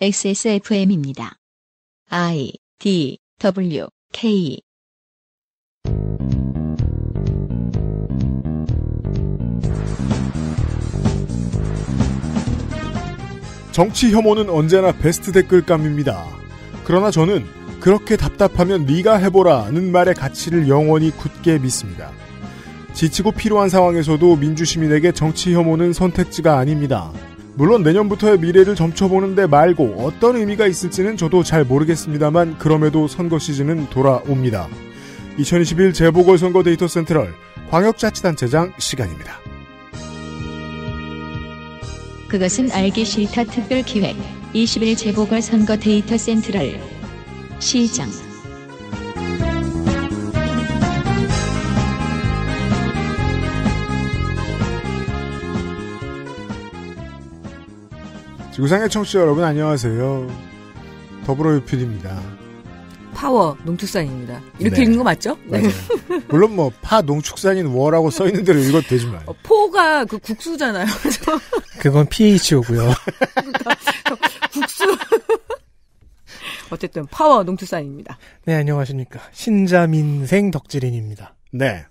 XSFM입니다. I D W K 정치 혐오는 언제나 베스트 댓글감입니다. 그러나 저는 그렇게 답답하면 네가 해보라는 말의 가치를 영원히 굳게 믿습니다. 지치고 필요한 상황에서도 민주시민에게 정치 혐오는 선택지가 아닙니다. 물론 내년부터의 미래를 점쳐보는데 말고 어떤 의미가 있을지는 저도 잘 모르겠습니다만 그럼에도 선거 시즌은 돌아옵니다. 2021 재보궐선거 데이터 센트럴 광역자치단체장 시간입니다. 그것은 알기 싫다 특별기획 21 재보궐선거 데이터 센트럴 시장 지구상의 청취자 여러분 안녕하세요. 더불어 유필입니다. 파워 농축산입니다. 이렇게 네. 읽는 거 맞죠? 네. 물론 뭐 파 농축산인 워라고 써 있는 대로 읽어도 되지만 어, 포가 그 국수잖아요. 그건 PHO고요. 국수. 어쨌든 파워 농축산입니다. 네 안녕하십니까 신자민생 덕질인입니다. 네.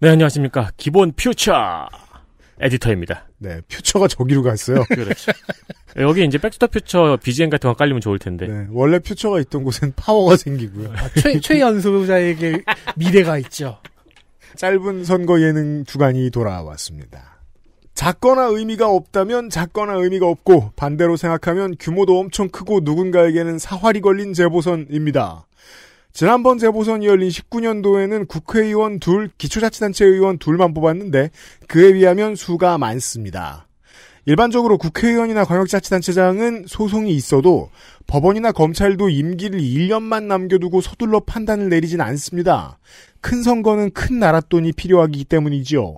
네 안녕하십니까 기본 퓨처 에디터입니다. 네, 퓨처가 저기로 갔어요. 그렇죠. 예, 여기 이제 백스터 퓨처 BGM 같은 거 깔리면 좋을 텐데. 네, 원래 퓨처가 있던 곳엔 파워가 생기고요. 아, 최, 최연소자에게 미래가 있죠. 짧은 선거 예능 주간이 돌아왔습니다. 작거나 의미가 없다면 작거나 의미가 없고 반대로 생각하면 규모도 엄청 크고 누군가에게는 사활이 걸린 재보선입니다. 지난번 재보선이 열린 19년도에는 국회의원 둘, 기초자치단체 의원 둘만 뽑았는데 그에 비하면 수가 많습니다. 일반적으로 국회의원이나 광역자치단체장은 소송이 있어도 법원이나 검찰도 임기를 1년만 남겨두고 서둘러 판단을 내리진 않습니다. 큰 선거는 큰 나랏돈이 필요하기 때문이지요.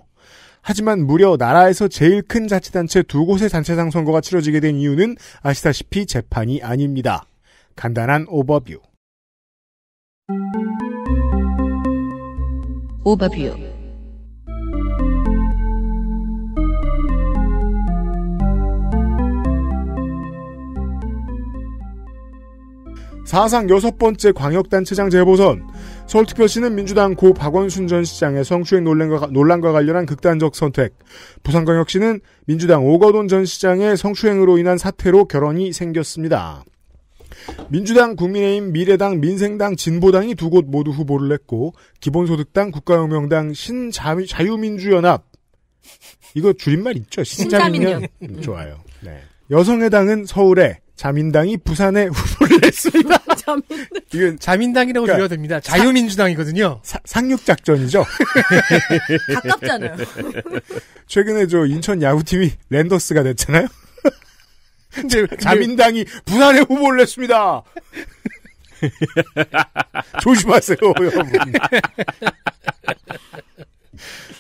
하지만 무려 나라에서 제일 큰 자치단체 두 곳의 단체장 선거가 치러지게 된 이유는 아시다시피 재판이 아닙니다. 간단한 오버뷰. o v e 사상 여섯 번째 광역단체장 재보선. 서울특별시는 민주당 고 박원순 전 시장의 성추행 논란과, 논란과 관련한 극단적 선택. 부산광역시는 민주당 오거돈 전 시장의 성추행으로 인한 사태로 결혼이 생겼습니다. 민주당, 국민의힘, 미래당, 민생당, 진보당이 두 곳 모두 후보를 냈고 기본소득당, 국가혁명당, 신자유민주연합 이거 줄임말 있죠? 신자민연 음, 좋아요. 네. 여성의당은 서울에 자민당이 부산에 후보를 냈습니다. 자민... 이건 자민당이라고 그러니까, 야 됩니다. 자유민주당이거든요. 상륙작전이죠. 가깝잖아요. 최근에 저 인천 야구팀이 랜더스가 됐잖아요. 근데 자민당이 분할의 후보를 냈습니다. 조심하세요, 여러분.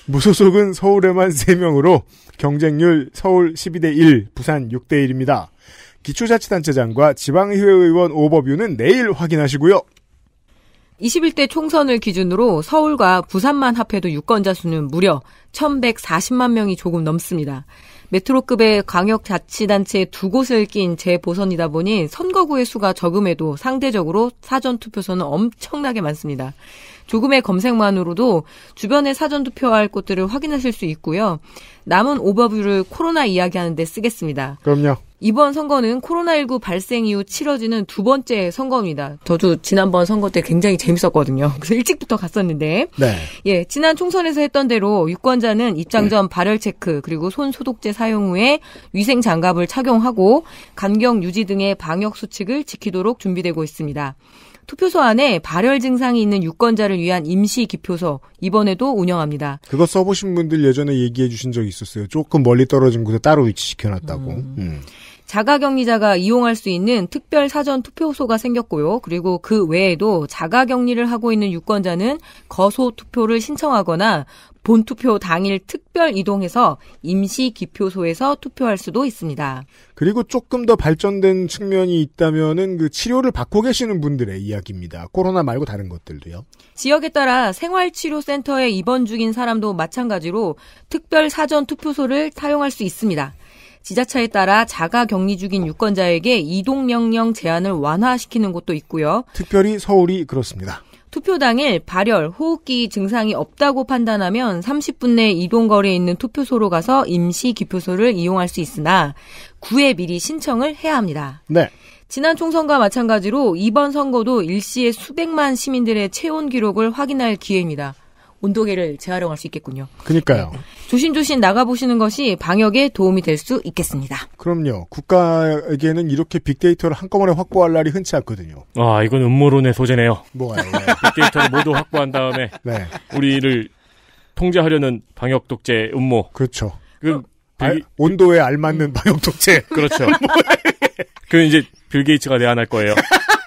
무소속은 서울에만 3명으로 경쟁률 서울 12대 1, 부산 6대 1입니다. 기초자치단체장과 지방의회의원 오버뷰는 내일 확인하시고요. 21대 총선을 기준으로 서울과 부산만 합해도 유권자 수는 무려 1140만 명이 조금 넘습니다. 메트로급의 광역자치단체 두 곳을 낀 재보선이다 보니 선거구의 수가 적음에도 상대적으로 사전투표소는 엄청나게 많습니다. 조금의 검색만으로도 주변에 사전투표할 곳들을 확인하실 수 있고요. 남은 오버뷰를 코로나 이야기하는데 쓰겠습니다. 그럼요. 이번 선거는 코로나19 발생 이후 치러지는 두 번째 선거입니다. 저도 지난번 선거 때 굉장히 재밌었거든요. 그래서 일찍부터 갔었는데. 네. 예, 지난 총선에서 했던 대로 유권자는 입장 전 네. 발열 체크 그리고 손 소독제 사용 후에 위생 장갑을 착용하고 간격 유지 등의 방역 수칙을 지키도록 준비되고 있습니다. 투표소 안에 발열 증상이 있는 유권자를 위한 임시 기표소 이번에도 운영합니다. 그거 써보신 분들 예전에 얘기해 주신 적이 있었어요. 조금 멀리 떨어진 곳에 따로 위치시켜놨다고. 음. 음. 자가격리자가 이용할 수 있는 특별 사전 투표소가 생겼고요. 그리고 그 외에도 자가격리를 하고 있는 유권자는 거소 투표를 신청하거나 본투표 당일 특별 이동해서 임시 기표소에서 투표할 수도 있습니다. 그리고 조금 더 발전된 측면이 있다면은 그 치료를 받고 계시는 분들의 이야기입니다. 코로나 말고 다른 것들도요. 지역에 따라 생활치료센터에 입원 중인 사람도 마찬가지로 특별 사전 투표소를 사용할 수 있습니다. 지자체에 따라 자가 격리 중인 유권자에게 이동 명령 제한을 완화시키는 곳도 있고요. 특별히 서울이 그렇습니다. 투표 당일 발열, 호흡기 증상이 없다고 판단하면 30분 내 이동 거리에 있는 투표소로 가서 임시 기표소를 이용할 수 있으나 9회 미리 신청을 해야 합니다. 네. 지난 총선과 마찬가지로 이번 선거도 일시에 수백만 시민들의 체온 기록을 확인할 기회입니다. 온도계를 재활용할 수 있겠군요. 그니까요. 러 네. 조심조심 나가보시는 것이 방역에 도움이 될 수 있겠습니다. 그럼요. 국가에게는 이렇게 빅데이터를 한꺼번에 확보할 날이 흔치 않거든요. 아, 이건 음모론의 소재네요. 뭐가요? 네. 빅데이터를 모두 확보한 다음에 네. 우리를 통제하려는 방역 독재 음모. 그렇죠. 그 빌... 아, 온도에 알맞는 방역 독재. 그렇죠. 그 이제 빌 게이츠가 내한할 거예요.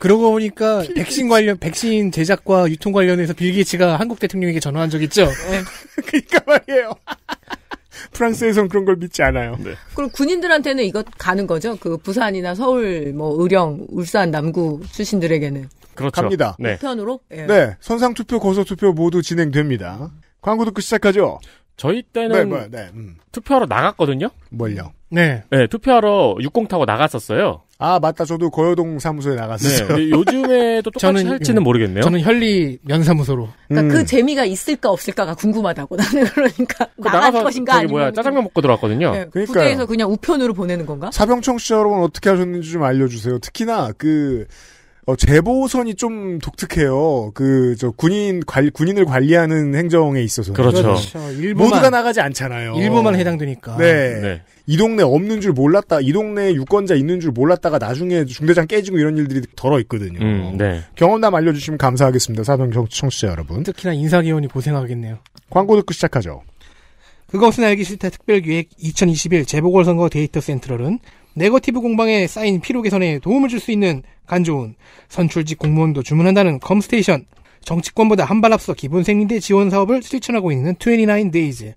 그러고 보니까 백신 관련 백신 제작과 유통 관련해서 빌 게이츠가 한국 대통령에게 전화한 적 있죠. 네. 그러니까 말이에요. 프랑스에선 그런 걸 믿지 않아요. 네. 그럼 군인들한테는 이거 가는 거죠? 그 부산이나 서울, 뭐 의령, 울산, 남구 출신들에게는 그렇죠. 갑니다. 네. 편으로? 예. 네. 선상 투표, 거소 투표 모두 진행됩니다. 광고 듣고 시작하죠. 저희 때는 네, 뭐, 네, 음. 투표하러 나갔거든요. 뭘요? 네. 네, 투표하러 육공 타고 나갔었어요. 아 맞다 저도 고여동 사무소에 나갔어요. 네. 요즘에도 똑같이 저는, 할지는 예. 모르겠네요. 저는 현리 면사무소로. 그러니까 그 음. 그 재미가 있을까 없을까가 궁금하다고 나는 그러니까 그 나갈 것인가 아니면 뭐야 짜장면 먹고 들어왔거든요. 네, 그러니까 부대에서 그냥 우편으로 보내는 건가? 사병 청취자 여러분 어떻게 하셨는지 좀 알려주세요. 특히나 그 어, 제보선이 좀 독특해요. 그 저 군인 관 군인을 관리하는 행정에 있어서 그렇죠. 그렇죠. 일부만, 모두가 나가지 않잖아요. 일부만 해당되니까. 네. 네. 이 동네 없는 줄 몰랐다, 이 동네에 유권자 있는 줄 몰랐다가 나중에 중대장 깨지고 이런 일들이 덜어 있거든요. 음, 네. 경험담 알려주시면 감사하겠습니다. 사병 청취자 여러분. 특히나 인사기원이 고생하겠네요. 광고 듣고 시작하죠. 그것은 알기 싫다 특별기획 2021 재보궐선거 데이터 센트럴은 네거티브 공방에 쌓인 피로 개선에 도움을 줄 수 있는 간 좋은 선출직 공무원도 주문한다는 컴스테이션 정치권보다 한 발 앞서 기본 생리대 지원 사업을 실천하고 있는 29 days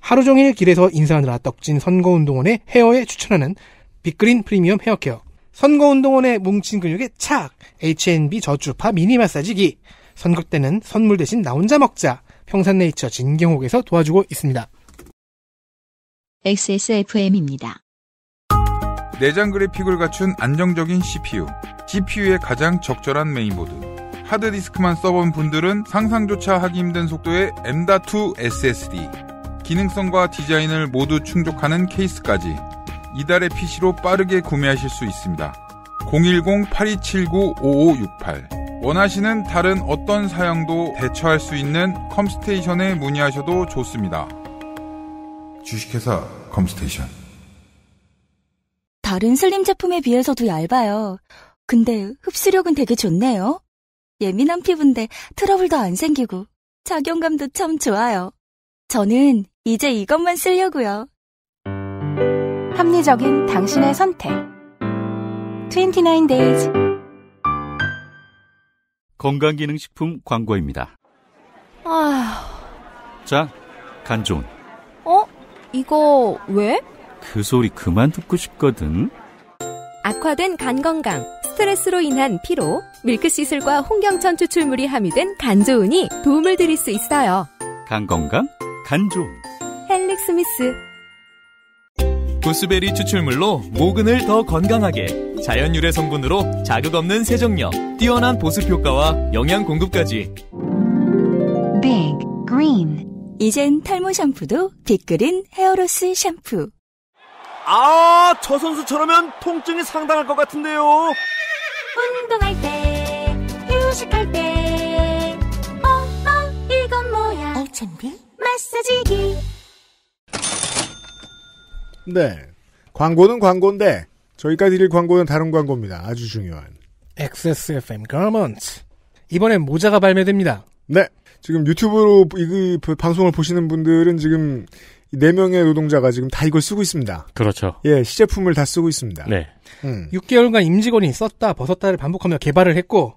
하루 종일 길에서 인사하느라 떡진 선거운동원의 헤어에 추천하는 빅그린 프리미엄 헤어케어. 선거운동원의 뭉친 근육에 착! H&B 저주파 미니 마사지기. 선거 때는 선물 대신 나 혼자 먹자. 평산네이처 진경옥에서 도와주고 있습니다. XSFM입니다. 내장 그래픽을 갖춘 안정적인 CPU. GPU의 가장 적절한 메인보드. 하드디스크만 써본 분들은 상상조차 하기 힘든 속도의 M.2 SSD. 기능성과 디자인을 모두 충족하는 케이스까지 이달의 PC로 빠르게 구매하실 수 있습니다. 010-8279-5568 원하시는 다른 어떤 사양도 대처할 수 있는 컴스테이션에 문의하셔도 좋습니다. 주식회사 컴스테이션 다른 슬림 제품에 비해서도 얇아요. 근데 흡수력은 되게 좋네요. 예민한 피부인데 트러블도 안 생기고 작용감도참 좋아요. 저는 이제 이것만 쓰려고요. 합리적인 당신의 선택. 29days. 건강기능식품 광고입니다. 아 자, 간 좋은. 어? 이거 왜? 그 소리 그만 듣고 싶거든. 악화된 간 건강, 스트레스로 인한 피로, 밀크시슬과 홍경천 추출물이 함유된 간조은이 도움을 드릴 수 있어요. 간 건강, 간조은. 헬릭 스미스 보스베리 추출물로 모근을 더 건강하게 자연 유래 성분으로 자극 없는 세정력 뛰어난 보습 효과와 영양 공급까지 빅 그린 이젠 탈모 샴푸도 빅그린 헤어로스 샴푸 아 저 선수처럼면 통증이 상당할 것 같은데요 운동할 때 휴식할 때 어머 어, 이건 뭐야 알찬비 마사지기 네. 광고는 광고인데 저희가 드릴 광고는 다른 광고입니다. 아주 중요한. XSFM Garments. 이번엔 모자가 발매됩니다. 네. 지금 유튜브로 이, 그, 그 방송을 보시는 분들은 지금 네 명의 노동자가 지금 다 이걸 쓰고 있습니다. 그렇죠. 예, 시제품을 다 쓰고 있습니다. 네. 음. 6개월간 임직원이 썼다 벗었다를 반복하며 개발을 했고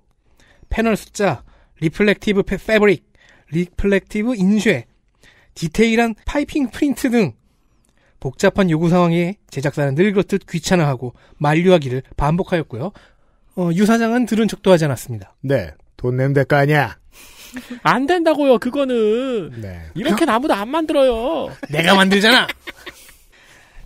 패널 숫자, 리플렉티브 패브릭, 리플렉티브 인쇄, 디테일한 파이핑 프린트 등 복잡한 요구 상황에 제작사는 늘 그렇듯 귀찮아하고 만류하기를 반복하였고요. 어, 유 사장은 들은 척도 하지 않았습니다. 네. 돈 내면 될 거 아니야. 안 된다고요, 그거는. 네. 이렇게 그- 아무도 안 만들어요. 내가 만들잖아!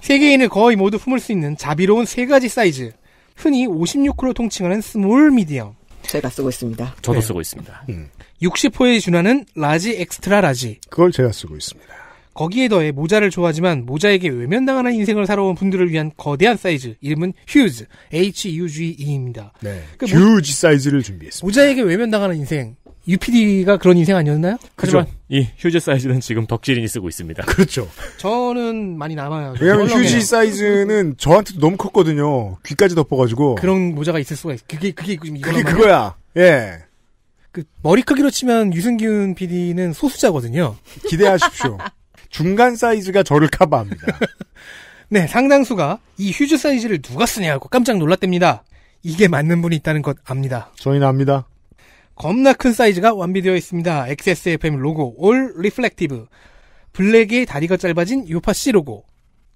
세계인을 거의 모두 품을 수 있는 자비로운 세 가지 사이즈. 흔히 56호로 통칭하는 스몰 미디엄. 제가 쓰고 있습니다. 저도 네. 쓰고 있습니다. 음. 60호에 준하는 라지 엑스트라 라지. 그걸 제가 쓰고 있습니다. 거기에 더해 모자를 좋아하지만 모자에게 외면당하는 인생을 살아온 분들을 위한 거대한 사이즈 이름은 휴즈 H-U-G-E입니다. 네. 그 휴즈 모... 사이즈를 준비했습니다. 모자에게 외면당하는 인생 UPD가 그런 인생 아니었나요? 그죠. 렇 하지만 이 휴즈 사이즈는 지금 덕질인이 쓰고 있습니다. 그렇죠. 저는 많이 남아요. 왜냐하면 휴지 사이즈는 저한테도 너무 컸거든요. 귀까지 덮어가지고 그런 모자가 있을 수가 있어. 요 그게 그게 지금 그게 그거야. 예. 그 머리 크기로 치면 유승균 PD는 소수자거든요. 기대하십시오. 중간 사이즈가 저를 커버합니다. 네, 상당수가 이 휴즈 사이즈를 누가 쓰냐고 깜짝 놀랐답니다. 이게 맞는 분이 있다는 것 압니다. 저희는 압니다. 겁나 큰 사이즈가 완비되어 있습니다. XSFM 로고, 올 리플렉티브. 블랙의 다리가 짧아진 요파 C 로고,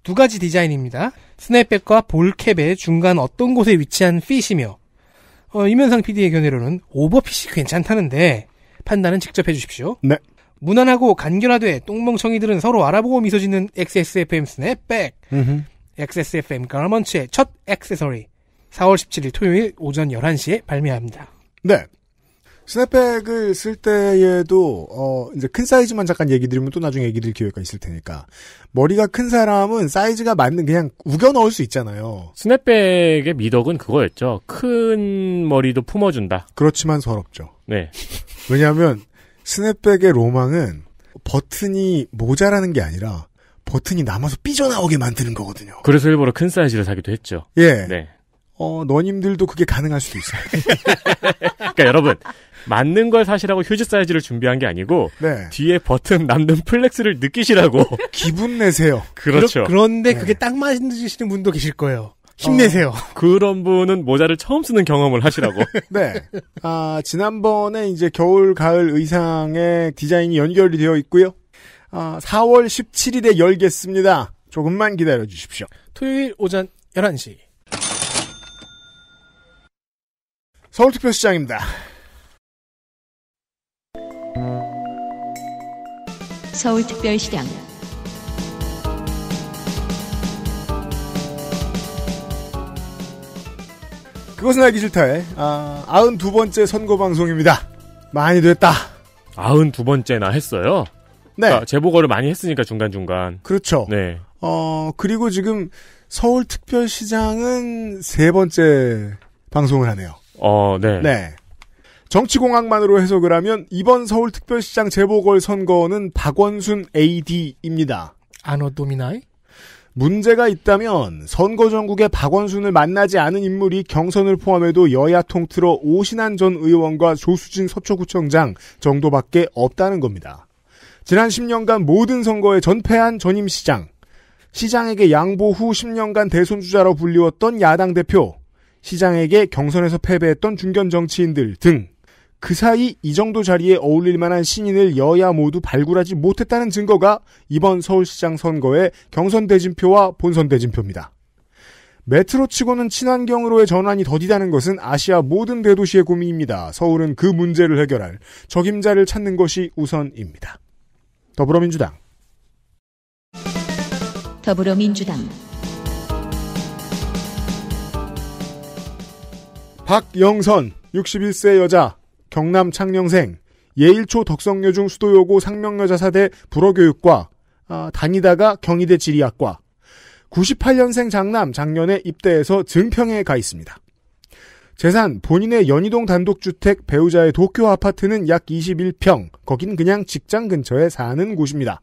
두 가지 디자인입니다. 스냅백과 볼캡의 중간 어떤 곳에 위치한 핏이며 어, 이면상 PD의 견해로는 오버핏이 괜찮다는데 판단은 직접 해주십시오. 네. 무난하고 간결하되 똥멍청이들은 서로 알아보고 미소 짓는 XSFM 스냅백. 음흠. XSFM 가라먼츠의 첫 액세서리. 4월 17일 토요일 오전 11시에 발매합니다. 네. 스냅백을 쓸 때에도 어 이제 큰 사이즈만 잠깐 얘기 드리면 또 나중에 얘기 드릴 기회가 있을 테니까 머리가 큰 사람은 사이즈가 맞는 그냥 우겨 넣을 수 있잖아요. 스냅백의 미덕은 그거였죠. 큰 머리도 품어준다. 그렇지만 서럽죠. 네. 왜냐하면 스냅백의 로망은 버튼이 모자라는 게 아니라 버튼이 남아서 삐져나오게 만드는 거거든요. 그래서 일부러 큰 사이즈를 사기도 했죠. 예. 네. 어, 너님들도 그게 가능할 수도 있어요. 그러니까 여러분, 맞는 걸 사시라고 휴지 사이즈를 준비한 게 아니고 네. 뒤에 버튼 남는 플렉스를 느끼시라고 기분 내세요. 그렇죠. 그러, 그런데 네. 그게 딱 맞으시는 분도 계실 거예요. 힘내세요. 어, 그런 분은 모자를 처음 쓰는 경험을 하시라고. 네. 아, 지난번에 이제 겨울, 가을 의상의 디자인이 연결이 되어 있고요. 아, 4월 17일에 열겠습니다. 조금만 기다려 주십시오. 토요일 오전 11시. 서울특별시장입니다 서울특별시장 그것은 알기 싫다의 아, 92번째 선거방송입니다. 많이 됐다. 92번째나 했어요? 네. 그러니까 제보거를 많이 했으니까 중간중간. 그렇죠. 네. 어, 그리고 지금 서울특별시장은 세 번째 방송을 하네요. 어, 네. 네. 정치공학만으로 해석을 하면 이번 서울특별시장 재보궐 선거는 박원순 AD입니다. 아노도미나이? 문제가 있다면 선거 전국의 박원순을 만나지 않은 인물이 경선을 포함해도 여야 통틀어 오신한 전 의원과 조수진 서초구청장 정도밖에 없다는 겁니다. 지난 10년간 모든 선거에 전패한 전임 시장, 시장에게 양보 후 10년간 대선주자로 불리웠던 야당 대표, 시장에게 경선에서 패배했던 중견 정치인들 등그 사이 이 정도 자리에 어울릴 만한 신인을 여야 모두 발굴하지 못했다는 증거가 이번 서울시장 선거의 경선 대진표와 본선 대진표입니다. 메트로 치고는 친환경으로의 전환이 더디다는 것은 아시아 모든 대도시의 고민입니다. 서울은 그 문제를 해결할 적임자를 찾는 것이 우선입니다. 더불어민주당. 더불어민주당. 박영선, 61세 여자, 경남 창녕생, 예일초 덕성여중 수도여고 상명여자사대 불어교육과, 아, 다니다가 경희대 지리학과, 98년생 장남 작년에 입대해서 증평에 가 있습니다. 재산 본인의 연희동 단독주택 배우자의 도쿄 아파트는 약 21평 거긴 그냥 직장 근처에 사는 곳입니다.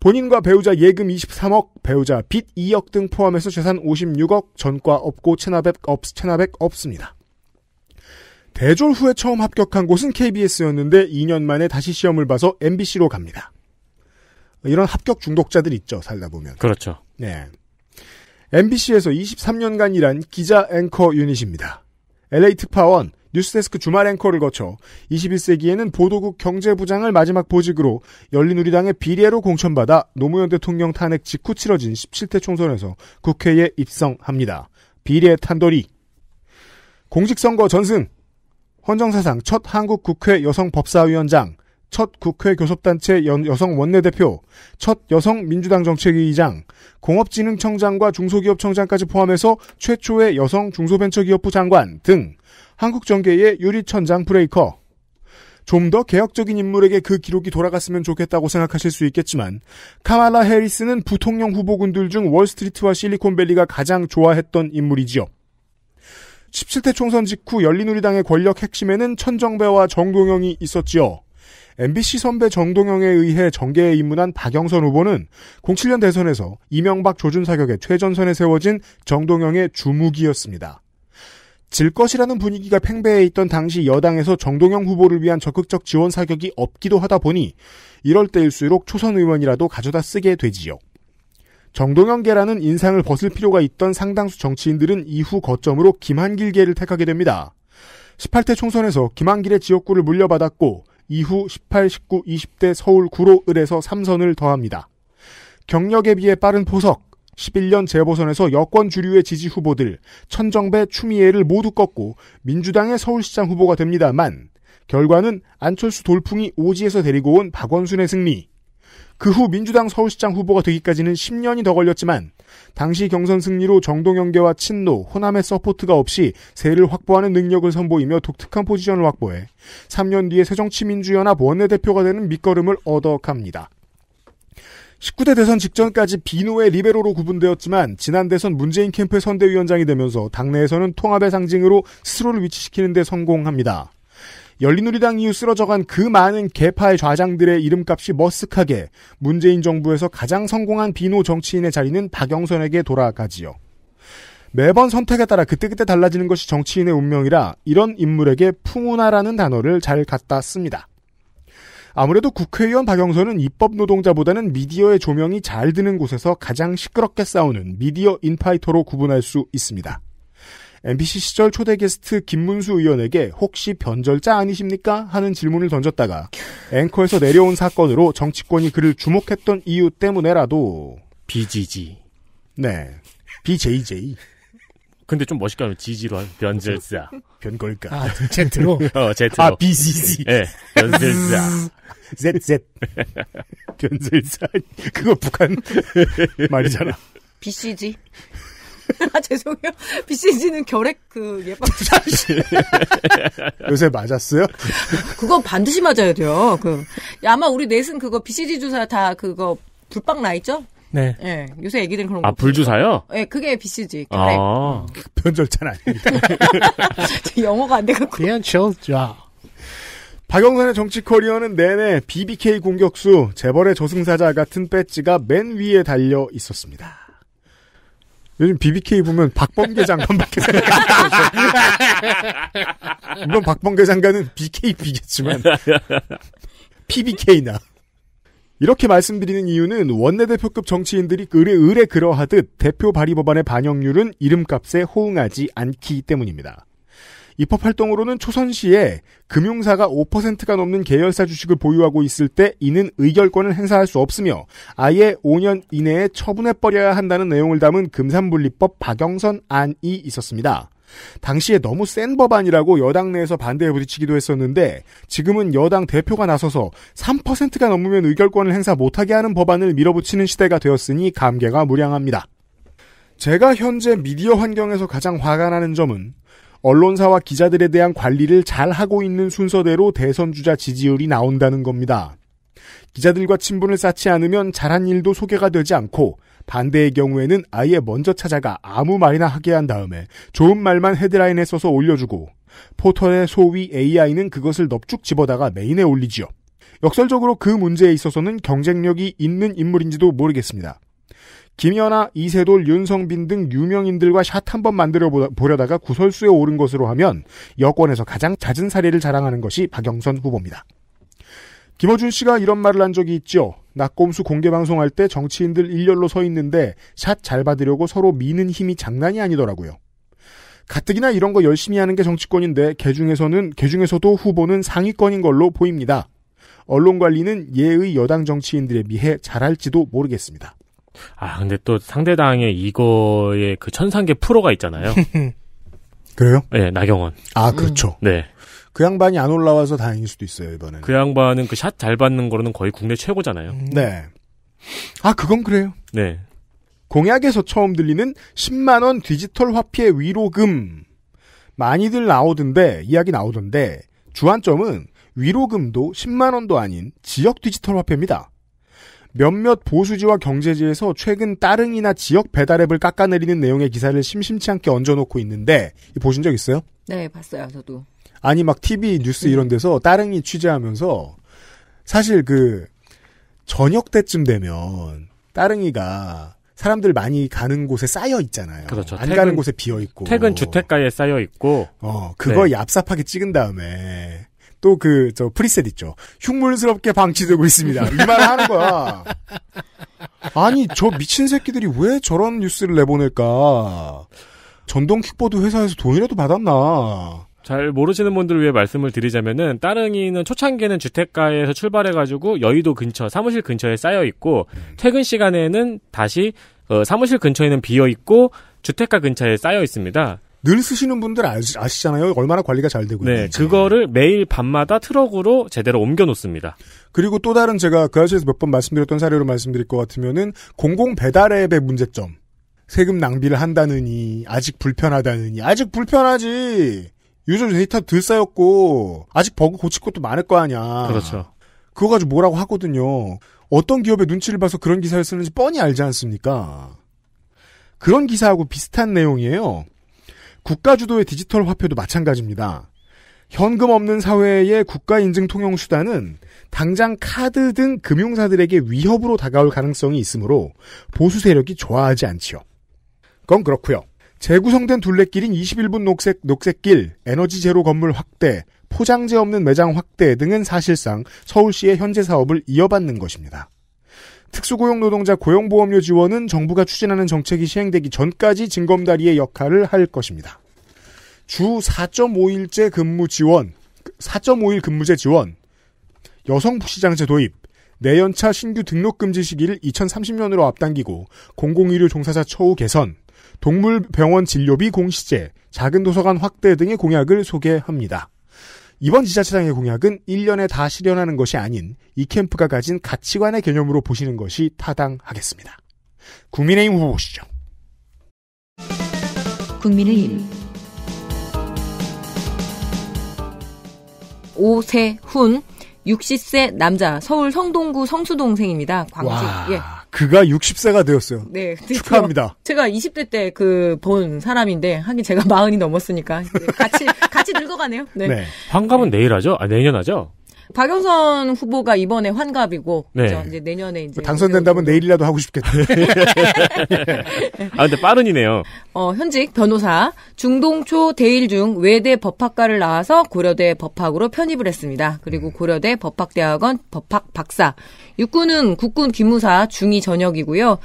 본인과 배우자 예금 23억 배우자 빚 2억 등 포함해서 재산 56억 전과 없고 체납액 없 체납액 없습니다. 대졸 후에 처음 합격한 곳은 KBS였는데 2년 만에 다시 시험을 봐서 MBC로 갑니다. 이런 합격 중독자들 있죠, 살다 보면. 그렇죠. 네. MBC에서 23년간 일한 기자 앵커 유닛입니다. LA 특파원, 뉴스데스크 주말 앵커를 거쳐 21세기에는 보도국 경제부장을 마지막 보직으로 열린우리당의 비례로 공천받아 노무현 대통령 탄핵 직후 치러진 17대 총선에서 국회에 입성합니다. 비례 탄돌이 공직선거 전승. 헌정사상 첫 한국 국회 여성 법사위원장, 첫 국회 교섭단체 여성 원내대표, 첫 여성 민주당 정책위의장, 공업진흥청장과 중소기업청장까지 포함해서 최초의 여성 중소벤처기업부 장관 등 한국 정계의 유리천장 브레이커. 좀 더 개혁적인 인물에게 그 기록이 돌아갔으면 좋겠다고 생각하실 수 있겠지만 카말라 해리스는 부통령 후보군들 중 월스트리트와 실리콘밸리가 가장 좋아했던 인물이지요. 17대 총선 직후 열린우리당의 권력 핵심에는 천정배와 정동영이 있었지요. MBC 선배 정동영에 의해 정계에 입문한 박영선 후보는 07년 대선에서 이명박 조준 사격의 최전선에 세워진 정동영의 주무기였습니다. 질 것이라는 분위기가 팽배해 있던 당시 여당에서 정동영 후보를 위한 적극적 지원 사격이 없기도 하다 보니 이럴 때일수록 초선 의원이라도 가져다 쓰게 되지요. 정동영계라는 인상을 벗을 필요가 있던 상당수 정치인들은 이후 거점으로 김한길계를 택하게 됩니다. 18대 총선에서 김한길의 지역구를 물려받았고 이후 18, 19, 20대 서울 구로 을에서 3선을 더합니다. 경력에 비해 빠른 포석, 11년 재보선에서 여권 주류의 지지 후보들 천정배, 추미애를 모두 꺾고 민주당의 서울시장 후보가 됩니다만 결과는 안철수 돌풍이 오지에서 데리고 온 박원순의 승리. 그후 민주당 서울시장 후보가 되기까지는 10년이 더 걸렸지만 당시 경선 승리로 정동영계와 친노, 호남의 서포트가 없이 세를 확보하는 능력을 선보이며 독특한 포지션을 확보해 3년 뒤에 새정치민주연합 원내대표가 되는 밑거름을 얻어갑니다. 19대 대선 직전까지 비노의 리베로로 구분되었지만 지난 대선 문재인 캠프의 선대위원장이 되면서 당내에서는 통합의 상징으로 스스로를 위치시키는 데 성공합니다. 열린우리당 이후 쓰러져간 그 많은 개파의 좌장들의 이름값이 머쓱하게 문재인 정부에서 가장 성공한 비노 정치인의 자리는 박영선에게 돌아가지요. 매번 선택에 따라 그때그때 달라지는 것이 정치인의 운명이라 이런 인물에게 풍운하라는 단어를 잘 갖다 씁니다. 아무래도 국회의원 박영선은 입법 노동자보다는 미디어의 조명이 잘 드는 곳에서 가장 시끄럽게 싸우는 미디어 인파이터로 구분할 수 있습니다. MBC 시절 초대 게스트 김문수 의원에게 혹시 변절자 아니십니까? 하는 질문을 던졌다가 앵커에서 내려온 사건으로 정치권이 그를 주목했던 이유 때문에라도 BGG 네 BJJ 근데 좀 멋있게 하면 지지로 한 변절사 변걸까 아 제트로 어 제트로 아 BGG 네, 예, 변절사 ZZ 변절사 그거 북한 말이잖아 BCG 아, 죄송해요. BCG는 결핵 그 예방 주 사실 요새 맞았어요? 그건 반드시 맞아야 돼요. 그 아마 우리 넷은 그거 BCG 주사 다 그거 불빵 나 있죠? 네. 예. 네, 요새 애기들 그런 아, 거. 아, 불주사요? 예, 네, 그게 BCG. 결핵. 아. 변절찬 아닙니다. 영어가 안 돼갖고. 그 변절자. 박영선의 정치 커리어는 내내 BBK 공격수, 재벌의 저승사자 같은 배지가 맨 위에 달려 있었습니다. 요즘 BBK 보면 박범계 장관밖에 생각나요. 물론 박범계 장관은 BKB겠지만 PBK나 이렇게 말씀드리는 이유는 원내대표급 정치인들이 의뢰, 의뢰 그러하듯 대표 발의 법안의 반영률은 이름값에 호응하지 않기 때문입니다. 입법 활동으로는 초선시에 금융사가 5%가 넘는 계열사 주식을 보유하고 있을 때 이는 의결권을 행사할 수 없으며 아예 5년 이내에 처분해버려야 한다는 내용을 담은 금산분리법 박영선 안이 있었습니다. 당시에 너무 센 법안이라고 여당 내에서 반대에 부딪히기도 했었는데 지금은 여당 대표가 나서서 3%가 넘으면 의결권을 행사 못하게 하는 법안을 밀어붙이는 시대가 되었으니 감개가 무량합니다. 제가 현재 미디어 환경에서 가장 화가 나는 점은 언론사와 기자들에 대한 관리를 잘 하고 있는 순서대로 대선주자 지지율이 나온다는 겁니다. 기자들과 친분을 쌓지 않으면 잘한 일도 소개가 되지 않고 반대의 경우에는 아예 먼저 찾아가 아무 말이나 하게 한 다음에 좋은 말만 헤드라인에 써서 올려주고 포털의 소위 AI는 그것을 넙죽 집어다가 메인에 올리지요. 역설적으로 그 문제에 있어서는 경쟁력이 있는 인물인지도 모르겠습니다. 김연아, 이세돌, 윤성빈 등 유명인들과 샷 한번 만들어 보려다가 구설수에 오른 것으로 하면 여권에서 가장 잦은 사례를 자랑하는 것이 박영선 후보입니다. 김어준 씨가 이런 말을 한 적이 있죠. 낙곰수 공개 방송할 때 정치인들 일렬로 서 있는데 샷 잘 받으려고 서로 미는 힘이 장난이 아니더라고요. 가뜩이나 이런 거 열심히 하는 게 정치권인데 개중에서는 개중에서도 후보는 상위권인 걸로 보입니다. 언론 관리는 예의 여당 정치인들에 비해 잘할지도 모르겠습니다. 아, 근데 또상대당의 이거에 그 천상계 프로가 있잖아요. 그래요? 네, 나경원. 아, 그렇죠. 음. 네. 그 양반이 안 올라와서 다행일 수도 있어요, 이번에는. 그 양반은 그 샷 잘 받는 거로는 거의 국내 최고잖아요. 음. 네. 아, 그건 그래요. 네. 공약에서 처음 들리는 10만원 디지털 화폐 위로금. 많이들 나오던데, 이야기 나오던데, 주안점은 위로금도 10만원도 아닌 지역 디지털 화폐입니다. 몇몇 보수지와 경제지에서 최근 따릉이나 지역 배달앱을 깎아내리는 내용의 기사를 심심치 않게 얹어놓고 있는데 보신 적 있어요? 네, 봤어요, 저도. 아니 막 TV 뉴스 음. 이런 데서 따릉이 취재하면서 사실 그 저녁 때쯤 되면 따릉이가 사람들 많이 가는 곳에 쌓여 있잖아요. 그렇죠. 안 퇴근, 가는 곳에 비어 있고 퇴근 주택가에 쌓여 있고. 어 그거 네. 얍삽하게 찍은 다음에 또그저 프리셋 있죠. 흉물스럽게 방치되고 있습니다. 이 말을 하는 거야. 아니 저 미친 새끼들이 왜 저런 뉴스를 내보낼까? 전동 킥보드 회사에서 돈이라도 받았나? 잘 모르시는 분들을 위해 말씀을 드리자면은 따릉이는 초창기에는 주택가에서 출발해가지고 여의도 근처 사무실 근처에 쌓여 있고 퇴근 시간에는 다시 어, 사무실 근처에는 비어 있고 주택가 근처에 쌓여 있습니다. 늘 쓰시는 분들 아시, 아시잖아요. 얼마나 관리가 잘 되고 네, 있는지. 그거를 매일 밤마다 트럭으로 제대로 옮겨 놓습니다. 그리고 또 다른 제가 그 아시에서 몇 번 말씀드렸던 사례로 말씀드릴 것 같으면은 공공 배달 앱의 문제점. 세금 낭비를 한다느니 아직 불편하다느니 아직 불편하지. 요즘 데이터 들 쌓였고 아직 버그 고칠 것도 많을 거 아니야. 그렇죠. 그거 가지고 뭐라고 하거든요. 어떤 기업의 눈치를 봐서 그런 기사를 쓰는지 뻔히 알지 않습니까? 그런 기사하고 비슷한 내용이에요. 국가 주도의 디지털 화폐도 마찬가지입니다. 현금 없는 사회의 국가 인증 통용 수단은 당장 카드 등 금융사들에게 위협으로 다가올 가능성이 있으므로 보수 세력이 좋아하지 않지요. 그건 그렇고요. 재구성된 둘레길인 21분 녹색 녹색길, 에너지 제로 건물 확대, 포장재 없는 매장 확대 등은 사실상 서울시의 현재 사업을 이어받는 것입니다. 특수고용노동자 고용보험료 지원은 정부가 추진하는 정책이 시행되기 전까지 징검다리의 역할을 할 것입니다. 주 4.5일제 근무 지원, 4.5일 근무제 지원, 여성부시장제 도입, 내연차 신규 등록 금지 시기를 2030년으로 앞당기고 공공의료 종사자 처우 개선, 동물병원 진료비 공시제, 작은 도서관 확대 등의 공약을 소개합니다. 이번 지자체장의 공약은 1년에 다 실현하는 것이 아닌 이 캠프가 가진 가치관의 개념으로 보시는 것이 타당하겠습니다. 국민의힘 후보 보시죠. 국민의힘 오세훈 60세 남자 서울 성동구 성수동생입니다. 광주 와. 예. 그가 60세가 되었어요. 네. 축하합니다. 제가 20대 때 그 본 사람인데 하긴 제가 4 0이 넘었으니까 같이 같이 늙어가네요. 네. 네. 환갑은 내일 하죠? 아 내년 하죠? 박영선 후보가 이번에 환갑이고 네. 그죠? 이제 내년에 이제 뭐 당선된다면 내일이라도 하고 싶겠다. 아 근데 빠른이네요. 어, 현직 변호사 중동초 대일중 외대 법학과를 나와서 고려대 법학으로 편입을 했습니다. 그리고 음. 고려대 법학대학원 법학 박사. 육군은 국군 기무사 중위 전역이고요.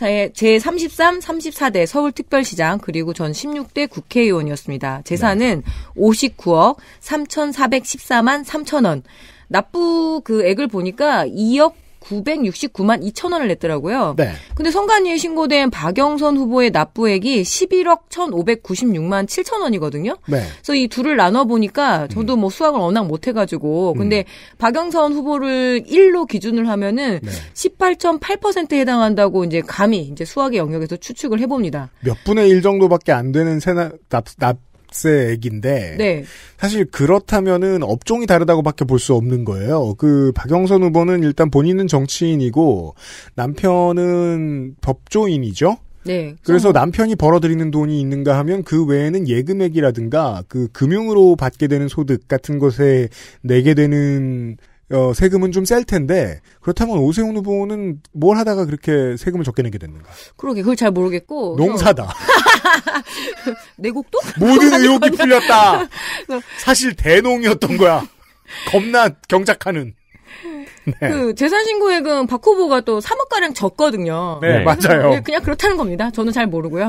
제33, 34대 서울특별시장 그리고 전 16대 국회의원이었습니다. 재산은 네. 59억 3,414만 3천 원. 납부 그 액을 보니까 2억 969만 2천 원을 냈더라고요. 네. 근데 선관위에 신고된 박영선 후보의 납부액이 11억 1,596만 7천 원이거든요. 네. 그래서 이 둘을 나눠 보니까 저도 음. 뭐 수학을 워낙 못 해가지고 음. 근데 음. 박영선 후보를 1로 기준을 하면은 네. 18.8%에 해당한다고 이제 감히 이제 수학의 영역에서 추측을 해봅니다. 몇 분의 1 정도밖에 안 되는 세나 납, 납 20세 애기인데 네. 사실 그렇다면은 업종이 다르다고밖에 볼 수 없는 거예요. 그 박영선 후보는 일단 본인은 정치인이고 남편은 법조인이죠. 네. 그래서 어. 남편이 벌어들이는 돈이 있는가 하면 그 외에는 예금액이라든가 그 금융으로 받게 되는 소득 같은 것에 내게 되는 어, 세금은 좀 셀 텐데 그렇다면 오세훈 후보는 뭘 하다가 그렇게 세금을 적게 내게 됐는가? 그러게 그걸 잘 모르겠고 농사다. 내곡도 모든 의혹이 풀렸다. 사실 대농이었던 거야. 겁나 경작하는. 네. 그 재산 신고액은 박 후보가 또 3억 가량 적거든요. 네, 맞아요. 네, 그냥 그렇다는 겁니다. 저는 잘 모르고요.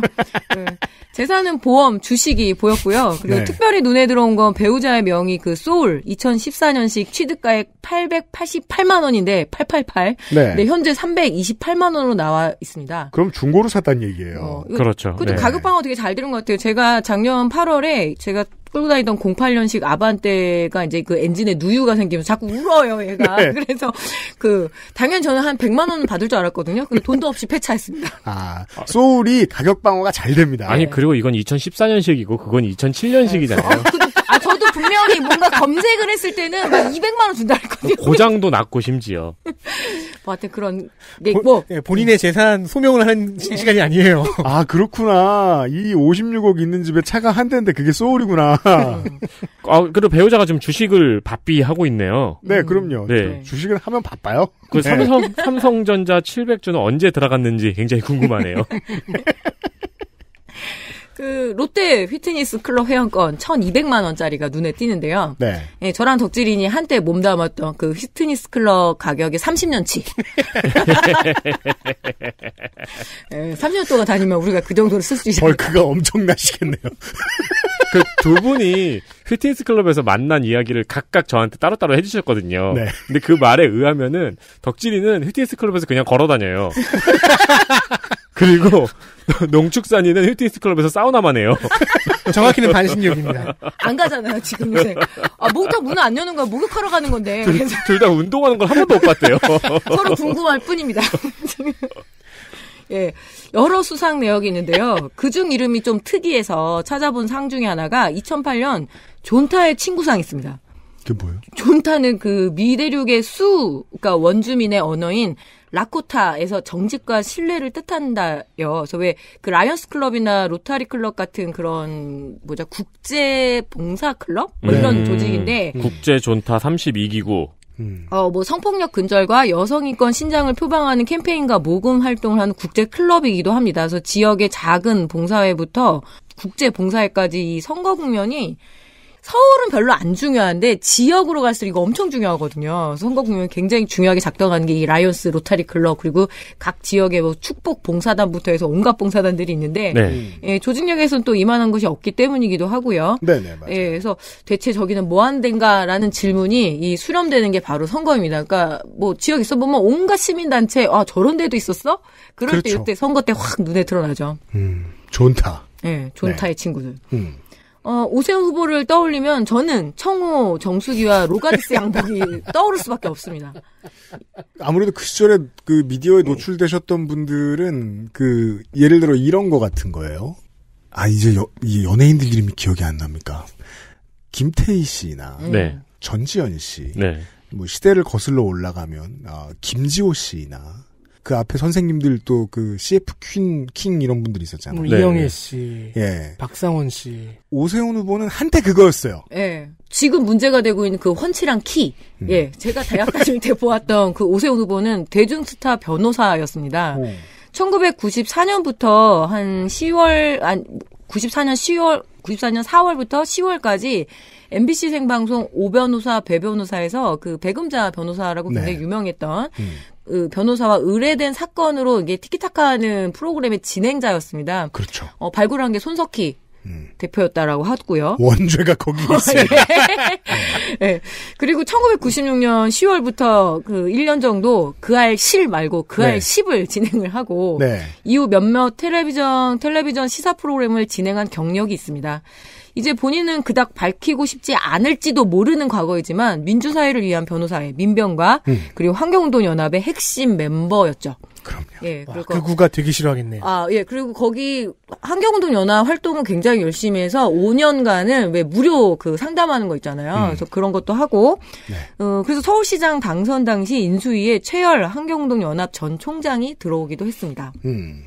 네. 재산은 보험, 주식이 보였고요. 그리고 네. 특별히 눈에 들어온 건 배우자의 명의 그 소울 2014년식 취득가액 888만 원인데 888. 네. 네 현재 328만 원으로 나와 있습니다. 그럼 중고로 샀다는 얘기예요. 어, 그렇죠. 근데 도 가격 방어 되게 잘 들은 것 같아요. 제가 작년 8월에 제가 끌고 다니던 08년식 아반떼가 이제 그 엔진에 누유가 생기면서 자꾸 울어요, 얘가. 네. 그래서 그 당연히 저는 한 100만 원 받을 줄 알았거든요. 근데 돈도 없이 폐차했습니다. 아, 소울이 가격 방어가 잘 됩니다. 아니, 네. 그리고 이건 2014년식이고 그건 2007년식이잖아요. 분명히 뭔가 검색을 했을 때는 막 200만 원 준다 할 거예요. 고장도 났고 심지어. 뭐 하여튼 그런 게 뭐. 네, 본인의 재산 소명을 하는 네. 시간이 아니에요. 아 그렇구나. 이 56억 있는 집에 차가 한 대인데 그게 소울이구나. 아 그리고 배우자가 지금 주식을 바삐 하고 있네요. 네, 그럼요. 네. 주식을 하면 바빠요. 그 네. 삼성 삼성전자 700주는 언제 들어갔는지 굉장히 궁금하네요. 그 롯데 휘트니스 클럽 회원권 1,200만 원짜리가 눈에 띄는데요. 네. 예, 저랑 덕질인이 한때 몸담았던 그 휘트니스 클럽 가격이 30년치. 예, 30년 동안 다니면 우리가 그 정도로 쓸 수 있어요. 벌크가 엄청나시겠네요. 그 두 분이 휘트니스 클럽에서 만난 이야기를 각각 저한테 따로따로 해주셨거든요. 네. 근데 그 말에 의하면은 덕질이는 휘트니스 클럽에서 그냥 걸어 다녀요. 그리고 농축산인은 힐트니스 클럽에서 사우나만 해요. 정확히는 반신욕입니다. 안 가잖아요, 지금 요새. 아, 목욕탕 문을 안 여는 거야. 목욕하러 가는 건데. 둘 다 운동하는 걸 한 번도 못 봤대요. 서로 궁금할 뿐입니다. 예, 여러 수상 내역이 있는데요. 그중 이름이 좀 특이해서 찾아본 상 중에 하나가 2008년 존타의 친구상 있습니다. 그게 뭐예요? 존타는 그 미대륙의 수, 그러니까 원주민의 언어인 라코타에서 정직과 신뢰를 뜻한다요. 그래서 왜 그 라이언스 클럽이나 로타리 클럽 같은 그런 뭐죠 국제 봉사 클럽 뭐 네. 이런 음. 조직인데 국제 존타 32기구 어, 뭐 성폭력 근절과 여성 인권 신장을 표방하는 캠페인과 모금 활동을 하는 국제 클럽이기도 합니다. 그래서 지역의 작은 봉사회부터 국제 봉사회까지 이 선거 국면이 서울은 별로 안 중요한데 지역으로 갈수록 이거 엄청 중요하거든요. 선거 국면 굉장히 중요하게 작동하는 게 이라이온스 로타리 클럽 그리고 각 지역의 뭐 축복 봉사단부터 해서 온갖 봉사단들이 있는데 네. 예, 조직력에서는 또 이만한 것이 없기 때문이기도 하고요. 네, 네, 맞아요. 예, 그래서 대체 저기는 뭐한는가라는 질문이 이 수렴되는 게 바로 선거입니다. 그러니까 뭐 지역 있어 보면 온갖 시민 단체 아 저런 데도 있었어? 그럴 그렇죠. 때 이때 선거 때 확 눈에 드러나죠. 음, 좋다. 예, 존타의 네. 친구들. 음. 어, 오세훈 후보를 떠올리면 저는 청호 정수기와 로가리스 양복이 떠오를 수밖에 없습니다. 아무래도 그 시절에 그 미디어에 노출되셨던 분들은 그 예를 들어 이런 거 같은 거예요. 아 이제 여, 연예인들 이름이 기억이 안 납니까? 김태희 씨나 네. 전지현 씨, 네. 뭐 시대를 거슬러 올라가면 어, 김지호 씨나 그 앞에 선생님들 또 그 CF 퀸, 킹 이런 분들이 있었잖아요. 뭐 이영애 네. 씨. 예. 박상원 씨. 오세훈 후보는 한때 그거였어요. 예. 지금 문제가 되고 있는 그헌치랑 키. 음. 예. 제가 대학 다닐 때 보았던 그 오세훈 후보는 대중스타 변호사였습니다. 오. 1994년부터 한 10월, 아니, 94년 10월, 94년 4월부터 10월까지 MBC 생방송 오변호사 배변호사에서 그 배금자 변호사라고 네. 굉장히 네. 유명했던 음. 으, 그 변호사와 의뢰된 사건으로 이게 티키타카하는 프로그램의 진행자였습니다. 그렇죠. 어, 발굴한 게 손석희 음. 대표였다라고 하고요. 원죄가 거기 있습니다. 네. 예. 예. 그리고 1996년 10월부터 그 1년 정도 그알 실 말고 그 알 10을 진행을 하고 네. 이후 몇몇 텔레비전 텔레비전 시사 프로그램을 진행한 경력이 있습니다. 이제 본인은 그닥 밝히고 싶지 않을지도 모르는 과거이지만 민주사회를 위한 변호사의 민병과 음. 그리고 환경운동 연합의 핵심 멤버였죠. 그럼요. 예, 그리고, 그 구가 되게 싫어하겠네요. 아, 예. 그리고 거기 환경운동 연합 활동은 굉장히 열심히 해서 5년간은 왜 무료 그 상담하는 거 있잖아요. 음. 그래서 그런 것도 하고 네. 어, 그래서 서울시장 당선 당시 인수위에 최열 환경운동 연합 전 총장이 들어오기도 했습니다. 음.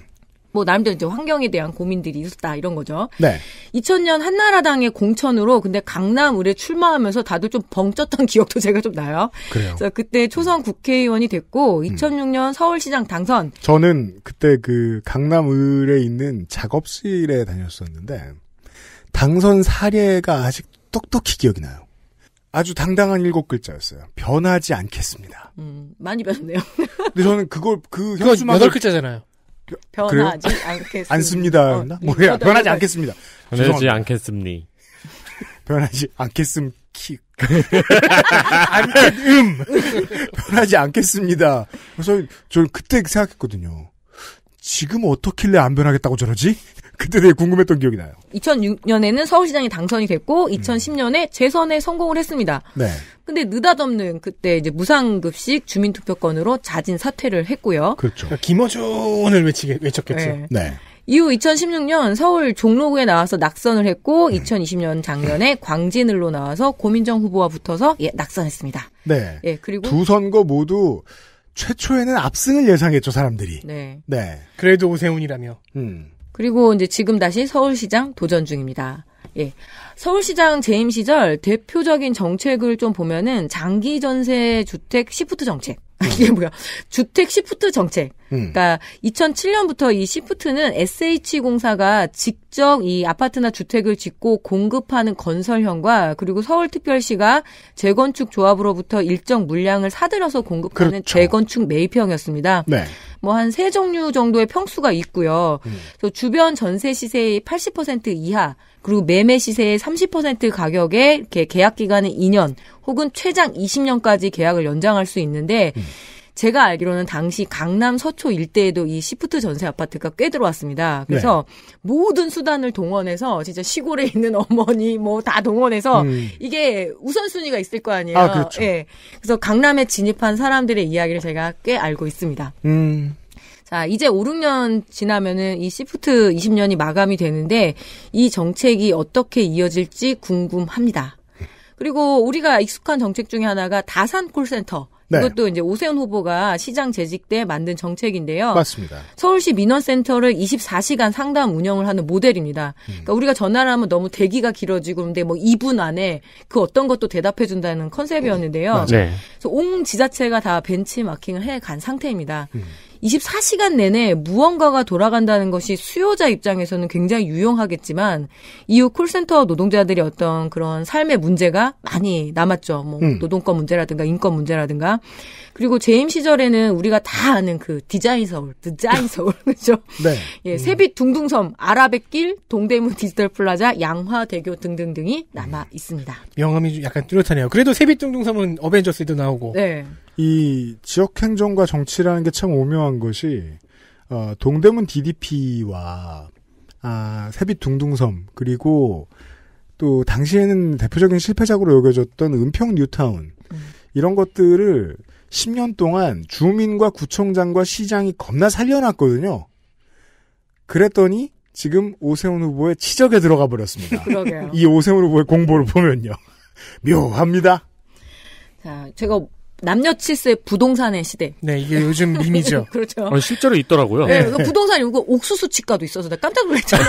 뭐남름 이제 환경에 대한 고민들이 있었다 이런 거죠. 네. 2000년 한나라당의 공천으로 근데 강남을에 출마하면서 다들 좀 벙쪘던 기억도 제가 좀 나요. 그래요. 그래서 그때 초선 국회의원이 됐고 2006년 음. 서울시장 당선. 저는 그때 그 강남을에 있는 작업실에 다녔었는데 당선 사례가 아직 똑똑히 기억이 나요. 아주 당당한 일곱 글자였어요. 변하지 않겠습니다. 음, 많이 변했네요. 근데 저는 그걸 그 현수막 여덟 글자잖아요. 변하지 그래요? 않겠습니다. 않습니다. 어, 네, 뭐야 변하지 않겠습니다. 변하지 않겠습니. 변하지 않겠음 키. 안겠음 변하지 않겠습니다. 그래서 저는 그때 생각했거든요. 지금 어떻길래 안 변하겠다고 저러지? 그때 되게 궁금했던 기억이 나요. 2006년에는 서울시장이 당선이 됐고 2010년에 음. 재선에 성공을 했습니다. 네. 근데 느닷없는 그때 이제 무상급식 주민투표권으로 자진 사퇴를 했고요. 그렇죠. 그러니까 김어준을 외치게 외쳤겠죠. 네. 네. 이후 2016년 서울 종로구에 나와서 낙선을 했고 음. 2020년 작년에 네. 광진을로 나와서 고민정 후보와 붙어서 예, 낙선했습니다. 네. 예, 그리고 두 선거 모두 최초에는 압승을 예상했죠 사람들이. 네. 네. 그래도 오세훈이라며. 음. 그리고 이제 지금 다시 서울시장 도전 중입니다. 예. 서울시장 재임 시절 대표적인 정책을 좀 보면은 장기 전세 주택 시프트 정책. 이게 뭐야? 주택 시프트 정책. 음. 그러니까 2007년부터 이 시프트는 SH 공사가 직접 이 아파트나 주택을 짓고 공급하는 건설형과 그리고 서울특별시가 재건축 조합으로부터 일정 물량을 사들여서 공급하는 그렇죠. 재건축 매입형이었습니다. 네. 뭐 한 세 종류 정도의 평수가 있고요. 음. 주변 전세 시세의 80% 이하 그리고 매매 시세의 30% 가격에 이렇게 계약 기간은 2년 혹은 최장 20년까지 계약을 연장할 수 있는데 음. 제가 알기로는 당시 강남 서초 일대에도 이 시프트 전세 아파트가 꽤 들어왔습니다. 그래서 네. 모든 수단을 동원해서 진짜 시골에 있는 어머니 뭐 다 동원해서 음. 이게 우선순위가 있을 거 아니에요. 아, 그렇죠. 예. 그래서 강남에 진입한 사람들의 이야기를 제가 꽤 알고 있습니다. 음. 자, 이제 5, 6년 지나면은 이 시프트 20년이 마감이 되는데 이 정책이 어떻게 이어질지 궁금합니다. 그리고 우리가 익숙한 정책 중에 하나가 다산 콜센터. 네. 이것도 이제 오세훈 후보가 시장 재직 때 만든 정책인데요. 맞습니다. 서울시 민원센터를 24시간 상담 운영을 하는 모델입니다. 음. 그러니까 우리가 전화를 하면 너무 대기가 길어지고 그런데 뭐 2분 안에 그 어떤 것도 대답해 준다는 컨셉이었는데요. 네. 네. 그래서 온 지자체가 다 벤치마킹을 해 간 상태입니다. 음. 24시간 내내 무언가가 돌아간다는 것이 수요자 입장에서는 굉장히 유용하겠지만 이후 콜센터 노동자들이 어떤 그런 삶의 문제가 많이 남았죠. 뭐 음. 노동권 문제라든가 인권 문제라든가 그리고 재임 시절에는 우리가 다 아는 그 디자인 서울, 디자인 서울 그죠? 네. 예, 음. 세빛 둥둥섬, 아라뱃길, 동대문 디지털 플라자, 양화대교 등등등이 남아 있습니다. 명함이 약간 뚜렷하네요. 그래도 세빛 둥둥섬은 어벤져스도 나오고. 네. 이 지역행정과 정치라는 게 참 오묘한 것이 어, 동대문 DDP와 아, 세빛 둥둥섬 그리고 또 당시에는 대표적인 실패작으로 여겨졌던 은평 뉴타운 음. 이런 것들을 10년 동안 주민과 구청장과 시장이 겁나 살려놨거든요. 그랬더니 지금 오세훈 후보의 치적에 들어가 버렸습니다. 그러게요. 이 오세훈 후보의 공보를 보면요. 묘합니다. 자, 제가 남녀 칠세 부동산의 시대. 네, 이게 요즘 밈이죠. 그렇죠. 어, 실제로 있더라고요. 네, 네. 그 부동산이고 옥수수 치과도 있어서 나 깜짝 놀랐잖아.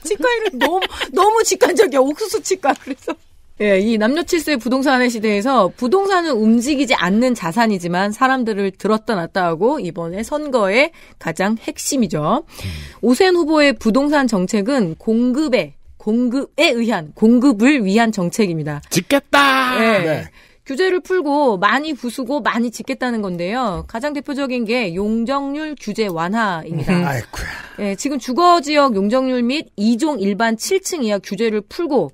치과 이름 너무 너무 직관적이야. 옥수수 치과 그래서. 예, 이 남녀 칠세 부동산의 시대에서 부동산은 움직이지 않는 자산이지만 사람들을 들었다 놨다 하고 이번에 선거의 가장 핵심이죠. 음. 오센 후보의 부동산 정책은 공급에 공급에 의한 공급을 위한 정책입니다. 짓겠다. 예, 네. 네. 규제를 풀고 많이 부수고 많이 짓겠다는 건데요. 가장 대표적인 게 용적률 규제 완화입니다. 음. 아이쿠야. 예, 지금 주거 지역 용적률 및 2종 일반 7층 이하 규제를 풀고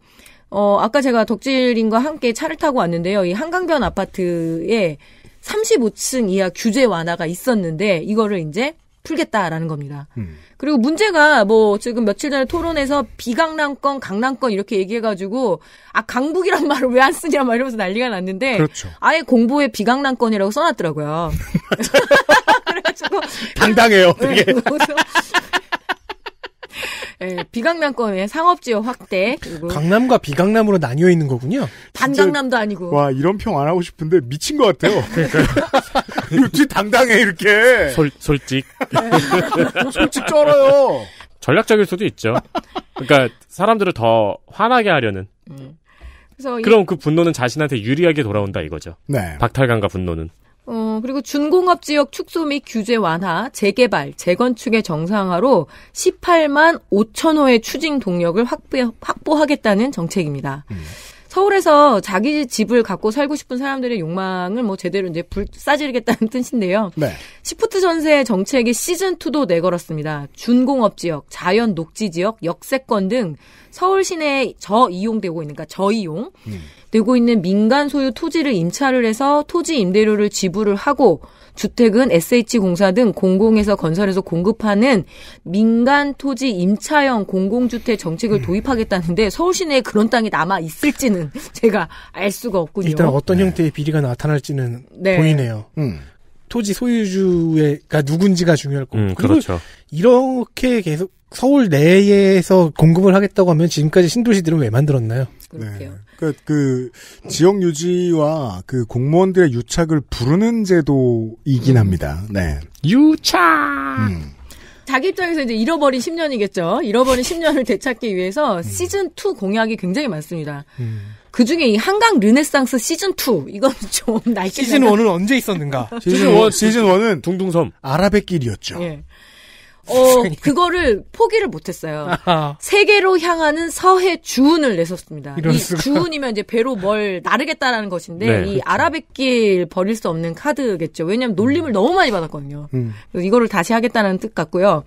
어 아까 제가 덕질인과 함께 차를 타고 왔는데요. 이 한강변 아파트에 35층 이하 규제 완화가 있었는데 이거를 이제 풀겠다라는 겁니다. 음. 그리고 문제가 뭐 지금 며칠 전에 토론에서 비강남권, 강남권 이렇게 얘기해가지고 아 강북이란 말을 왜 안 쓰냐 막 이러면서 난리가 났는데 그렇죠. 아예 공보에 비강남권이라고 써놨더라고요. 그래가지고 당당해요. 되게. 네, 네, 비강남권의 상업지역 확대. 그리고 강남과 비강남으로 나뉘어 있는 거군요. 반강남도 아니고. 와 이런 평 안 하고 싶은데 미친 것 같아요. 솔직 네, 네. 당당해 이렇게. 솔, 솔직. 솔직 쩔어요. 전략적일 수도 있죠. 그러니까 사람들을 더 화나게 하려는. 음. 그래서 그럼 이... 그 분노는 자신한테 유리하게 돌아온다 이거죠. 네. 박탈감과 분노는. 어, 그리고 준공업 지역 축소 및 규제 완화, 재개발, 재건축의 정상화로 18만 5천 호의 추진 동력을 확보, 확보하겠다는 정책입니다. 음. 서울에서 자기 집을 갖고 살고 싶은 사람들의 욕망을 뭐 제대로 이제 불싸지겠다는 뜻인데요. 네. 시프트 전세 정책의 시즌 2도 내걸었습니다. 준공업 지역, 자연 녹지 지역, 역세권 등 서울 시내에 저이용되고 있는 그러니까 저이용 음. 되고 있는 민간 소유 토지를 임차를 해서 토지 임대료를 지불을 하고 주택은 SH공사 등 공공에서 건설해서 공급하는 민간 토지 임차형 공공주택 정책을 음. 도입하겠다는데 서울 시내에 그런 땅이 남아 있을지는 제가 알 수가 없군요. 일단 어떤 네. 형태의 비리가 나타날지는 네. 보이네요. 음. 토지 소유주가 누군지가 중요할 거고. 음, 그렇죠. 이렇게 계속 서울 내에서 공급을 하겠다고 하면 지금까지 신도시들은 왜 만들었나요? 그렇게요. 네. 그그 그러니까 지역 유지와 그 공무원들의 유착을 부르는 제도이긴 음. 합니다. 네. 유착. 음. 자기 입장에서 이제 잃어버린 10년이겠죠. 잃어버린 10년을 되찾기 위해서 음. 시즌 2 공약이 굉장히 많습니다. 음. 그 중에 이 한강 르네상스 시즌 2 이건 좀 날개 시즌 1은 언제 있었는가? 시즌 1 시즌 1은 둥둥섬 아라뱃길이었죠. 예. 어, 그러니까. 그거를 포기를 못했어요. 세계로 향하는 서해 주운을 내셨습니다. 이 주운이면 이제 배로 뭘 나르겠다라는 것인데 네, 이 그렇죠. 아라뱃길 버릴 수 없는 카드겠죠. 왜냐하면 놀림을 음. 너무 많이 받았거든요. 음. 이거를 다시 하겠다는 뜻 같고요.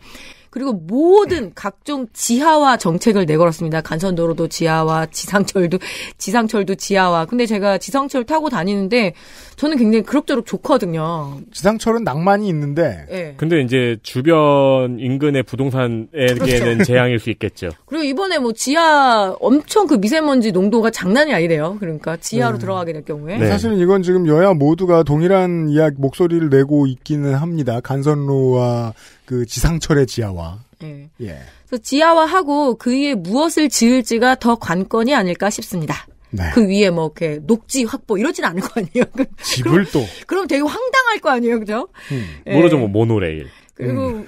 그리고 모든 각종 지하화 정책을 내걸었습니다. 간선도로도 지하화, 지상철도 지상철도 지하화. 근데 제가 지상철 타고 다니는데 저는 굉장히 그럭저럭 좋거든요. 지상철은 낭만이 있는데. 네. 근데 이제 주변 인근의 부동산에게는 그렇죠. 재앙일 수 있겠죠. 그리고 이번에 뭐 지하 엄청 그 미세먼지 농도가 장난이 아니래요. 그러니까 지하로 음. 들어가게 될 경우에. 네. 사실은 이건 지금 여야 모두가 동일한 이야기 목소리를 내고 있기는 합니다. 간선로와 그 지상철의 지하화. 네. 예. 예. 그래서 지하화하고 그 위에 무엇을 지을지가 더 관건이 아닐까 싶습니다. 네. 그 위에 뭐 이렇게 녹지 확보 이러진 않을 거 아니에요. 집을 그럼, 또. 그럼 되게 황당할 거 아니에요, 그죠? 음. 예. 모르죠, 뭐 모노레일. 그리고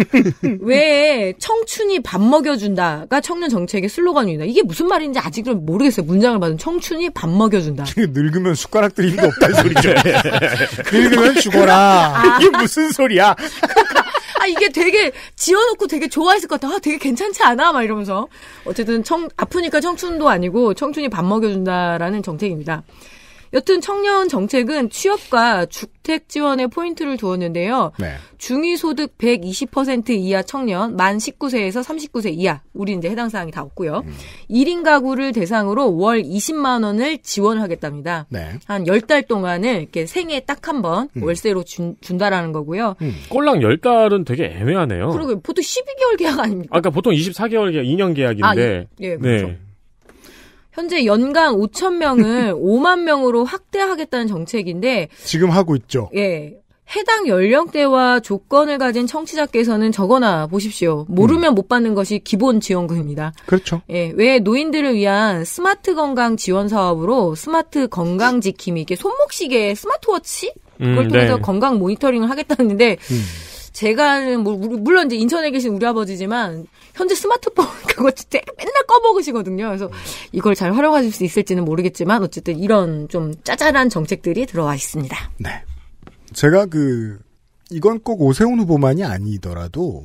음. 왜 청춘이 밥 먹여준다가 청년 정책의 슬로건입니다. 이게 무슨 말인지 아직도 모르겠어요. 문장을 받은 청춘이 밥 먹여준다. 늙으면 숟가락 들이는 게 없다는 소리죠. 늙으면 죽어라. 아. 이게 무슨 소리야. 아, 이게 되게 지어놓고 되게 좋아했을 것 같아. 아 되게 괜찮지 않아? 막 이러면서 어쨌든 청 아프니까 청춘도 아니고 청춘이 밥 먹여준다라는 정책입니다. 여튼 청년 정책은 취업과 주택 지원에 포인트를 두었는데요. 네. 중위소득 120% 이하 청년 만 19세에서 39세 이하 우리 이제 해당 사항이 다 없고요. 음. 1인 가구를 대상으로 월 20만 원을 지원하겠답니다. 네. 한 10달 동안을 이렇게 생애 딱 한번 음. 월세로 준, 준다라는 거고요. 음. 꼴랑 10달은 되게 애매하네요. 그리고 보통 12개월 계약 아닙니까? 아까 그러니까 보통 24개월 계약, 2년 계약인데. 아, 예, 예 그렇죠. 네. 현재 연간 5천 명을 5만 명으로 확대하겠다는 정책인데 지금 하고 있죠. 예. 해당 연령대와 조건을 가진 청취자께서는 적어놔 보십시오. 모르면 음. 못 받는 것이 기본 지원금입니다. 그렇죠. 예, 왜 노인들을 위한 스마트 건강 지원 사업으로 스마트 건강 지킴이 이게 손목시계 스마트워치 음, 그걸 통해서 네. 건강 모니터링을 하겠다는데 음. 제가 뭐 물론 이제 인천에 계신 우리 아버지지만 현재 스마트폰 그거 진짜 맨날 꺼먹으시거든요. 그래서 이걸 잘 활용하실 수 있을지는 모르겠지만 어쨌든 이런 좀 짜잘한 정책들이 들어와 있습니다. 네. 제가 그 이건 꼭 오세훈 후보만이 아니더라도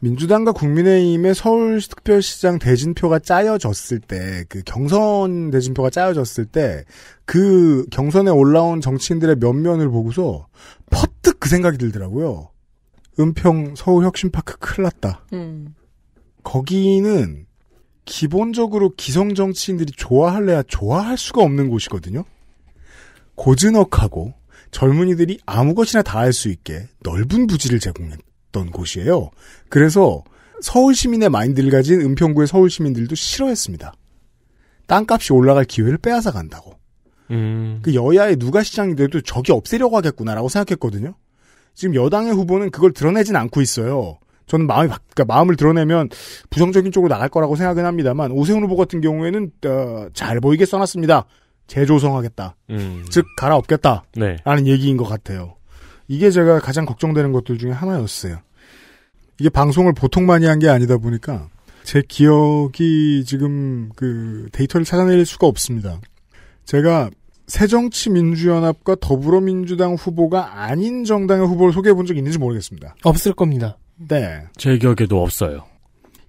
민주당과 국민의힘의 서울특별시장 대진표가 짜여졌을 때, 그 경선 대진표가 짜여졌을 때, 그 경선에 올라온 정치인들의 면면을 보고서 퍼뜩 그 생각이 들더라고요. 은평 서울혁신파크 큰일 났다. 음. 거기는 기본적으로 기성 정치인들이 좋아할래야 좋아할 수가 없는 곳이거든요. 고즈넉하고 젊은이들이 아무것이나 다 할 수 있게 넓은 부지를 제공했던 곳이에요. 그래서 서울 시민의 마인드를 가진 은평구의 서울 시민들도 싫어했습니다. 땅값이 올라갈 기회를 빼앗아 간다고. 음. 그 여야의 누가 시장이 돼도 저기 없애려고 하겠구나라고 생각했거든요. 지금 여당의 후보는 그걸 드러내진 않고 있어요. 저는 마음이 그러니까 마음을 드러내면 부정적인 쪽으로 나갈 거라고 생각은 합니다만 오세훈 후보 같은 경우에는 어, 잘 보이게 써놨습니다. 재조성하겠다. 음. 즉 갈아엎겠다. 네. 라는 얘기인 것 같아요. 이게 제가 가장 걱정되는 것들 중에 하나였어요. 이게 방송을 보통 많이 한 게 아니다 보니까 제 기억이 지금 그 데이터를 찾아낼 수가 없습니다. 제가 새정치민주연합과 더불어민주당 후보가 아닌 정당의 후보를 소개해 본 적이 있는지 모르겠습니다. 없을 겁니다. 네. 제 기억에도 없어요.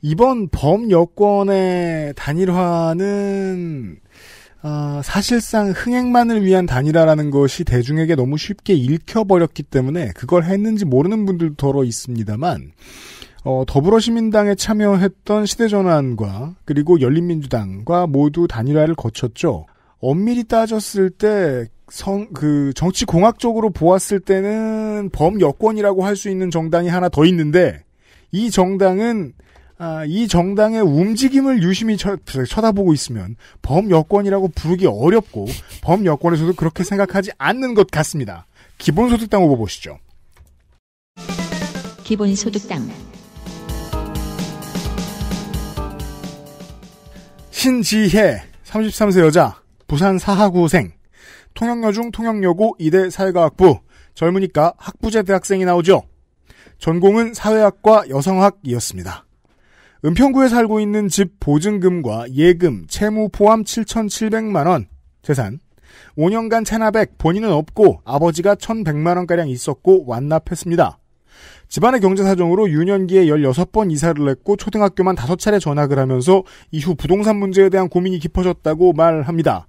이번 범 여권의 단일화는 어, 사실상 흥행만을 위한 단일화라는 것이 대중에게 너무 쉽게 읽혀버렸기 때문에 그걸 했는지 모르는 분들도 더러 있습니다만 어, 더불어시민당에 참여했던 시대전환과 그리고 열린민주당과 모두 단일화를 거쳤죠. 엄밀히 따졌을 때 성, 그, 정치공학적으로 보았을 때는 범여권이라고 할 수 있는 정당이 하나 더 있는데, 이 정당은, 아, 이 정당의 움직임을 유심히 쳐, 쳐다보고 있으면 범여권이라고 부르기 어렵고, 범여권에서도 그렇게 생각하지 않는 것 같습니다. 기본소득당 후보 보시죠. 기본소득당. 신지혜, 33세 여자. 부산 사하구생, 통영여중 통영여고 이대 사회과학부, 젊으니까 학부제 대학생이 나오죠. 전공은 사회학과 여성학이었습니다. 은평구에 살고 있는 집 보증금과 예금, 채무 포함 7,700만원, 재산, 5년간 체납액 본인은 없고 아버지가 1,100만원가량 있었고 완납했습니다. 집안의 경제 사정으로 유년기에 16번 이사를 했고 초등학교만 5차례 전학을 하면서 이후 부동산 문제에 대한 고민이 깊어졌다고 말합니다.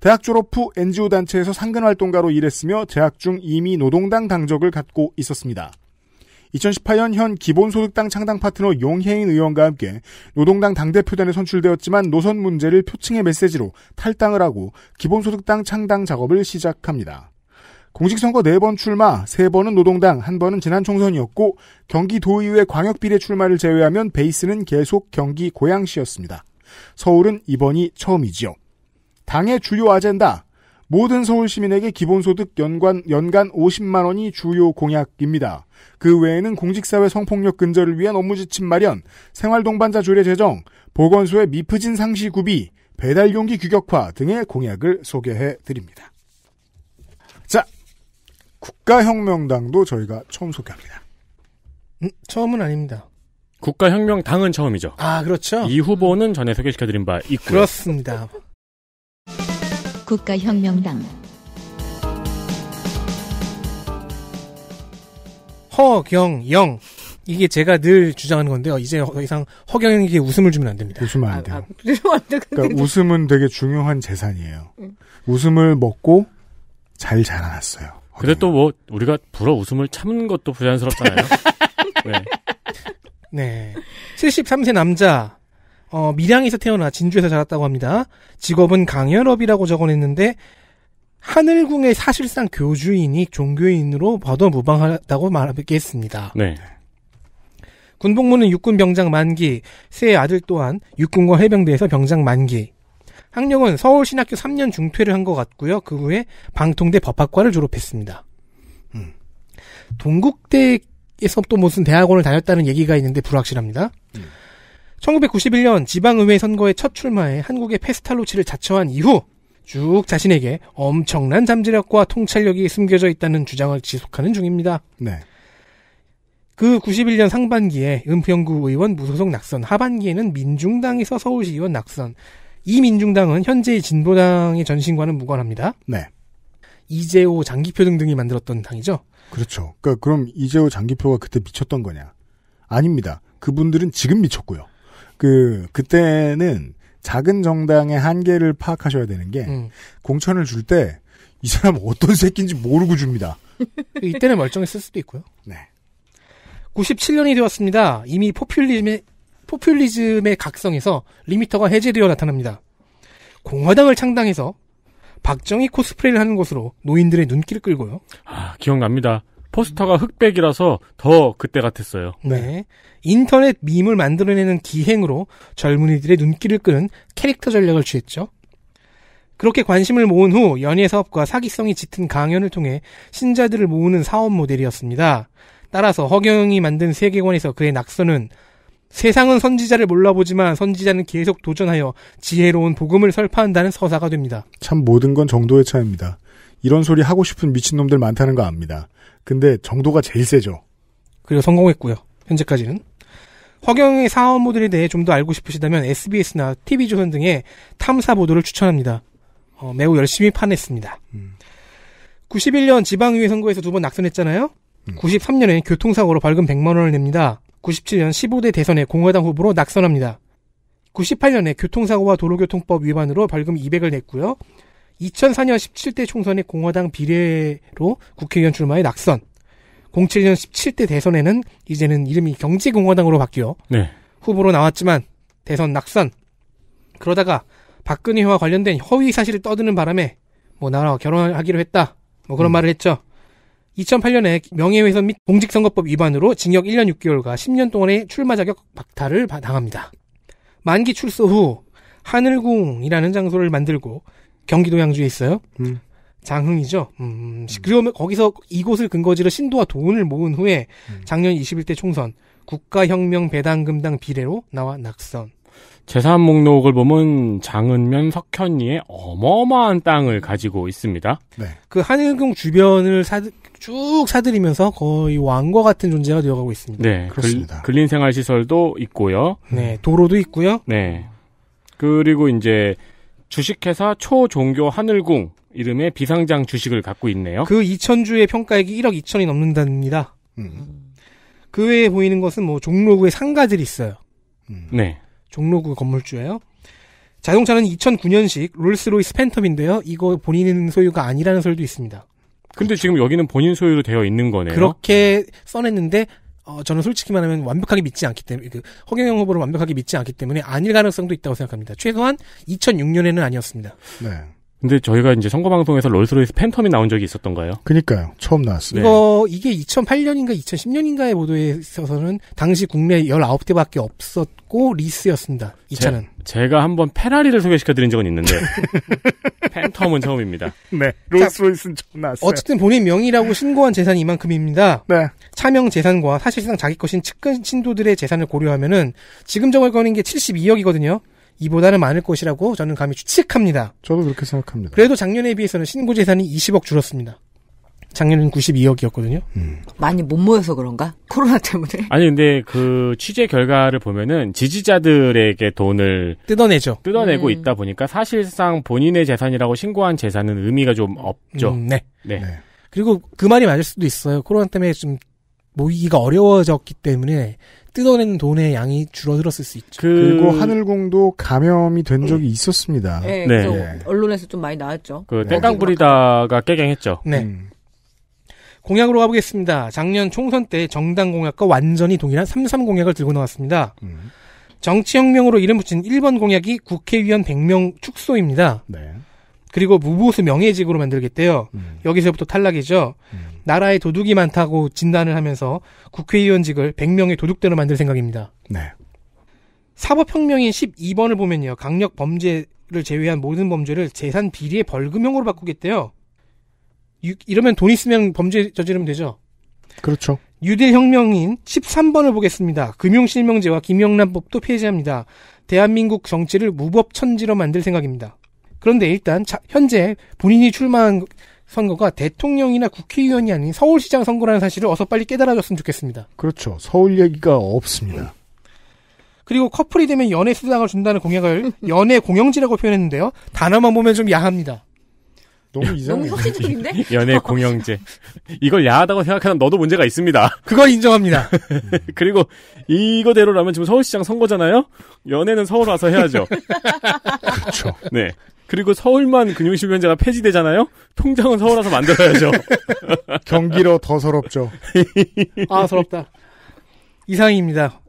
대학 졸업 후 NGO 단체에서 상근 활동가로 일했으며 재학 중 이미 노동당 당적을 갖고 있었습니다. 2018년 현 기본소득당 창당 파트너 용혜인 의원과 함께 노동당 당대표단에 선출되었지만 노선 문제를 표층의 메시지로 탈당을 하고 기본소득당 창당 작업을 시작합니다. 공직선거 4번 출마, 3번은 노동당, 1번은 지난 총선이었고 경기도의회 광역비례 출마를 제외하면 베이스는 계속 경기 고양시였습니다. 서울은 이번이 처음이지요. 당의 주요 아젠다. 모든 서울 시민에게 기본소득 연관 연간 50만원이 주요 공약입니다. 그 외에는 공직사회 성폭력 근절을 위한 업무지침 마련, 생활동반자 조례 제정, 보건소의 미프진 상시 구비, 배달용기 규격화 등의 공약을 소개해 드립니다. 자, 국가혁명당도 저희가 처음 소개합니다. 음, 처음은 아닙니다. 국가혁명당은 처음이죠. 아, 그렇죠. 이 후보는 전에 소개시켜드린 바 있고요. 그렇습니다. 국가혁명당 허경영 이게 제가 늘 주장하는 건데요. 이제 더 이상 허경영에게 웃음을 주면 안 됩니다. 웃으면 안 아, 돼요. 아, 아, 웃으면 안 그러니까 웃음은 되게 중요한 재산이에요. 응. 웃음을 먹고 잘 자라났어요. 근데 또뭐 우리가 불어 웃음을 참는 것도 부자연스럽잖아요. 네. 네. 73세 남자 어, 밀양에서 태어나 진주에서 자랐다고 합니다. 직업은 강연업이라고 적어냈는데 하늘궁의 사실상 교주인이 종교인으로 버더무방하다고 말하겠습니다. 네. 군복무는 육군 병장 만기, 세 아들 또한 육군과 해병대에서 병장 만기. 학력은 서울신학교 3년 중퇴를 한 것 같고요. 그 후에 방통대 법학과를 졸업했습니다. 음. 동국대에서 또 무슨 대학원을 다녔다는 얘기가 있는데 불확실합니다. 1991년 지방의회 선거에 첫 출마해 한국의 페스탈로치를 자처한 이후 쭉 자신에게 엄청난 잠재력과 통찰력이 숨겨져 있다는 주장을 지속하는 중입니다. 네. 그 91년 상반기에 은평구 의원 무소속 낙선, 하반기에는 민중당에서 서울시의원 낙선. 이 민중당은 현재의 진보당의 전신과는 무관합니다. 네. 이재호, 장기표 등등이 만들었던 당이죠. 그렇죠. 그러니까 그럼 이재호, 장기표가 그때 미쳤던 거냐? 아닙니다. 그분들은 지금 미쳤고요. 그 그때는 작은 정당의 한계를 파악하셔야 되는 게 음. 공천을 줄 때 이 사람 어떤 새끼인지 모르고 줍니다. 이때는 멀쩡했을 수도 있고요. 네. 97년이 되었습니다. 이미 포퓰리즘의 포퓰리즘의 각성에서 리미터가 해제되어 나타납니다. 공화당을 창당해서 박정희 코스프레를 하는 것으로 노인들의 눈길을 끌고요. 아, 기억납니다. 포스터가 흑백이라서 더 그때 같았어요. 네. 인터넷 밈을 만들어내는 기행으로 젊은이들의 눈길을 끄는 캐릭터 전략을 취했죠. 그렇게 관심을 모은 후 연예 사업과 사기성이 짙은 강연을 통해 신자들을 모으는 사업 모델이었습니다. 따라서 허경영이 만든 세계관에서 그의 낙서는 세상은 선지자를 몰라보지만 선지자는 계속 도전하여 지혜로운 복음을 설파한다는 서사가 됩니다. 참 모든 건 정도의 차이입니다. 이런 소리 하고 싶은 미친놈들 많다는 거 압니다. 근데 정도가 제일 세죠. 그리고 성공했고요. 현재까지는. 허경영의 사업 모델에 대해 좀 더 알고 싶으시다면 SBS나 TV조선 등의 탐사 보도를 추천합니다. 어, 매우 열심히 파냈습니다. 음. 91년 지방의회 선거에서 두 번 낙선했잖아요. 음. 93년에 교통사고로 벌금 100만 원을 냅니다. 97년 15대 대선에 공화당 후보로 낙선합니다. 98년에 교통사고와 도로교통법 위반으로 벌금 200을 냈고요. 2004년 17대 총선에 공화당 비례로 국회의원 출마해 낙선. 07년 17대 대선에는 이제는 이름이 경제공화당으로 바뀌어 네. 후보로 나왔지만 대선 낙선. 그러다가 박근혜와 관련된 허위 사실을 떠드는 바람에 뭐 나와 결혼하기로 했다. 뭐 그런 음. 말을 했죠. 2008년에 명예훼손 및 공직선거법 위반으로 징역 1년 6개월과 10년 동안의 출마 자격 박탈을 당합니다. 만기 출소 후 하늘궁이라는 장소를 만들고 경기도 양주에 있어요. 음. 장흥이죠. 음, 음 그러면 거기서 이곳을 근거지로 신도와 돈을 모은 후에 음. 작년 21대 총선 국가혁명 배당금당 비례로 나와 낙선. 재산 목록을 보면 장은면 석현리의 어마어마한 땅을 가지고 있습니다. 네. 그 한은경 주변을 사드, 쭉 사들이면서 거의 왕과 같은 존재가 되어가고 있습니다. 네, 그렇습니다. 글, 린생활시설도 있고요. 네, 도로도 있고요. 네. 그리고 이제 주식회사 초종교 하늘궁 이름의 비상장 주식을 갖고 있네요. 그 이천주의 평가액이 1억 2천이 넘는답니다. 음. 그 외에 보이는 것은 뭐종로구의 상가들이 있어요. 음. 네. 종로구 건물주예요. 자동차는 2009년식 롤스로이스 팬텀인데요. 이거 본인 은 소유가 아니라는 설도 있습니다. 근데 그렇죠. 지금 여기는 본인 소유로 되어 있는 거네요. 그렇게 써냈는데 어, 저는 솔직히 말하면 완벽하게 믿지 않기 때문에 그 허경영 후보를 완벽하게 믿지 않기 때문에 아닐 가능성도 있다고 생각합니다. 최소한 2006년에는 아니었습니다. 네. 근데 저희가 이제 선거 방송에서 롤스로이스 팬텀이 나온 적이 있었던가요? 그니까요. 처음 나왔어요. 네. 이거 이게 2008년인가 2010년인가의 보도에 있어서는 당시 국내 19대밖에 없었고 리스였습니다. 이 차는. 제, 가 한번 페라리를 소개시켜 드린 적은 있는데 팬텀은 처음입니다. 네. 롤스로이스는 처음 나왔어요. 어쨌든 본인 명의라고 신고한 재산이 이만큼입니다. 네. 차명 재산과 사실상 자기 것인 측근 신도들의 재산을 고려하면은 지금 저걸 거는 게 72억이거든요. 이보다는 많을 것이라고 저는 감히 추측합니다. 저도 그렇게 생각합니다. 그래도 작년에 비해서는 신고 재산이 20억 줄었습니다. 작년은 92억이었거든요. 음. 많이 못 모여서 그런가? 코로나 때문에? 아니 근데 그 취재 결과를 보면은 지지자들에게 돈을 뜯어내죠. 뜯어내고 음. 있다 보니까 사실상 본인의 재산이라고 신고한 재산은 의미가 좀 없죠. 음, 네. 네. 네. 그리고 그 말이 맞을 수도 있어요. 코로나 때문에 좀 모이기가 어려워졌기 때문에 뜯어내는 돈의 양이 줄어들었을 수 있죠. 그... 리고 하늘공도 감염이 된 적이 음. 있었습니다. 네, 네. 네. 언론에서 좀 많이 나왔죠. 그 네. 땡깡 부리다가 깨갱했죠. 네. 음. 공약으로 가보겠습니다. 작년 총선 때 정당 공약과 완전히 동일한 33 공약을 들고 나왔습니다. 음. 정치혁명으로 이름 붙인 1번 공약이 국회의원 100명 축소입니다. 네. 그리고 무보수 명예직으로 만들겠대요. 음. 여기서부터 탈락이죠. 음. 나라에 도둑이 많다고 진단을 하면서 국회의원직을 100명의 도둑대로 만들 생각입니다. 네. 사법혁명인 12번을 보면요. 강력 범죄를 제외한 모든 범죄를 재산 비리의 벌금형으로 바꾸겠대요. 유, 이러면 돈 있으면 범죄 저지르면 되죠. 그렇죠. 유대혁명인 13번을 보겠습니다. 금융실명제와 김영란법도 폐지합니다. 대한민국 정치를 무법천지로 만들 생각입니다. 그런데 일단 자, 현재 본인이 출마한 선거가 대통령이나 국회의원이 아닌 서울시장 선거라는 사실을 어서 빨리 깨달아줬으면 좋겠습니다. 그렇죠. 서울 얘기가 없습니다. 그리고 커플이 되면 연애 수당을 준다는 공약을 연애 공영지라고 표현했는데요. 단어만 보면 좀 야합니다. 너무 이상해. 너무 속지적인데? 연애 공영제. 이걸 야하다고 생각하는 너도 문제가 있습니다. 그건 인정합니다. 그리고 이거대로라면 지금 서울시장 선거잖아요? 연애는 서울 와서 해야죠. 그렇죠. 네. 그리고 서울만 금융실명제가 폐지되잖아요? 통장은 서울 에서 만들어야죠. 경기로 더 서럽죠. 아, 서럽다. 이상입니다.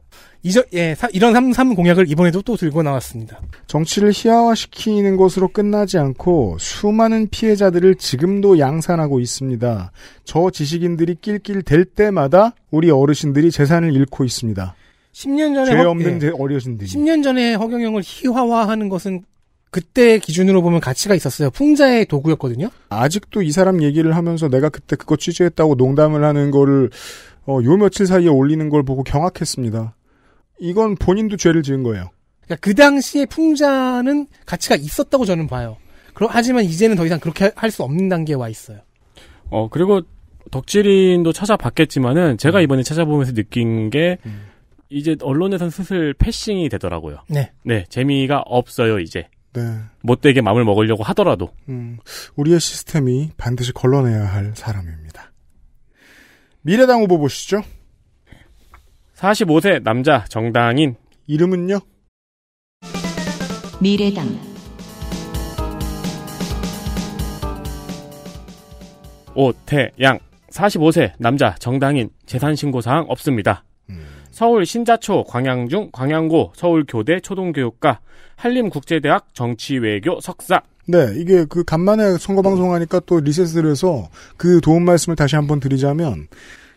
이저, 예, 사, 이런 삼삼 공약을 이번에도 또 들고 나왔습니다. 정치를 희화화시키는 것으로 끝나지 않고 수많은 피해자들을 지금도 양산하고 있습니다. 저 지식인들이 낄낄 될 때마다 우리 어르신들이 재산을 잃고 있습니다. 10년 전에 죄 없는 허, 예, 어르신들이. 10년 전에 허경영을 희화화하는 것은 그때 기준으로 보면 가치가 있었어요. 풍자의 도구였거든요. 아직도 이 사람 얘기를 하면서 내가 그때 그거 취재했다고 농담을 하는 거를 어, 요 며칠 사이에 올리는 걸 보고 경악했습니다. 이건 본인도 죄를 지은 거예요. 그러니까 그 당시에 풍자는 가치가 있었다고 저는 봐요. 그럼 하지만 이제는 더 이상 그렇게 할 수 없는 단계에 와 있어요. 어 그리고 덕질인도 찾아봤겠지만은 제가 음. 이번에 찾아보면서 느낀 게 음. 이제 언론에선 슬슬 패싱이 되더라고요. 네. 네, 재미가 없어요, 이제. 네. 못되게 마음을 먹으려고 하더라도 음, 우리의 시스템이 반드시 걸러내야 할 사람입니다. 미래당 후보 보시죠. 45세 남자 정당인 이름은요? 미래당 오태양 45세 남자 정당인 재산신고사항 없습니다. 서울 신자초, 광양중, 광양고, 서울교대 초등교육과, 한림국제대학 정치외교 석사. 네, 이게 그 간만에 선거방송 하니까 또 리셋을 해서 그 도움 말씀을 다시 한번 드리자면,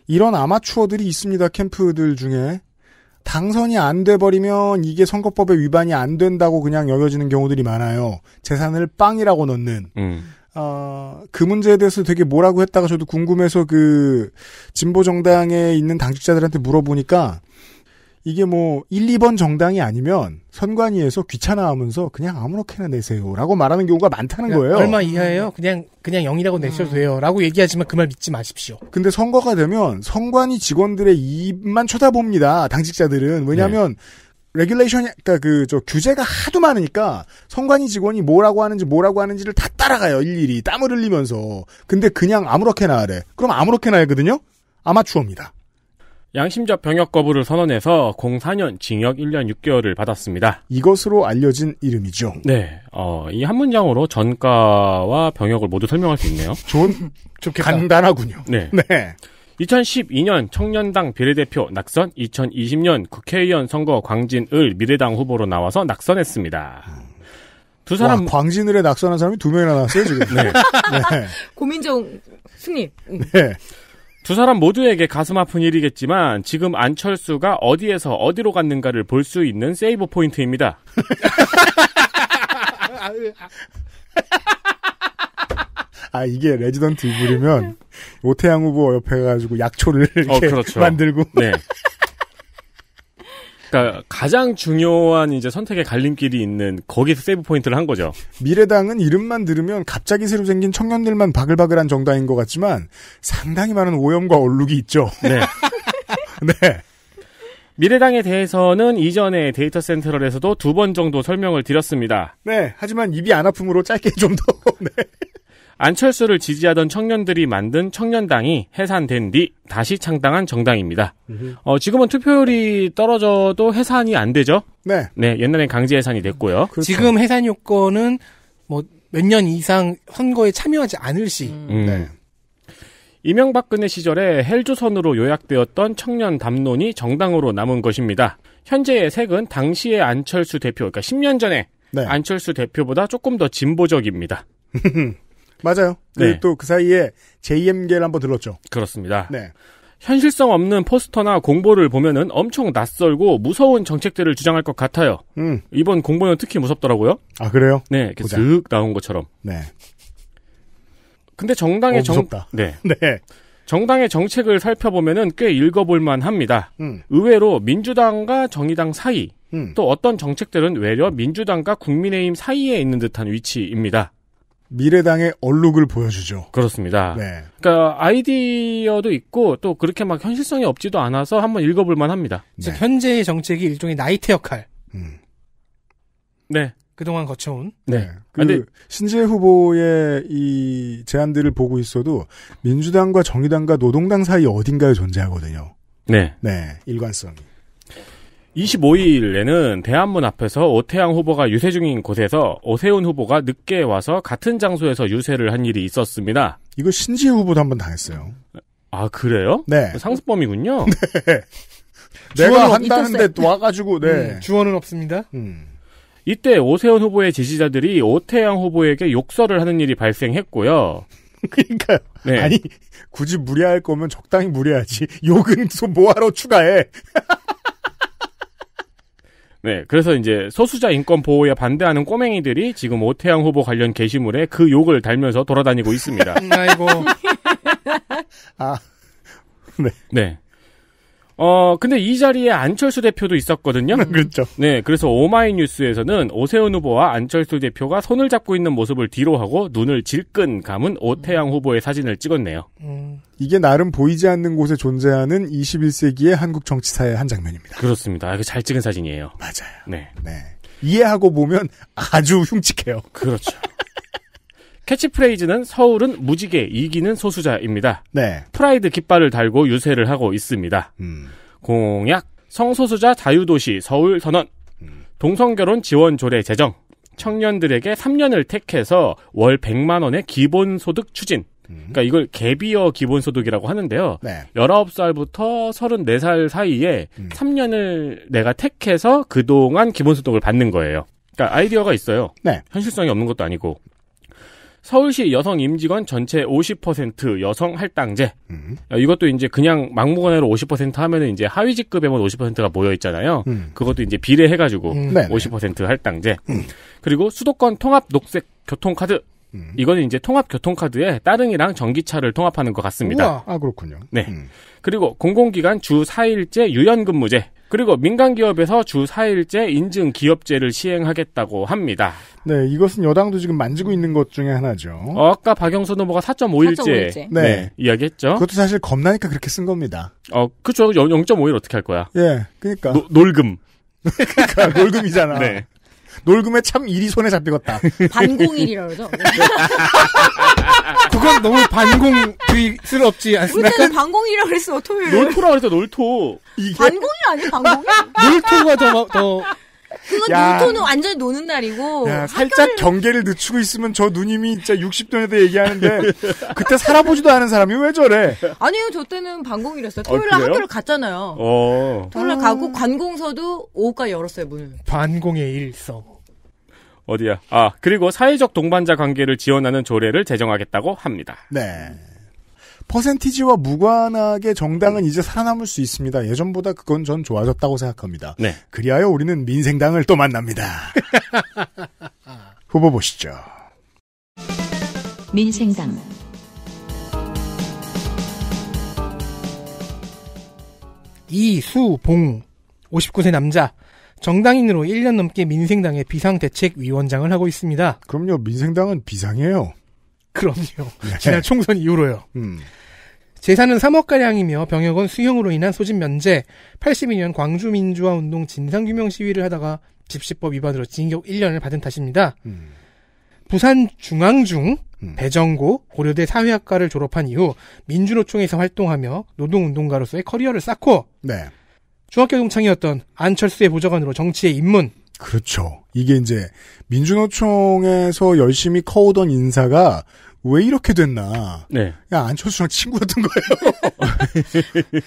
이런 아마추어들이 있습니다, 캠프들 중에. 당선이 안 돼버리면 이게 선거법에 위반이 안 된다고 그냥 여겨지는 경우들이 많아요. 재산을 빵이라고 넣는. 음. 어, 그 문제에 대해서 되게 뭐라고 했다가 저도 궁금해서 그 진보 정당에 있는 당직자들한테 물어보니까 이게 뭐 1, 2번 정당이 아니면 선관위에서 귀찮아하면서 그냥 아무렇게나 내세요라고 말하는 경우가 많다는 거예요. 얼마 이하예요? 그냥 그냥 영이라고 내셔도 음. 돼요라고 얘기하지만 그 말 믿지 마십시오. 근데 선거가 되면 선관위 직원들의 입만 쳐다봅니다. 당직자들은 왜냐하면 네. 레귤레이션이 그러니까 그 저 규제가 하도 많으니까 성관이 직원이 뭐라고 하는지 뭐라고 하는지를 다 따라가요 일일이 땀을 흘리면서 근데 그냥 아무렇게나 하래 그럼 아무렇게나 하거든요 아마추어입니다 양심적 병역 거부를 선언해서 04년 징역 1년 6개월을 받았습니다. 이것으로 알려진 이름이죠. 네, 어, 이 한 문장으로 전과와 병역을 모두 설명할 수 있네요. 좋은, 좋게 간단하군요. 네. 네. 2012년 청년당 비례대표 낙선, 2020년 국회의원 선거 광진을 미래당 후보로 나와서 낙선했습니다. 두 사람 와, 광진을에 낙선한 사람이 두 명이나 나왔어요 지금. 네. 네. 고민정 승리. 네. 두 사람 모두에게 가슴 아픈 일이겠지만 지금 안철수가 어디에서 어디로 갔는가를 볼 수 있는 세이버 포인트입니다. 아 이게 레지던트 이불이면 오태양 후보 옆에 가지고 약초를 어, 이렇게 어, 그렇죠. 만들고. 네. 그러니까 가장 중요한 이제 선택의 갈림길이 있는 거기서 세이브 포인트를 한 거죠. 미래당은 이름만 들으면 갑자기 새로 생긴 청년들만 바글바글한 정당인 것 같지만 상당히 많은 오염과 얼룩이 있죠. 네. 네. 미래당에 대해서는 이전에 데이터 센트럴에서도 두 번 정도 설명을 드렸습니다. 네. 하지만 입이 안 아픔으로 짧게 좀 더. 네. 안철수를 지지하던 청년들이 만든 청년당이 해산된 뒤 다시 창당한 정당입니다. 어, 지금은 투표율이 떨어져도 해산이 안 되죠? 네. 네, 옛날엔 강제 해산이 됐고요. 그렇죠. 지금 해산 요건은 뭐 몇 년 이상 선거에 참여하지 않을 시. 음. 네. 네. 이명박근혜 시절에 헬조선으로 요약되었던 청년 담론이 정당으로 남은 것입니다. 현재의 색은 당시의 안철수 대표, 그러니까 10년 전에 네. 안철수 대표보다 조금 더 진보적입니다. 맞아요. 그 네. 또 그 사이에 JM계를 한번 들렀죠. 그렇습니다. 네. 현실성 없는 포스터나 공보를 보면은 엄청 낯설고 무서운 정책들을 주장할 것 같아요. 음. 이번 공보는 특히 무섭더라고요. 아 그래요? 네, 이렇게 보 나온 것처럼. 네. 근데 정당의 어, 정 네. 네. 정당의 정책을 살펴보면은 꽤 읽어볼만 합니다. 음. 의외로 민주당과 정의당 사이 음. 또 어떤 정책들은 외려 민주당과 국민의힘 사이에 있는 듯한 위치입니다. 미래당의 얼룩을 보여주죠. 그렇습니다. 네. 그러니까 아이디어도 있고 또 그렇게 막 현실성이 없지도 않아서 한번 읽어볼 만합니다. 네. 즉 현재의 정책이 일종의 나이트 역할. 음. 네. 그동안 거쳐온. 네. 네. 그 근데 아, 네. 신재 후보의 이 제안들을 보고 있어도 민주당과 정의당과 노동당 사이 어딘가에 존재하거든요. 네. 네. 일관성이. 25일에는 대한문 앞에서 오태양 후보가 유세 중인 곳에서 오세훈 후보가 늦게 와서 같은 장소에서 유세를 한 일이 있었습니다. 이거 신지혜 후보도 한 번 당했어요. 아 그래요? 네. 상습범이군요. 네. 내가 한다는데 또 와가지고 네. 음, 주원은 없습니다. 음. 이때 오세훈 후보의 지지자들이 오태양 후보에게 욕설을 하는 일이 발생했고요. 그러니까요. 네. 아니 굳이 무리할 거면 적당히 무리하지. 욕은 또 뭐하러 추가해. 네, 그래서 이제 소수자 인권 보호에 반대하는 꼬맹이들이 지금 오태양 후보 관련 게시물에 그 욕을 달면서 돌아다니고 있습니다. 아이고. 아, 네. 네. 어, 근데 이 자리에 안철수 대표도 있었거든요. 그렇죠. 네, 그래서 오마이뉴스에서는 오세훈 후보와 안철수 대표가 손을 잡고 있는 모습을 뒤로 하고 눈을 질끈 감은 오태양 음. 후보의 사진을 찍었네요. 음. 이게 나름 보이지 않는 곳에 존재하는 21세기의 한국 정치사의 한 장면입니다. 그렇습니다. 잘 찍은 사진이에요. 맞아요. 네. 네. 이해하고 보면 아주 흉측해요. 그렇죠. 캐치프레이즈는 서울은 무지개 이기는 소수자입니다. 네. 프라이드 깃발을 달고 유세를 하고 있습니다. 음. 공약 성소수자 자유도시 서울 선언 음. 동성결혼 지원 조례 제정 청년들에게 3년을 택해서 월 100만 원의 기본소득 추진 음. 그러니까 이걸 개비어 기본소득이라고 하는데요. 네. 19살부터 34살 사이에 음. 3년을 내가 택해서 그동안 기본소득을 받는 거예요. 그러니까 아이디어가 있어요. 네. 현실성이 없는 것도 아니고. 서울시 여성 임직원 전체 50% 여성 할당제. 음. 어, 이것도 이제 그냥 막무가내로 50% 하면은 이제 하위 직급에만 50%가 모여 있잖아요. 음. 그것도 이제 비례해 가지고 음. 50% 할당제. 음. 그리고 수도권 통합 녹색 교통카드. 음. 이거는 이제 통합 교통카드에 따릉이랑 전기차를 통합하는 것 같습니다. 우와. 아 그렇군요. 네. 음. 그리고 공공기관 주4일째 유연근무제. 그리고 민간 기업에서 주 4일제 인증 기업제를 시행하겠다고 합니다. 네, 이것은 여당도 지금 만지고 있는 것 중에 하나죠. 어, 아까 박영선 후보가 4.5일제, 4.5일제. 네. 네. 이야기했죠. 그것도 사실 겁나니까 그렇게 쓴 겁니다. 어, 그쵸. 0.5일 어떻게 할 거야? 예, 그니까. 러 놀금. 그니까, 러 놀금이잖아. 네. 놀금에 참 일이 손에 잡히겠다. 반공일이라 그러죠. 그건 너무 반공스럽지 그 않습니까? 그 때는 반공이라 고 그랬어, 토요일. 놀토라 고 그랬어, 놀토. 이게... 반공이 아니야, 반공이? 놀토가 더, 더. 그건 야. 놀토는 완전히 노는 날이고. 야, 살짝 학교를... 경계를 늦추고 있으면 저 누님이 진짜 60도에도 얘기하는데, 그때 살아보지도 않은 사람이 왜 저래? 아니요, 저 때는 반공이랬어요. 아, 토요일날 어, 학교를 갔잖아요. 어. 토요일날 아... 가고 관공서도 오후까지 열었어요, 문을. 반공의 일성. 어디야? 아, 그리고 사회적 동반자 관계를 지원하는 조례를 제정하겠다고 합니다. 네. 퍼센티지와 무관하게 정당은 이제 살아남을 수 있습니다. 예전보다 그건 전 좋아졌다고 생각합니다. 네. 그리하여 우리는 민생당을 또 만납니다. 후보 보시죠. 민생당 이수봉 59세 남자 정당인으로 1년 넘게 민생당의 비상대책위원장을 하고 있습니다. 그럼요. 민생당은 비상이에요. 그럼요. 네. 지난 총선 이후로요. 음. 재산은 3억가량이며 병역은 수형으로 인한 소집 면제, 82년 광주민주화운동 진상규명 시위를 하다가 집시법 위반으로 징역 1년을 받은 탓입니다. 음. 부산 중앙중, 음. 배정고, 고려대 사회학과를 졸업한 이후 민주노총에서 활동하며 노동운동가로서의 커리어를 쌓고 네. 중학교 동창이었던 안철수의 보좌관으로 정치에 입문. 그렇죠. 이게 이제 민주노총에서 열심히 커오던 인사가 왜 이렇게 됐나. 네. 야, 안철수랑 친구였던 거예요.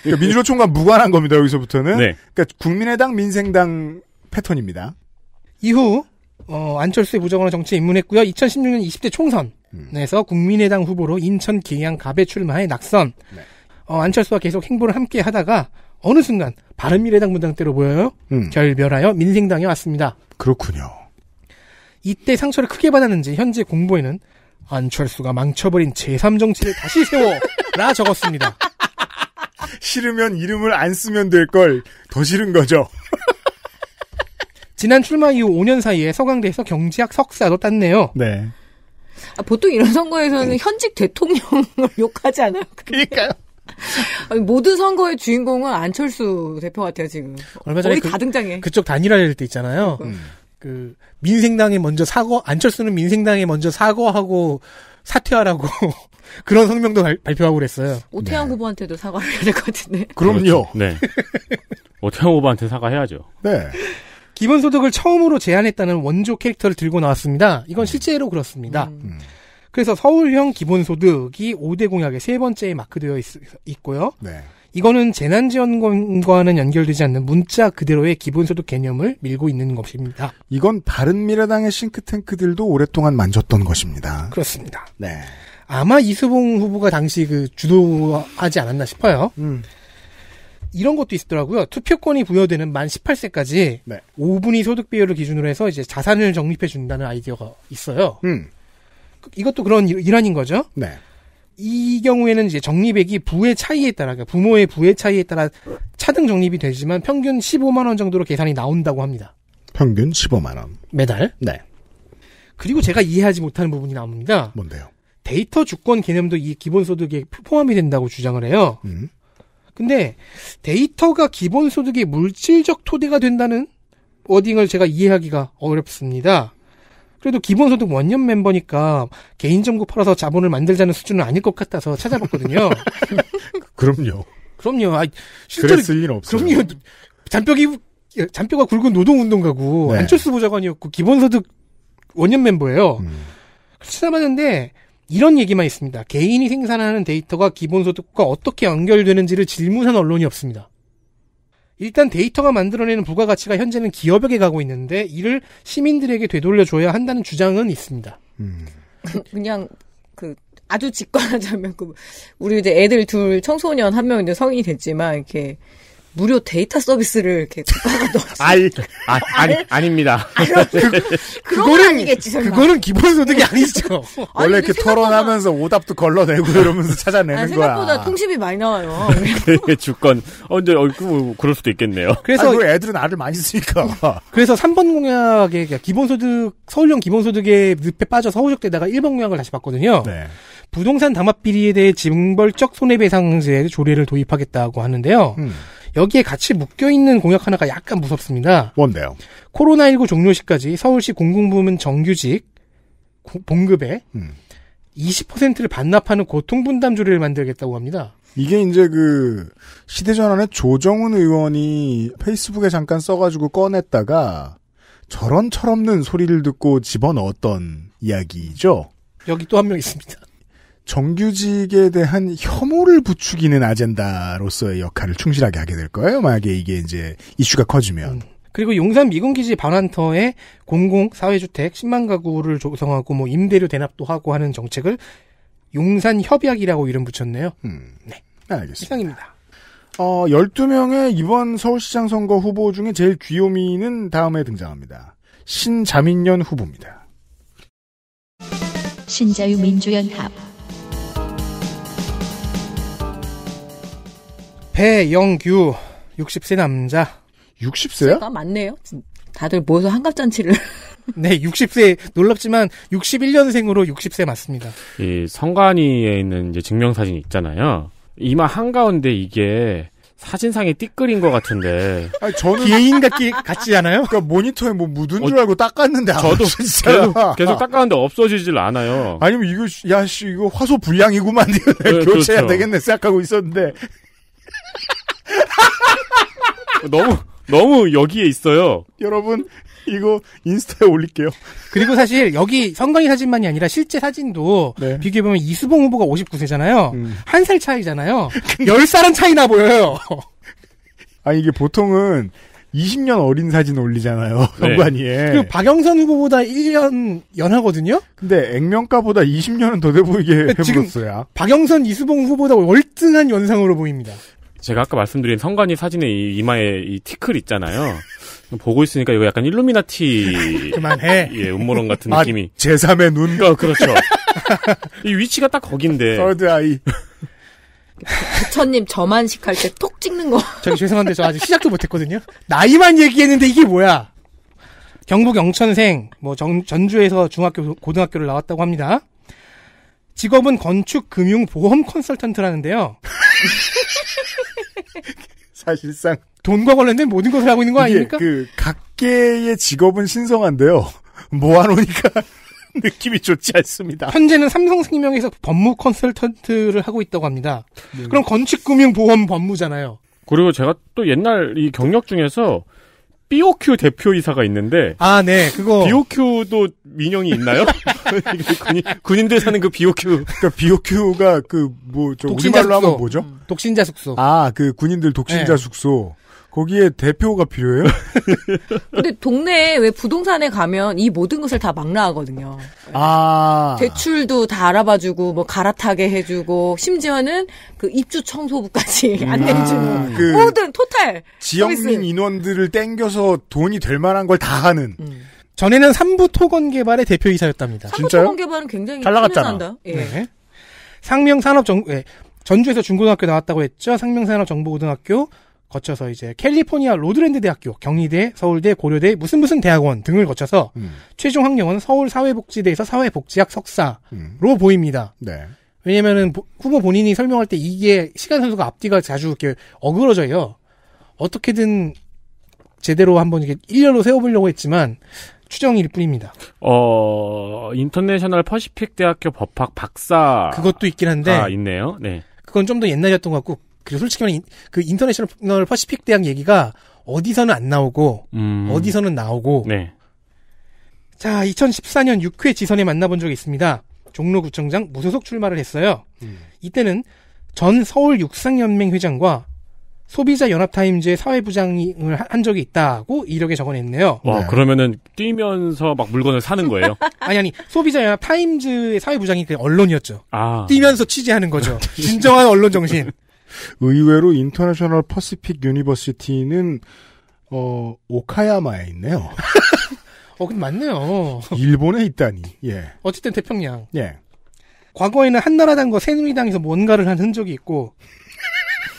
그러니까 민주노총과 무관한 겁니다, 여기서부터는. 네. 그러니까 국민의당, 민생당 패턴입니다. 이후, 어, 안철수의 보좌관으로 정치에 입문했고요. 2016년 20대 총선에서 음. 국민의당 후보로 인천 기양 갑에 출마해 낙선. 네. 어, 안철수와 계속 행보를 함께 하다가 어느 순간 바른미래당 문당대로 보여요. 음. 결별하여 민생당에 왔습니다. 그렇군요. 이때 상처를 크게 받았는지 현재 공보에는 안철수가 망쳐버린 제3정치를 다시 세워라 적었습니다. 싫으면 이름을 안 쓰면 될 걸 더 싫은 거죠. 지난 출마 이후 5년 사이에 서강대에서 경제학 석사도 땄네요. 네. 아, 보통 이런 선거에서는 음. 현직 대통령을 욕하지 않아요. 그러니까요. 모든 선거의 주인공은 안철수 대표 같아요 지금. 얼마 전에 그, 다 등장해. 그쪽 단일화될 때 있잖아요. 그러니까. 음. 그 민생당에 먼저 사과 안철수는 민생당에 먼저 사과하고 사퇴하라고 그런 성명도 발, 표하고 그랬어요. 오태양 네. 후보한테도 사과를 해야 될 것 같은데. 그럼요. 그렇죠. 네. 오태양 후보한테 사과해야죠. 네. 기본소득을 처음으로 제안했다는 원조 캐릭터를 들고 나왔습니다. 이건 음. 실제로 그렇습니다. 음. 음. 그래서 서울형 기본소득이 5대 공약의 세 번째에 마크되어 있, 있고요. 네. 이거는 재난지원금과는 연결되지 않는 문자 그대로의 기본소득 개념을 밀고 있는 것입니다. 이건 바른미래당의 싱크탱크들도 오랫동안 만졌던 것입니다. 그렇습니다. 네. 아마 이수봉 후보가 당시 그 주도하지 않았나 싶어요. 음. 이런 것도 있더라고요. 투표권이 부여되는 만 18세까지 네. 5분위 소득 비율을 기준으로 해서 이제 자산을 적립해 준다는 아이디어가 있어요. 음. 이것도 그런 일환인 거죠. 네. 이 경우에는 이제 적립액이 부의 차이에 따라 그러니까 부모의 부의 차이에 따라 차등 적립이 되지만 평균 15만 원 정도로 계산이 나온다고 합니다. 평균 15만 원. 매달? 네. 그리고 제가 이해하지 못하는 부분이 나옵니다. 뭔데요? 데이터 주권 개념도 이 기본소득에 포함이 된다고 주장을 해요. 음. 근데 데이터가 기본소득의 물질적 토대가 된다는 워딩을 제가 이해하기가 어렵습니다. 그래도 기본소득 원년 멤버니까 개인정보 팔아서 자본을 만들자는 수준은 아닐 것 같아서 찾아봤거든요. 그럼요. 그럼요. 아, 실제로 그랬을 는 없어요. 그럼요. 잔뼈기 잔뼈가 굵은 노동운동가고 네. 안철수 보좌관이었고 기본소득 원년 멤버예요. 음. 찾아봤는데 이런 얘기만 있습니다. 개인이 생산하는 데이터가 기본소득과 어떻게 연결되는지를 질문한 언론이 없습니다. 일단 데이터가 만들어내는 부가가치가 현재는 기업에게 가고 있는데 이를 시민들에게 되돌려줘야 한다는 주장은 있습니다. 음. 그, 그냥 그 아주 직관하자면 그 우리 이제 애들 둘 청소년 한 명 이제 성인이 됐지만 이렇게 무료 데이터 서비스를 이렇게 알, 아, 아니, 아닙니다. 그거는 아니겠지, 설마. 그거는 기본소득이 아니죠. 아니, 원래 이렇게 그 생각보다- 토론하면서 오답도 걸러내고 이러면서 찾아내는 아니, 생각보다 거야. 통신비 많이 나와요. 그 주권. 어, 제 어, 그, 뭐, 그럴 수도 있겠네요. 그래서 그래 애들은 알을 많이 쓰니까. 그래서 3번 공약에 그러니까 기본소득 서울형 기본소득의 늪에 빠져 서울역대다가 1번 공약을 다시 봤거든요. 네. 부동산 담합 비리에 대해 징벌적 손해배상제 조례를 도입하겠다고 하는데요. 음. 여기에 같이 묶여있는 공약 하나가 약간 무섭습니다. 뭔데요? 코로나19 종료 시까지 서울시 공공부문 정규직 고, 봉급에 음. 20%를 반납하는 고통분담 조례를 만들겠다고 합니다. 이게 이제 그 시대전환에 조정훈 의원이 페이스북에 잠깐 써가지고 꺼냈다가 저런 철없는 소리를 듣고 집어넣었던 이야기죠. 여기 또 한 명 있습니다. 정규직에 대한 혐오를 부추기는 아젠다로서의 역할을 충실하게 하게 될 거예요. 만약에 이게 이제 이슈가 커지면. 음. 그리고 용산 미군기지 반환터에 공공 사회주택 10만 가구를 조성하고 뭐 임대료 대납도 하고 하는 정책을 용산 협약이라고 이름 붙였네요. 음. 네. 알겠습니다. 이상입니다. 어, 12명의 이번 서울시장 선거 후보 중에 제일 귀요미는 다음에 등장합니다. 신자민련 후보입니다. 신자유민주연합 배영규 60세 남자. 60세야? 가 아, 맞네요. 다들 모여서 한갑잔치를. 네, 60세 놀랍지만 61년생으로 60세 맞습니다. 이 성관위에 있는 이제 증명사진 있잖아요. 이마 한가운데 이게 사진상에 띠끌인 것 같은데. 아 저는 개인 같기 같지 않아요? 그니까 모니터에 뭐 묻은 어, 줄 알고 닦았는데 저도 진짜 계속, 계속 닦았는데 없어지질 않아요. 아니면 이거 야씨 이거 화소 불량이구만 네, 교체해야 그렇죠. 되겠네 생각하고 있었는데 너무 너무 여기에 있어요. 여러분 이거 인스타에 올릴게요. 그리고 사실 여기 선관위 사진만이 아니라 실제 사진도 네. 비교해보면 이수봉 후보가 59세잖아요. 음. 한살 차이잖아요. 열살은 차이나 보여요. 아 이게 보통은 20년 어린 사진 올리잖아요. 연관이에. 네. 그리고 박영선 후보보다 1년 연하거든요. 근데 액면가보다 20년은 더 돼 보이게 해버렸어요. 박영선 이수봉 후보보다 월등한 연상으로 보입니다. 제가 아까 말씀드린 성관이 사진에 이, 이마에 이 티클 있잖아요. 보고 있으니까 이거 약간 일루미나티. 그만해. 예, 음모론 같은 아, 느낌이. 제3의 눈. 어, 그렇죠. 이 위치가 딱 거긴데. 서드 아이. 부처님 저만식할 때 톡 찍는 거. 저기 죄송한데 저 아직 시작도 못했거든요. 나이만 얘기했는데 이게 뭐야? 경북 영천생, 뭐 정, 전주에서 중학교, 고등학교를 나왔다고 합니다. 직업은 건축, 금융, 보험 컨설턴트라는데요. 사실상 돈과 관련된 모든 것을 하고 있는 거 아닙니까? 그 각계의 직업은 신성한데요. 모아놓으니까 느낌이 좋지 않습니다. 현재는 삼성생명에서 법무 컨설턴트를 하고 있다고 합니다. 네. 그럼 건축금융보험 법무잖아요. 그리고 제가 또 옛날 이 경력 중에서 BOQ 대표이사가 있는데 아, 네. 그거 BOQ도 민영이 있나요? 군인, 군인들 사는 그 BOQ. 그니까 BOQ가 그 뭐저 우리말로 숙소. 하면 뭐죠? 음. 독신자 숙소. 아, 그 군인들 독신자 네. 숙소. 거기에 대표가 필요해요? 근데 동네에 왜 부동산에 가면 이 모든 것을 다 망라하거든요. 아. 대출도 다 알아봐주고, 뭐 갈아타게 해주고, 심지어는 그 입주 청소부까지 음. 안내해주는 아, 그 모든 토탈. 지역민 서비스. 인원들을 땡겨서 돈이 될 만한 걸 다 하는. 음. 전에는 삼부 토건 개발의 대표이사였답니다. 삼부 토건 개발은 굉장히 잘 나갔잖아. 예. 네. 상명산업정, 예. 전주에서 중고등학교 나왔다고 했죠. 상명산업정보고등학교, 거쳐서 이제 캘리포니아 로드랜드 대학교, 경희대, 서울대, 고려대, 무슨 무슨 대학원 등을 거쳐서 음. 최종 학력은 서울 사회복지대에서 사회복지학 석사로 음. 보입니다. 네. 왜냐면은 후보 본인이 설명할 때 이게 시간 선수가 앞뒤가 자주 이렇게 어그러져요. 어떻게든 제대로 한번 이게 렇 일렬로 세워보려고 했지만 추정일 뿐입니다. 어 인터내셔널 퍼시픽 대학교 법학 박사 그것도 있긴 한데 아, 있네요. 네. 그건 좀 더 옛날이었던 것 같고 그리고 솔직히 말해, 그 인터내셔널 퍼시픽 대학 얘기가 어디서는 안 나오고, 음. 어디서는 나오고. 네. 자, 2014년 6회 지선에 만나본 적이 있습니다. 종로구청장 무소속 출마를 했어요. 음. 이때는 전 서울 육상연맹 회장과 소비자연합타임즈의 사회부장을 한 적이 있다고 이력에 적어냈네요. 와, 네. 그러면은 뛰면서 막 물건을 사는 거예요? 아니, 아니. 소비자연합타임즈의 사회부장이 그 언론이었죠. 아. 뛰면서 취재하는 거죠. 진정한 언론 정신. 의외로 인터내셔널 퍼시픽 유니버시티는 어 오카야마에 있네요. 어, 근데 맞네요. 일본에 있다니. 예. 어쨌든 태평양. 예. 과거에는 한나라당과 새누리당에서 뭔가를 한 흔적이 있고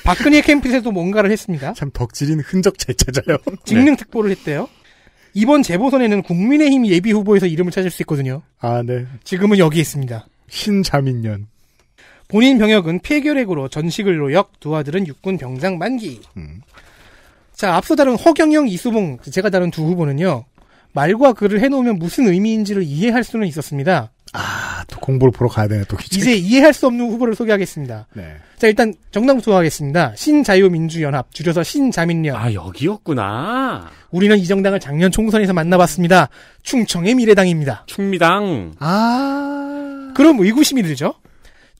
박근혜 캠프에서도 뭔가를 했습니다. 참 덕질인 흔적 잘 찾아요. 직능 특보를 했대요. 이번 재보선에는 국민의힘 예비 후보에서 이름을 찾을 수 있거든요. 아, 네. 지금은 여기 있습니다. 신자민년. 본인 병역은 폐결핵으로 전시글로 역, 두 아들은 육군 병장 만기. 음. 자, 앞서 다룬 허경영, 이수봉, 제가 다룬 두 후보는요. 말과 글을 해놓으면 무슨 의미인지를 이해할 수는 있었습니다. 아, 또 공부를 보러 가야 되네, 또 기재. 이제 이해할 수 없는 후보를 소개하겠습니다. 네. 자, 일단 정당부터 하겠습니다. 신자유민주연합, 줄여서 신자민련. 아, 여기였구나. 우리는 이 정당을 작년 총선에서 만나봤습니다. 충청의 미래당입니다. 충미당. 아. 그럼 의구심이 들죠?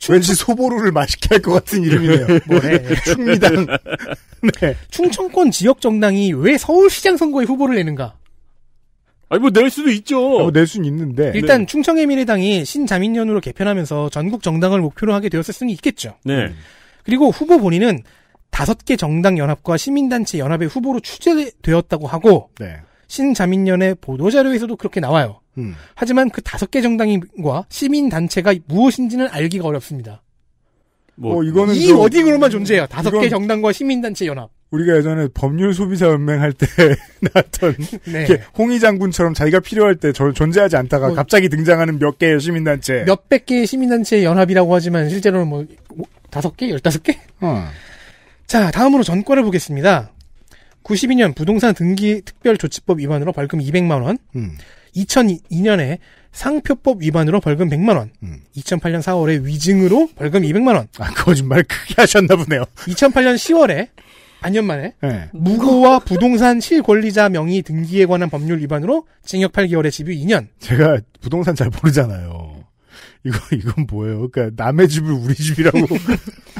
왠지 소보루를 맛있게 할 것 같은 이름이네요. 네. 뭐, 네. 충미당. 네. 충청권 지역 정당이 왜 서울시장 선거에 후보를 내는가? 아니 뭐낼 수도 있죠. 아, 뭐낼 수는 있는데 일단 네. 충청의 민래당이 신자민연으로 개편하면서 전국 정당을 목표로 하게 되었을 수는 있겠죠. 네. 그리고 후보 본인은 다섯 개 정당 연합과 시민단체 연합의 후보로 추재되었다고 하고 네. 신자민연의 보도자료에서도 그렇게 나와요. 음. 하지만 그 다섯 개 정당과 시민 단체가 무엇인지는 알기가 어렵습니다. 뭐, 어, 이거는 이 워딩으로만 존재해요. 다섯 개 정당과 시민단체 연합. 우리가 예전에 법률 소비자 연맹 할 때 나왔던 네. 홍의 장군처럼 자기가 필요할 때 존재하지 않다가 뭐, 갑자기 등장하는 몇 개의 시민단체. 몇 백 개의 시민단체 연합이라고 하지만 실제로는 뭐 다섯 개, 열다섯 개. 어. 자 다음으로 전과를 보겠습니다. 92년 부동산 등기 특별 조치법 위반으로 벌금 200만 원. 음. 2002년에 상표법 위반으로 벌금 100만 원. 음. 2008년 4월에 위증으로 벌금 200만 원. 아, 거짓말 크게 하셨나 보네요. 2008년 10월에 반년 만에 네. 무고와 부동산 실권리자 명의 등기에 관한 법률 위반으로 징역 8개월에 집유 2년. 제가 부동산 잘 모르잖아요. 이거 이건 뭐예요? 그러니까 남의 집을 우리 집이라고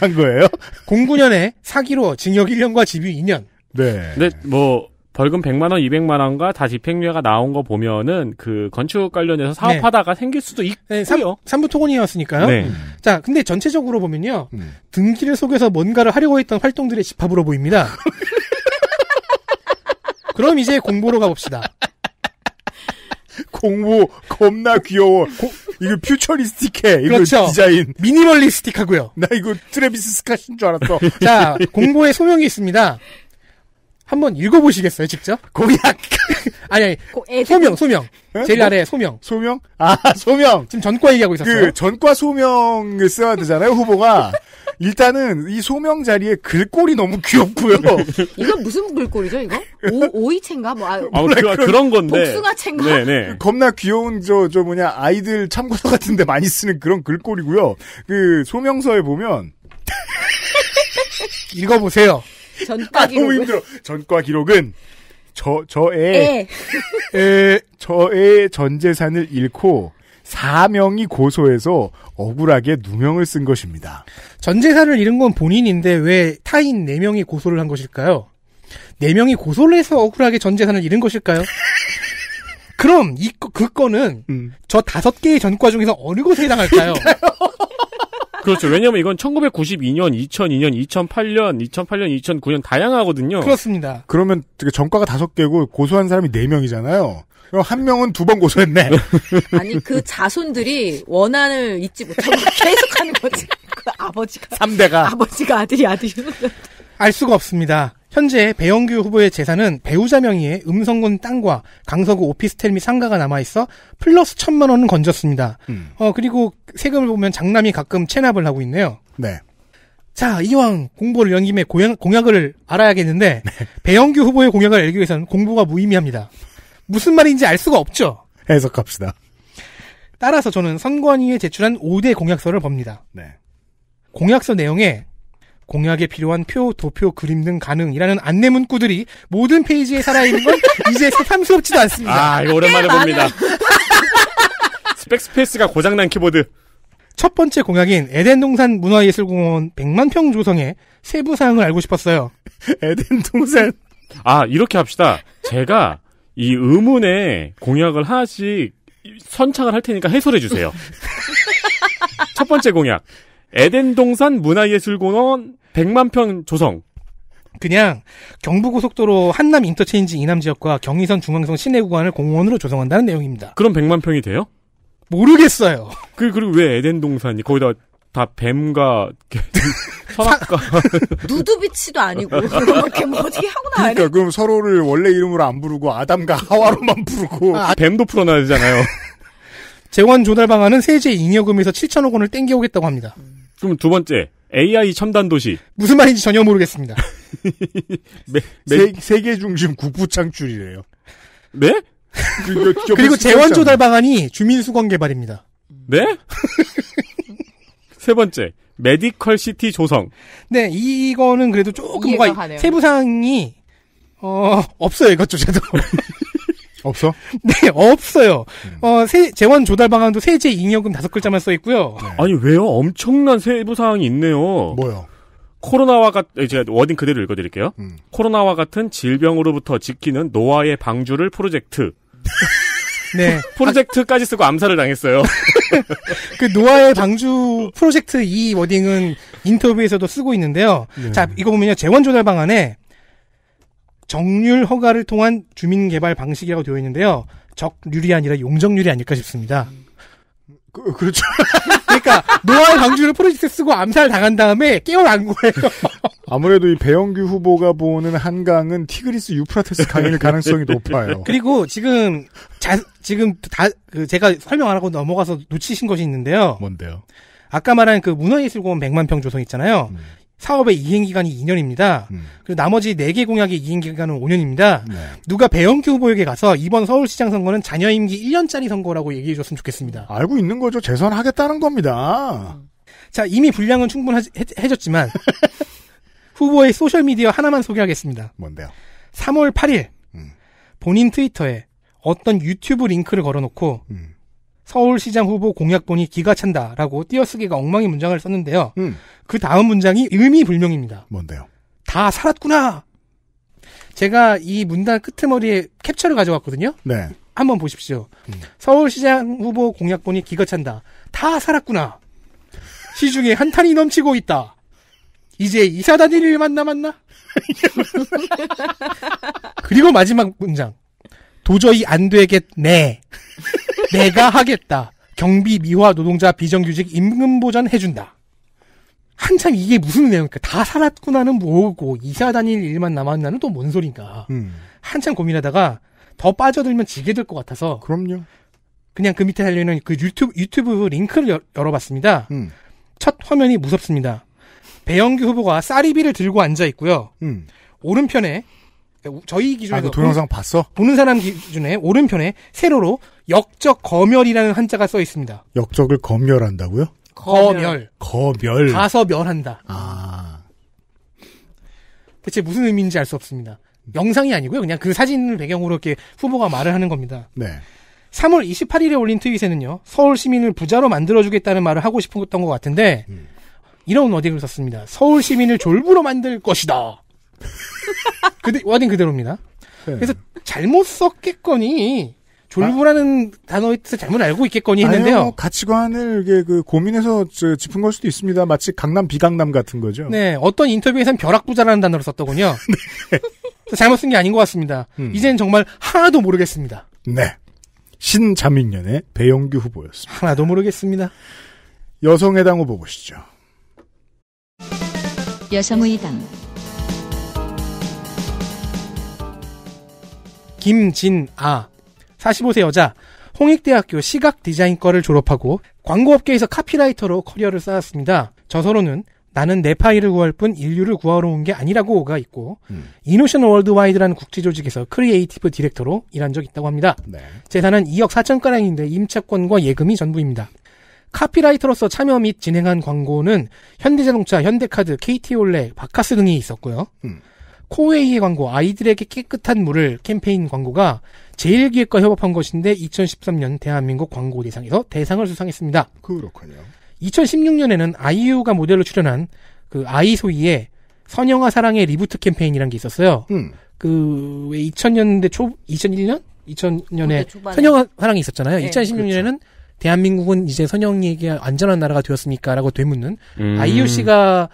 한 거예요? 09년에 사기로 징역 1년과 집유 2년. 네. 근데 뭐 벌금 100만 원, 200만 원과 다 집행유예가 나온 거 보면은 그 건축 관련해서 네. 사업하다가 네. 생길 수도 네, 있고요. 네, 3, 부 토건이었으니까요. 네. 자, 근데 전체적으로 보면요. 음. 등기를 속에서 뭔가를 하려고 했던 활동들의 집합으로 보입니다. 그럼 이제 공보로 가봅시다. 공보 겁나 귀여워. 고, 이거 퓨처리스틱해. 이거 그렇죠. 디자인. 미니멀리스틱하고요. 나 이거 트레비스 스카인줄 알았어. 자, 공보에 소명이 있습니다. 한번 읽어보시겠어요, 직접? 공약. 아니, 아니 고, 소명, 소명. 에? 네? 제일 뭐? 아래 소명. 소명? 아, 소명. 지금 전과 얘기하고 그 있었어요. 그, 전과 소명을 써야 되잖아요, 후보가. 일단은 이 소명 자리에 글꼴이 너무 귀엽고요. 이건 무슨 글꼴이죠, 이거? 오, 오이채인가? 뭐, 아, 아 그, 그런 건데. 복숭아채인가? 네네. 겁나 귀여운 저, 저 뭐냐, 아이들 참고서 같은데 많이 쓰는 그런 글꼴이고요. 그, 소명서에 보면. 읽어보세요. 전과 아, 기록은 너무 힘들어. 전과 기록은 저 저의 에. 저의 전 재산을 잃고 4명이 고소해서 억울하게 누명을 쓴 것입니다. 전 재산을 잃은 건 본인인데 왜 타인 4명이 고소를 한 것일까요? 4명이 고소를 해서 억울하게 전 재산을 잃은 것일까요? 그럼 이, 그 건은 음. 저5 개의 전과 중에서 어느 곳에 해당할까요? 그렇죠. 왜냐면 이건 1992년, 2002년, 2008년, 2008년, 2009년 다양하거든요. 그렇습니다. 그러면 전과가 다섯 개고 고소한 사람이 네 명이잖아요. 그럼 한 명은 두 번 고소했네. 아니 그 자손들이 원한을 잊지 못하고 계속하는 거지. 그 아버지가 3대가 아버지가 아들이 아들이 알 수가 없습니다. 현재 배영규 후보의 재산은 배우자 명의의 음성군 땅과 강서구 오피스텔 및 상가가 남아있어 플러스 천만 원은 건졌습니다. 음. 어, 그리고 세금을 보면 장남이 가끔 체납을 하고 있네요. 네. 자, 이왕 공부를연 김에 고연, 공약을 알아야겠는데, 네. 배영규 후보의 공약을 알기 위해서는 공부가 무의미합니다. 무슨 말인지 알 수가 없죠? 해석합시다. 따라서 저는 선관위에 제출한 5대 공약서를 봅니다. 네. 공약서 내용에 공약에 필요한 표, 도표, 그림 등 가능이라는 안내 문구들이 모든 페이지에 살아있는 건 이제 새삼스럽지도 않습니다. 아, 이거 오랜만에 봅니다. 스펙스페이스가 고장난 키보드. 첫 번째 공약인 에덴 동산 문화예술공원 100만 평조성의 세부 사항을 알고 싶었어요. 에덴 동산. 아, 이렇게 합시다. 제가 이 의문의 공약을 하나씩 선창을 할 테니까 해설해 주세요. 첫 번째 공약. 에덴 동산 문화예술공원 100만 평 조성. 그냥 경부고속도로 한남 인터체인지 이남 지역과 경의선 중앙선 시내 구간을 공원으로 조성한다는 내용입니다. 그럼 100만 평이 돼요? 모르겠어요. 그 그리고 왜 에덴 동산이 거기다 다 뱀과 선악과 누드비치도 아니고 이렇게 뭐 어떻 하고 나야 그러니까 그럼 서로를 원래 이름으로 안 부르고 아담과 하와로만 부르고 아, 아. 뱀도 풀어놔야 되잖아요. 재원 조달 방안은 세제 잉여금에서 7천억 원을 땡겨오겠다고 합니다. 그럼 두 번째 AI 첨단 도시 무슨 말인지 전혀 모르겠습니다. 매, 매... 세, 계 중심 국부 창출이래요. 네? 그, 그, 그리고 재원 조달 방안이 주민수건 개발입니다. 네? 세 번째 메디컬 시티 조성. 네, 이거는 그래도 조금 뭔가 세부 사항이 어 없어요 이것조차도. 없어? 네, 없어요. 음. 어, 세, 재원 조달 방안도 세제 잉여금 다섯 글자만 써 있고요. 네. 아니, 왜요? 엄청난 세부 사항이 있네요. 뭐요? 코로나와 같, 제가 워딩 그대로 읽어드릴게요. 음. 코로나와 같은 질병으로부터 지키는 노화의 방주를 프로젝트. 네. 프로젝트까지 쓰고 암살을 당했어요. 그 노아의 방주 프로젝트 이 워딩은 인터뷰에서도 쓰고 있는데요. 네. 자, 이거 보면요. 재원 조달 방안에 정률 허가를 통한 주민 개발 방식이라고 되어 있는데요. 적률이 아니라 용적률이 아닐까 싶습니다. 그, 그렇죠. 그러니까 노의 방주를 프로젝트 쓰고 암살 당한 다음에 깨어난 거예요. 아무래도 이 배영규 후보가 보는 한강은 티그리스 유프라테스 강일 가능성이 높아요. 그리고 지금 자, 지금 다 그 제가 설명 안 하고 넘어가서 놓치신 것이 있는데요. 뭔데요? 아까 말한 그 문화예술공원 100만 평 조성 있잖아요. 음. 사업의 이행기간이 2년입니다. 음. 그리고 나머지 4개 공약의 이행기간은 5년입니다. 네. 누가 배영규 후보에게 가서 이번 서울시장 선거는 자녀 임기 1년짜리 선거라고 얘기해 줬으면 좋겠습니다. 알고 있는 거죠. 재선하겠다는 겁니다. 자, 이미 분량은 충분해졌지만 후보의 소셜미디어 하나만 소개하겠습니다. 뭔데요? 3월 8일 음. 본인 트위터에 어떤 유튜브 링크를 걸어놓고 음. 서울시장 후보 공약본이 기가 찬다라고 띄어쓰기가 엉망인 문장을 썼는데요. 음. 그 다음 문장이 의미불명입니다. 뭔데요? 다 살았구나. 제가 이 문단 끄트머리에 캡처를 가져왔거든요. 네. 한번 보십시오. 음. 서울시장 후보 공약본이 기가 찬다. 다 살았구나. 시중에 한탄이 넘치고 있다. 이제 이사 다닐 일만 남았나? 그리고 마지막 문장. 도저히 안 되겠네. 내가 하겠다. 경비 미화 노동자 비정규직 임금 보전 해준다. 한참 이게 무슨 내용일까? 다 살았구나는 뭐고 이사 다닐 일만 남았나는 또 뭔 소린가? 음. 한참 고민하다가 더 빠져들면 지게 될 것 같아서 그럼요. 그냥 그 밑에 달려있는 그 유튜브 유튜브 링크를 여, 열어봤습니다. 음. 첫 화면이 무섭습니다. 배영규 후보가 쌀이비를 들고 앉아 있고요. 음. 오른편에 저희 기준에 아, 그 동영상 봤어? 보는 사람 기준에 오른편에 세로로 역적 검열이라는 한자가 써 있습니다. 역적을 검열한다고요? 검열. 검열. 가서 멸한다. 아. 대체 무슨 의미인지 알 수 없습니다. 영상이 아니고요. 그냥 그 사진을 배경으로 이렇게 후보가 말을 하는 겁니다. 네. 3월 28일에 올린 트윗에는요. 서울 시민을 부자로 만들어주겠다는 말을 하고 싶었던 것 같은데 음. 이런 워딩을 썼습니다. 서울 시민을 졸부로 만들 것이다. 그대, 워딩 그대로입니다. 네. 그래서 잘못 썼겠거니 졸부라는 아, 단어의 뜻을 잘못 알고 있겠거니 했는데요. 아니요, 뭐 가치관을 이게 그 고민해서 짚은 걸 수도 있습니다. 마치 강남 비강남 같은 거죠. 네, 어떤 인터뷰에선 벼락부자라는 단어를 썼더군요. 네. 잘못 쓴 게 아닌 것 같습니다. 음. 이젠 정말 하나도 모르겠습니다. 네. 신자민련의 배영규 후보였습니다. 하나도 모르겠습니다. 여성의당 후보 보시죠. 여성의당 김진아 45세 여자, 홍익대학교 시각디자인과를 졸업하고 광고업계에서 카피라이터로 커리어를 쌓았습니다. 저서로는 나는 내 파일을 구할 뿐 인류를 구하러 온 게 아니라고가 있고 음. 이노션 월드와이드라는 국제조직에서 크리에이티브 디렉터로 일한 적 있다고 합니다. 네. 재산은 2억 4천가량인데 임차권과 예금이 전부입니다. 카피라이터로서 참여 및 진행한 광고는 현대자동차, 현대카드, KT올레, 바카스 등이 있었고요. 음. 코웨이의 광고 아이들에게 깨끗한 물을 캠페인 광고가 제일기획과 협업한 것인데 2013년 대한민국 광고 대상에서 대상을 수상했습니다. 그렇군요. 2016년에는 아이유가 모델로 출연한 그 아이소이의 선영아 사랑의 리부트 캠페인이란 게 있었어요. 음. 그왜 2000년대 초 2001년 2000년에 선영아 사랑이 있었잖아요. 네. 2016년에는 그렇죠. 대한민국은 이제 선영이에게 안전한 나라가 되었습니까라고 되묻는 음. 아이유 씨가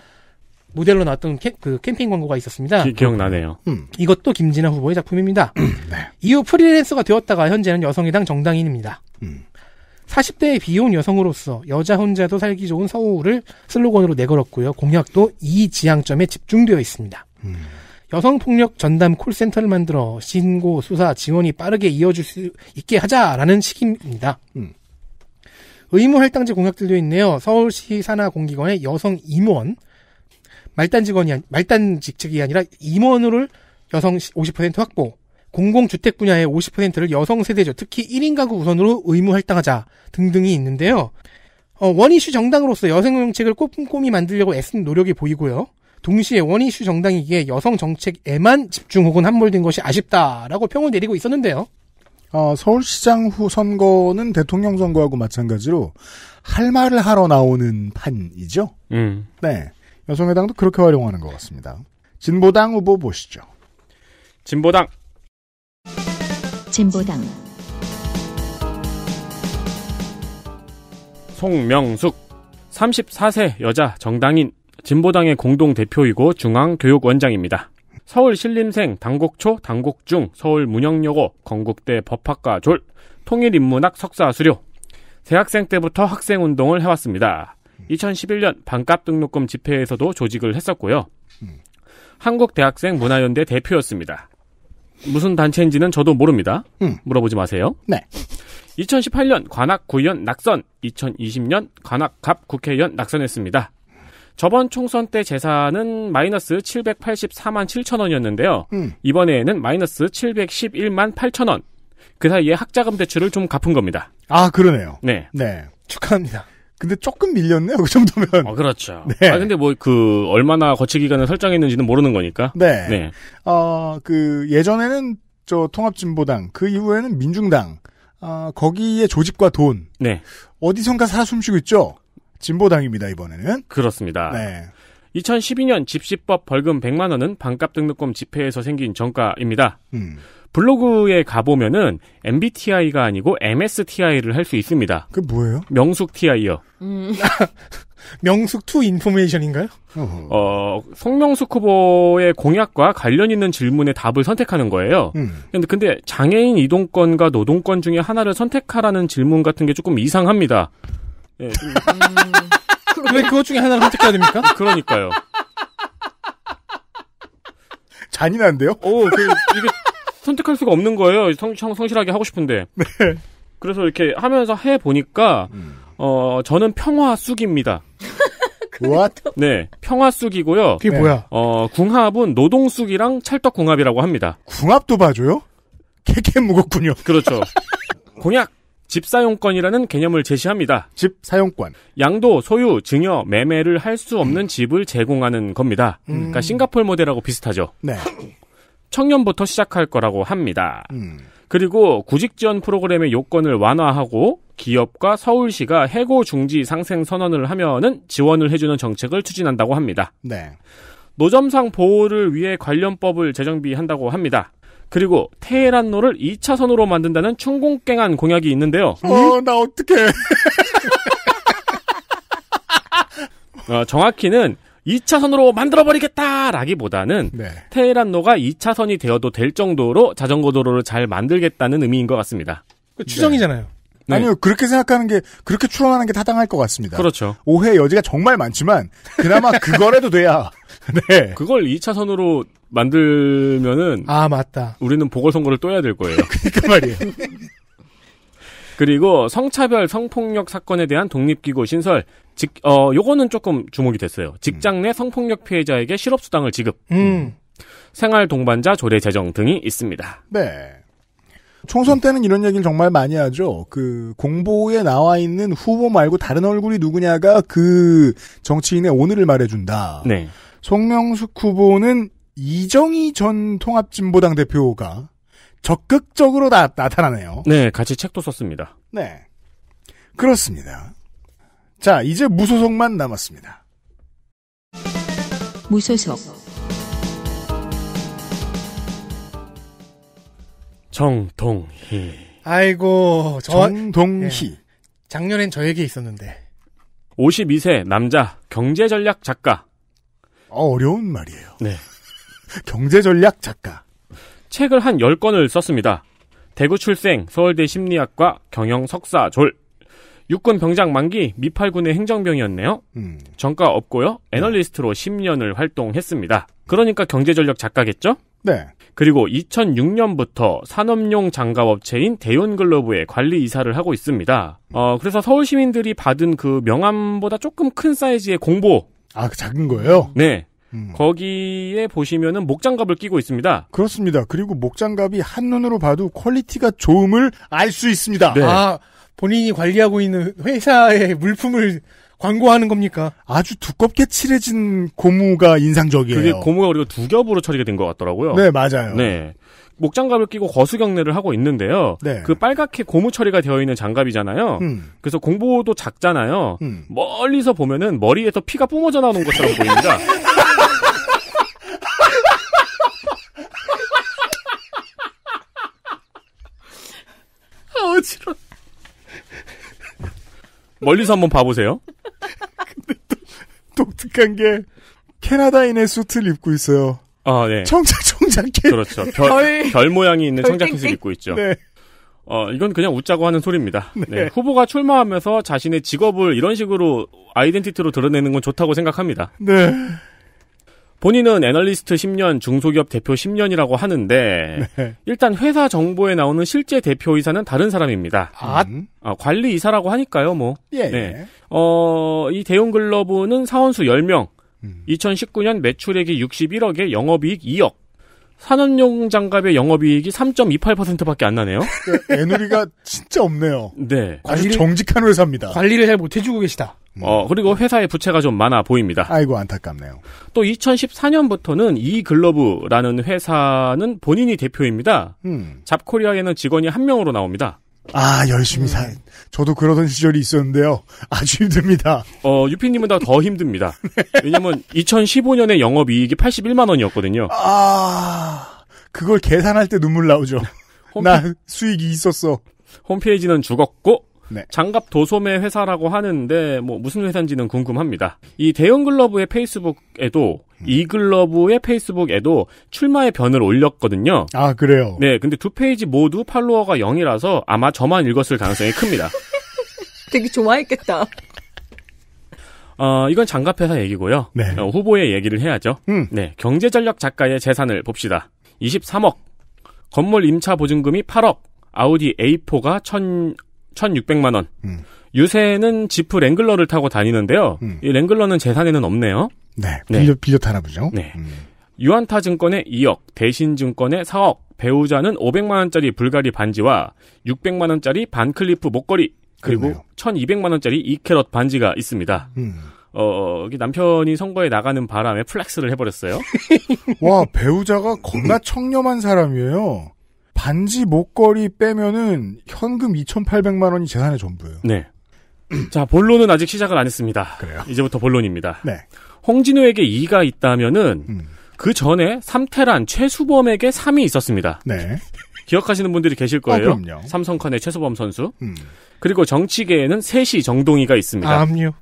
모델로 나왔던 캠, 그 캠핑 광고가 있었습니다. 기, 억나네요 음. 이것도 김진아 후보의 작품입니다. 음, 네. 이후 프리랜서가 되었다가 현재는 여성의당 정당인입니다. 음. 40대의 비혼 여성으로서 여자 혼자도 살기 좋은 서울을 슬로건으로 내걸었고요. 공약도 이 지향점에 집중되어 있습니다. 음. 여성폭력 전담 콜센터를 만들어 신고, 수사, 지원이 빠르게 이어질 수 있게 하자라는 식입니다. 음. 의무 할당제 공약들도 있네요. 서울시 산하 공기관의 여성 임원, 말단 직원이 아니, 말단 직책이 아니라 임원으로 여성 50% 확보, 공공주택 분야의 50%를 여성 세대죠. 특히 1인 가구 우선으로 의무 할당하자 등등이 있는데요. 어, 원이슈 정당으로서 여성 정책을 꼼꼼히 만들려고 애쓴 노력이 보이고요. 동시에 원이슈 정당이기에 여성 정책에만 집중 혹은 함몰된 것이 아쉽다라고 평을 내리고 있었는데요. 어, 서울시장 후 선거는 대통령 선거하고 마찬가지로 할 말을 하러 나오는 판이죠. 음. 네. 여성의당도 그렇게 활용하는 것 같습니다. 진보당 후보 보시죠. 진보당. 진보당. 송명숙 34세 여자 정당인 진보당의 공동 대표이고 중앙 교육원장입니다. 서울 신림생 당국초 당국중 서울 문영여고 건국대 법학과 졸 통일인문학 석사 수료 대학생 때부터 학생운동을 해왔습니다. 2011년 반값 등록금 집회에서도 조직을 했었고요. 음. 한국대학생 문화연대 대표였습니다. 무슨 단체인지는 저도 모릅니다. 음. 물어보지 마세요. 네. 2018년 관악 구의원 낙선, 2020년 관악 갑 국회의원 낙선했습니다. 저번 총선 때 재산은 마이너스 784만 7천 원이었는데요. 음. 이번에는 마이너스 711만 8천 원. 그 사이에 학자금 대출을 좀 갚은 겁니다. 아, 그러네요. 네. 네. 축하합니다. 근데 조금 밀렸네요, 그 정도면. 어, 그렇죠. 네. 아, 근데 뭐, 그, 얼마나 거치 기간을 설정했는지는 모르는 거니까. 네. 네. 어, 그, 예전에는 저 통합진보당, 그 이후에는 민중당, 아, 어, 거기에 조직과 돈. 네. 어디선가 사 숨쉬고 있죠? 진보당입니다, 이번에는. 그렇습니다. 네. 2012년 집시법 벌금 100만원은 반값 등록금 집회에서 생긴 정가입니다. 음. 블로그에 가보면은 MBTI가 아니고 MSTI를 할 수 있습니다. 그 뭐예요? 명숙 TI요. 음. 명숙 투 인포메이션인가요? 어, 송명숙 후보의 공약과 관련 있는 질문의 답을 선택하는 거예요. 음. 근데, 장애인 이동권과 노동권 중에 하나를 선택하라는 질문 같은 게 조금 이상합니다. 예, 음, 왜 그것 중에 하나를 선택해야 됩니까? 음, 그러니까요. 잔인한데요? 오, 그, 이게 선택할 수가 없는 거예요. 성, 성실하게 하고 싶은데. 네. 그래서 이렇게 하면서 해 보니까 음. 어 저는 평화 숙입니다 네, 평화 숙이고요 그게 네. 뭐야? 어 궁합은 노동 숙이랑 찰떡 궁합이라고 합니다. 궁합도 봐줘요? 개개 무겁군요. 그렇죠. 공약 집사용권이라는 개념을 제시합니다. 집사용권. 양도, 소유, 증여, 매매를 할 수 없는 집을 제공하는 겁니다. 음. 그러니까 싱가폴 모델하고 비슷하죠. 네. 청년부터 시작할 거라고 합니다. 음. 그리고 구직 지원 프로그램의 요건을 완화하고 기업과 서울시가 해고 중지 상생 선언을 하면은 지원을 해주는 정책을 추진한다고 합니다. 네. 노점상 보호를 위해 관련법을 재정비한다고 합니다. 그리고 테헤란로를 2차선으로 만든다는 충공깽한 공약이 있는데요. 어, 나 어떡해. 어, 정확히는 2차선으로 만들어버리겠다라기보다는 네. 테헤란로가 2차선이 되어도 될 정도로 자전거 도로를 잘 만들겠다는 의미인 것 같습니다. 그 추정이잖아요. 네. 아니요 그렇게 생각하는 게 그렇게 추론하는 게 타당할 것 같습니다. 그렇죠. 오해 여지가 정말 많지만 그나마 그거라도 돼야. 네. 그걸 2차선으로 만들면은 아 맞다. 우리는 보궐선거를 또 해야 될 거예요. 그러니까 말이에요. 그리고 성차별 성폭력 사건에 대한 독립기구 신설 직, 어, 요거는 조금 주목이 됐어요. 음. 직장 내 성폭력 피해자에게 실업수당을 지급. 음. 음. 생활 동반자 조례 제정 등이 있습니다. 네. 총선 때는 이런 얘기를 정말 많이 하죠. 그 공보에 나와 있는 후보 말고 다른 얼굴이 누구냐가 그 정치인의 오늘을 말해준다. 네. 송명숙 후보는 이정희 전 통합진보당 대표가 적극적으로 나, 나타나네요. 네, 같이 책도 썼습니다. 네. 그렇습니다. 자, 이제 무소속만 남았습니다. 무소속 정동희 아이고 저... 정동희 네. 작년엔 저에게 있었는데 52세 남자 경제전략 작가 아, 어려운 말이에요. 네. 경제전략 작가 책을 한 10권을 썼습니다. 대구 출생, 서울대 심리학과 경영 석사 졸. 육군 병장 만기 미팔군의 행정병이었네요. 음. 정가 없고요. 애널리스트로 10년을 활동했습니다. 그러니까 경제전략 작가겠죠? 네. 그리고 2006년부터 산업용 장갑업체인 대윤글로브의 관리 이사를 하고 있습니다. 어, 그래서 서울 시민들이 받은 그 명함보다 조금 큰 사이즈의 공보. 아, 그 작은 거예요? 네. 음. 거기에 보시면은 목장갑을 끼고 있습니다. 그렇습니다. 그리고 목장갑이 한눈으로 봐도 퀄리티가 좋음을 알 수 있습니다. 네. 아, 본인이 관리하고 있는 회사의 물품을 광고하는 겁니까? 아주 두껍게 칠해진 고무가 인상적이에요. 그게 고무가 우리가두 겹으로 처리가 된 것 같더라고요. 네, 맞아요. 네. 목장갑을 끼고 거수경례를 하고 있는데요. 네. 그 빨갛게 고무 처리가 되어 있는 장갑이잖아요. 음. 그래서 공보도 작잖아요. 음. 멀리서 보면은 머리에서 피가 뿜어져 나오는 것처럼 보입니다. 아, 어지러워. 멀리서 한번 봐보세요. 근데 또 독특한 게 캐나다인의 수트를 입고 있어요. 아, 네. 청자 청자켓. 그렇죠. 별, 별, 별 모양이 있는 청자켓을 입고 있죠. 네. 어, 이건 그냥 웃자고 하는 소리입니다. 네. 네. 후보가 출마하면서 자신의 직업을 이런 식으로 아이덴티티로 드러내는 건 좋다고 생각합니다. 네. 본인은 애널리스트 10년, 중소기업 대표 10년이라고 하는데 네. 일단 회사 정보에 나오는 실제 대표 이사는 다른 사람입니다. 아, 아 음. 어, 관리 이사라고 하니까요, 뭐. 예, 예. 네. 어, 이 대형 글러브는 사원수 10명, 음. 2019년 매출액이 61억에 영업이익 2억, 산업용 장갑의 영업이익이 3.28%밖에 안 나네요. 에누리가 네, 진짜 없네요. 네. 아주 관리를, 정직한 회사입니다. 관리를 잘 못해주고 계시다. 음. 어, 그리고 회사의 부채가 좀 많아 보입니다. 아이고, 안타깝네요. 또 2014년부터는 이 글러브라는 회사는 본인이 대표입니다. 음. 잡코리아에는 직원이 한 명으로 나옵니다. 아, 열심히 네. 살. 저도 그러던 시절이 있었는데요. 아주 힘듭니다. 어, 유피님은 다더 힘듭니다. 왜냐면 2015년에 영업이익이 81만 원이었거든요. 아, 그걸 계산할 때 눈물 나오죠. 홈페... 나 수익이 있었어. 홈페이지는 죽었고, 네. 장갑 도소매 회사라고 하는데, 뭐, 무슨 회사인지는 궁금합니다. 이 대형 글러브의 페이스북에도 음. 이글러브의 페이스북에도 출마의 변을 올렸거든요. 아, 그래요? 네, 근데 두 페이지 모두 팔로워가 0이라서 아마 저만 읽었을 가능성이 큽니다. 되게 좋아했겠다. 어, 이건 장갑회사 얘기고요. 네. 어, 후보의 얘기를 해야죠. 음. 네, 경제전략 작가의 재산을 봅시다. 23억, 건물 임차 보증금이 8억, 아우디 A4가 1 6 0 0만 원. 음. 유세는 지프 랭글러를 타고 다니는데요. 음. 이 랭글러는 재산에는 없네요. 네. 네. 빌려, 빌려 타나보죠. 네. 음. 유한타 증권의 2억, 대신 증권의 4억, 배우자는 500만원짜리 불가리 반지와 600만원짜리 반클리프 목걸이, 그리고 1200만원짜리 2캐럿 반지가 있습니다. 음. 어, 남편이 선거에 나가는 바람에 플렉스를 해버렸어요. 와, 배우자가 겁나 청렴한 사람이에요. 반지 목걸이 빼면은 현금 2,800만 원이 재산의 전부예요. 네. 자, 본론은 아직 시작을 안 했습니다. 그래요? 이제부터 본론입니다. 네. 홍진호에게 2가 있다면은 음. 그 전에 삼태란 최수범에게 3이 있었습니다. 네. 기억하시는 분들이 계실 어, 거예요. 어, 삼성컨의 최수범 선수. 음. 그리고 정치계에는 셋이 정동이가 있습니다. 암요.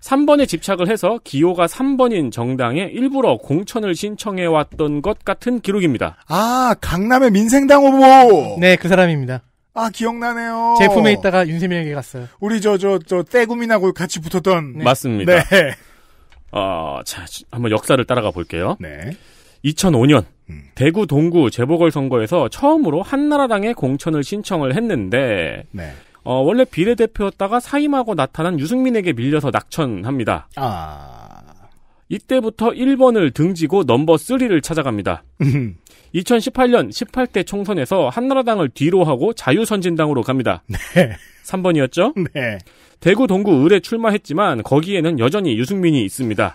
3번에 집착을 해서 기호가 3번인 정당에 일부러 공천을 신청해왔던 것 같은 기록입니다. 아, 강남의 민생당 후보! 네, 그 사람입니다. 아, 기억나네요. 제품에 있다가 윤세명에게 갔어요. 우리 저, 저, 저, 떼구민하고 같이 붙었던. 네. 맞습니다. 네. 어, 자, 한번 역사를 따라가 볼게요. 네. 2005년 음. 대구 동구 재보궐선거에서 처음으로 한나라당에 공천을 신청을 했는데 네. 어, 원래 비례대표였다가 사임하고 나타난 유승민에게 밀려서 낙천합니다. 아... 이때부터 1번을 등지고 넘버 3를 찾아갑니다. 2018년 음. 18대 총선에서 한나라당을 뒤로 하고 자유선진당으로 갑니다. 네. 3번이었죠? 네. 대구 동구 을에 출마했지만 거기에는 여전히 유승민이 있습니다.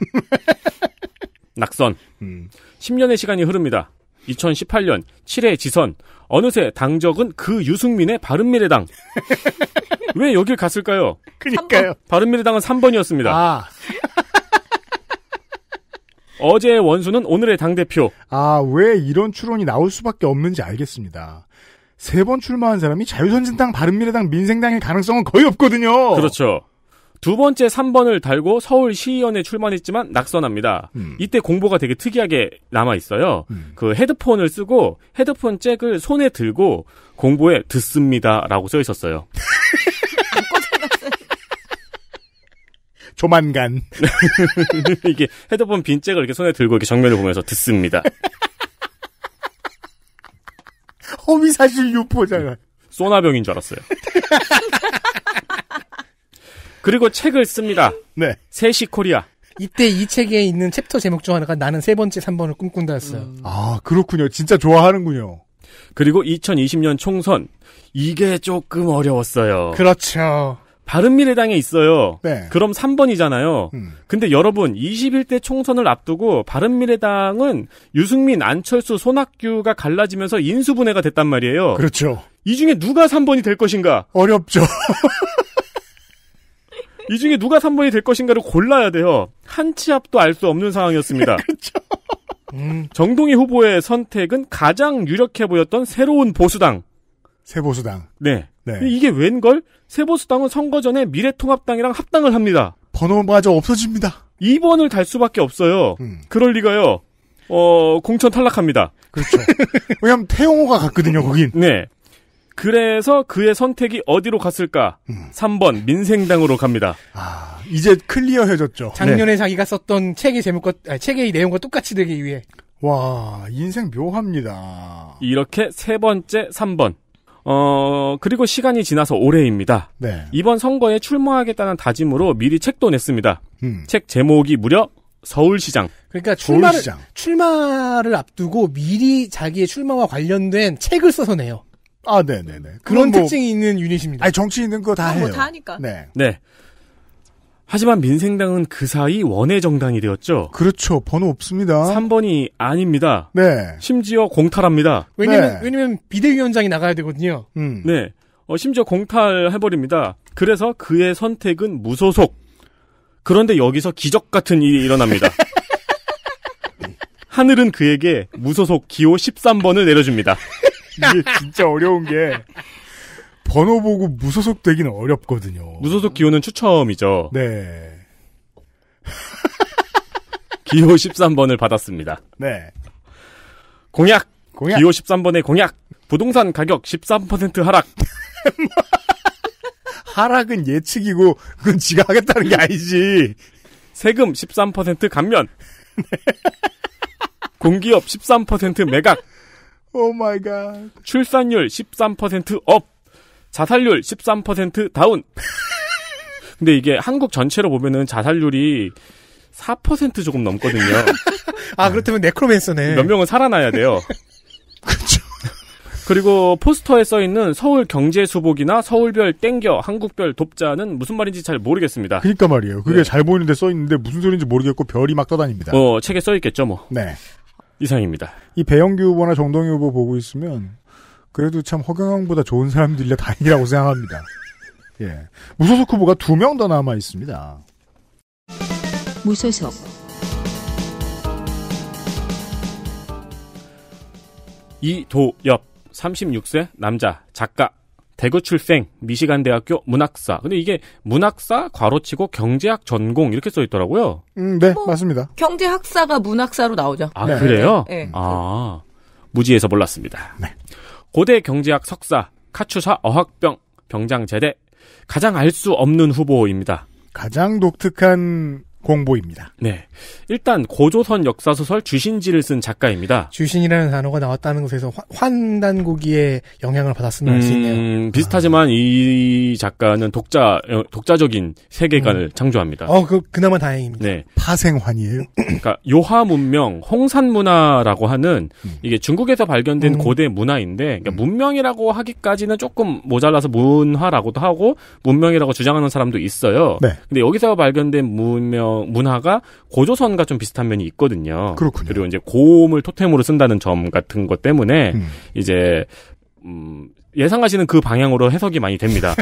낙선. 음. 10년의 시간이 흐릅니다. 2018년 7회 지선. 어느새 당적은 그 유승민의 바른미래당. 왜 여길 갔을까요? 그니까요. 바른미래당은 3번이었습니다. 아. 어제의 원수는 오늘의 당대표. 아, 왜 이런 추론이 나올 수밖에 없는지 알겠습니다. 세번 출마한 사람이 자유선진당, 바른미래당, 민생당의 가능성은 거의 없거든요. 그렇죠. 두 번째 3번을 달고 서울 시의원에 출마했지만 낙선합니다. 음. 이때 공보가 되게 특이하게 남아 있어요. 음. 그 헤드폰을 쓰고 헤드폰 잭을 손에 들고 공보에 듣습니다라고 써 있었어요. 조만간 이게 헤드폰 빈 잭을 이렇게 손에 들고 이렇게 정면을 보면서 듣습니다. 홈이 사실 유포잖아. 소나병인 줄 알았어요. 그리고 책을 씁니다. 네. 세시 코리아. 이때 이 책에 있는 챕터 제목 중 하나가 나는 세 번째 삼번을 꿈꾼다였어요. 음. 아, 그렇군요. 진짜 좋아하는군요. 그리고 2020년 총선. 이게 조금 어려웠어요. 그렇죠. 바른미래당에 있어요. 네. 그럼 3번이잖아요. 음. 근데 여러분 21대 총선을 앞두고 바른미래당은 유승민, 안철수, 손학규가 갈라지면서 인수분해가 됐단 말이에요. 그렇죠. 이 중에 누가 3번이 될 것인가? 어렵죠. 이 중에 누가 3번이 될 것인가를 골라야 돼요. 한치 앞도 알 수 없는 상황이었습니다. 그렇죠. 음. 정동희 후보의 선택은 가장 유력해 보였던 새로운 보수당. 새보수당. 네. 네. 이게 웬걸? 세보수당은 선거 전에 미래통합당이랑 합당을 합니다. 번호마저 없어집니다. 2번을 달 수밖에 없어요. 음. 그럴 리가요. 어, 공천 탈락합니다. 그렇죠. 왜냐면 태용호가 갔거든요, 거긴. 네. 그래서 그의 선택이 어디로 갔을까? 음. 3번 민생당으로 갑니다. 아, 이제 클리어해졌죠. 작년에 네. 자기가 썼던 책의 제목과 아니, 책의 내용과 똑같이 되기 위해. 와, 인생 묘합니다. 이렇게 세 번째 3번. 어, 그리고 시간이 지나서 올해입니다. 네. 이번 선거에 출마하겠다는 다짐으로 미리 책도 냈습니다. 음. 책 제목이 무려 서울시장. 그러니까 출마를, 서울시장. 출마를 앞두고 미리 자기의 출마와 관련된 책을 써서 내요. 아, 네네네. 네, 네. 그런 뭐, 특징이 있는 유닛입니다. 아니, 정치 있는 거다 뭐 해요. 뭐 다 하니까. 네. 네. 하지만 민생당은 그 사이 원외 정당이 되었죠. 그렇죠. 번호 없습니다. 3번이 아닙니다. 네. 심지어 공탈합니다. 왜냐면 네. 왜냐면 비대위원장이 나가야 되거든요. 음. 네. 어, 심지어 공탈해버립니다. 그래서 그의 선택은 무소속. 그런데 여기서 기적 같은 일이 일어납니다. 하늘은 그에게 무소속 기호 13번을 내려줍니다. 이게 진짜 어려운 게 번호 보고 무소속 되기는 어렵거든요. 무소속 기호는 추첨이죠. 네. 기호 13번을 받았습니다. 네. 공약. 공약. 기호 13번의 공약. 부동산 가격 13% 하락. 하락은 예측이고 그건 지가 하겠다는 게 아니지. 세금 13% 감면. 네. 공기업 13% 매각. 오 마이 갓. 출산율 13% 업. 자살률 13% 다운. 근데 이게 한국 전체로 보면은 자살률이 4% 조금 넘거든요. 아, 그렇다면 네크로맨서네. 몇 명은 살아나야 돼요. 그렇죠. 그리고 포스터에 써 있는 서울 경제 수복이나 서울별 땡겨 한국별 돕자는 무슨 말인지 잘 모르겠습니다. 그러니까 말이에요. 그게 네. 잘 보이는데 써 있는데 무슨 소리인지 모르겠고 별이 막 떠다닙니다. 어, 책에 써 있겠죠, 뭐. 네. 이상입니다. 이 배영규 후보나 정동희 후보 보고 있으면 그래도 참 허경영보다 좋은 사람들이라 다행이라고 생각합니다. 예. 무소속 후보가 두 명 더 남아 있습니다. 무소속 이도엽 36세 남자 작가 대구 출생 미시간 대학교 문학사 근데 이게 문학사 과로치고 경제학 전공 이렇게 써 있더라고요. 음, 네 뭐, 맞습니다. 경제학사가 문학사로 나오죠. 아 네. 그래요? 네. 아 무지해서 몰랐습니다. 네. 고대 경제학 석사, 카추사 어학병 병장 제대 가장 알 수 없는 후보입니다. 가장 독특한 공보입니다. 네. 일단 고조선 역사소설 주신지를 쓴 작가입니다. 주신이라는 단어가 나왔다는 것에서 환단고기의 영향을 받았으면 음, 알수 있네요. 비슷하지만 아. 이 작가는 독자 어, 독자적인 세계관을 음. 창조합니다. 어, 그 그나마 다행입니다. 네. 파생환이에요. 그러니까 요하 문명, 홍산 문화라고 하는 음. 이게 중국에서 발견된 음. 고대 문화인데 그러니까 음. 문명이라고 하기까지는 조금 모자라서 문화라고도 하고 문명이라고 주장하는 사람도 있어요. 네. 근데 여기서 발견된 문명 문화가 고조선과 좀 비슷한 면이 있거든요. 그렇군요. 그리고 이제 고음을 토템으로 쓴다는 점 같은 것 때문에 음. 이제 음, 예상하시는 그 방향으로 해석이 많이 됩니다.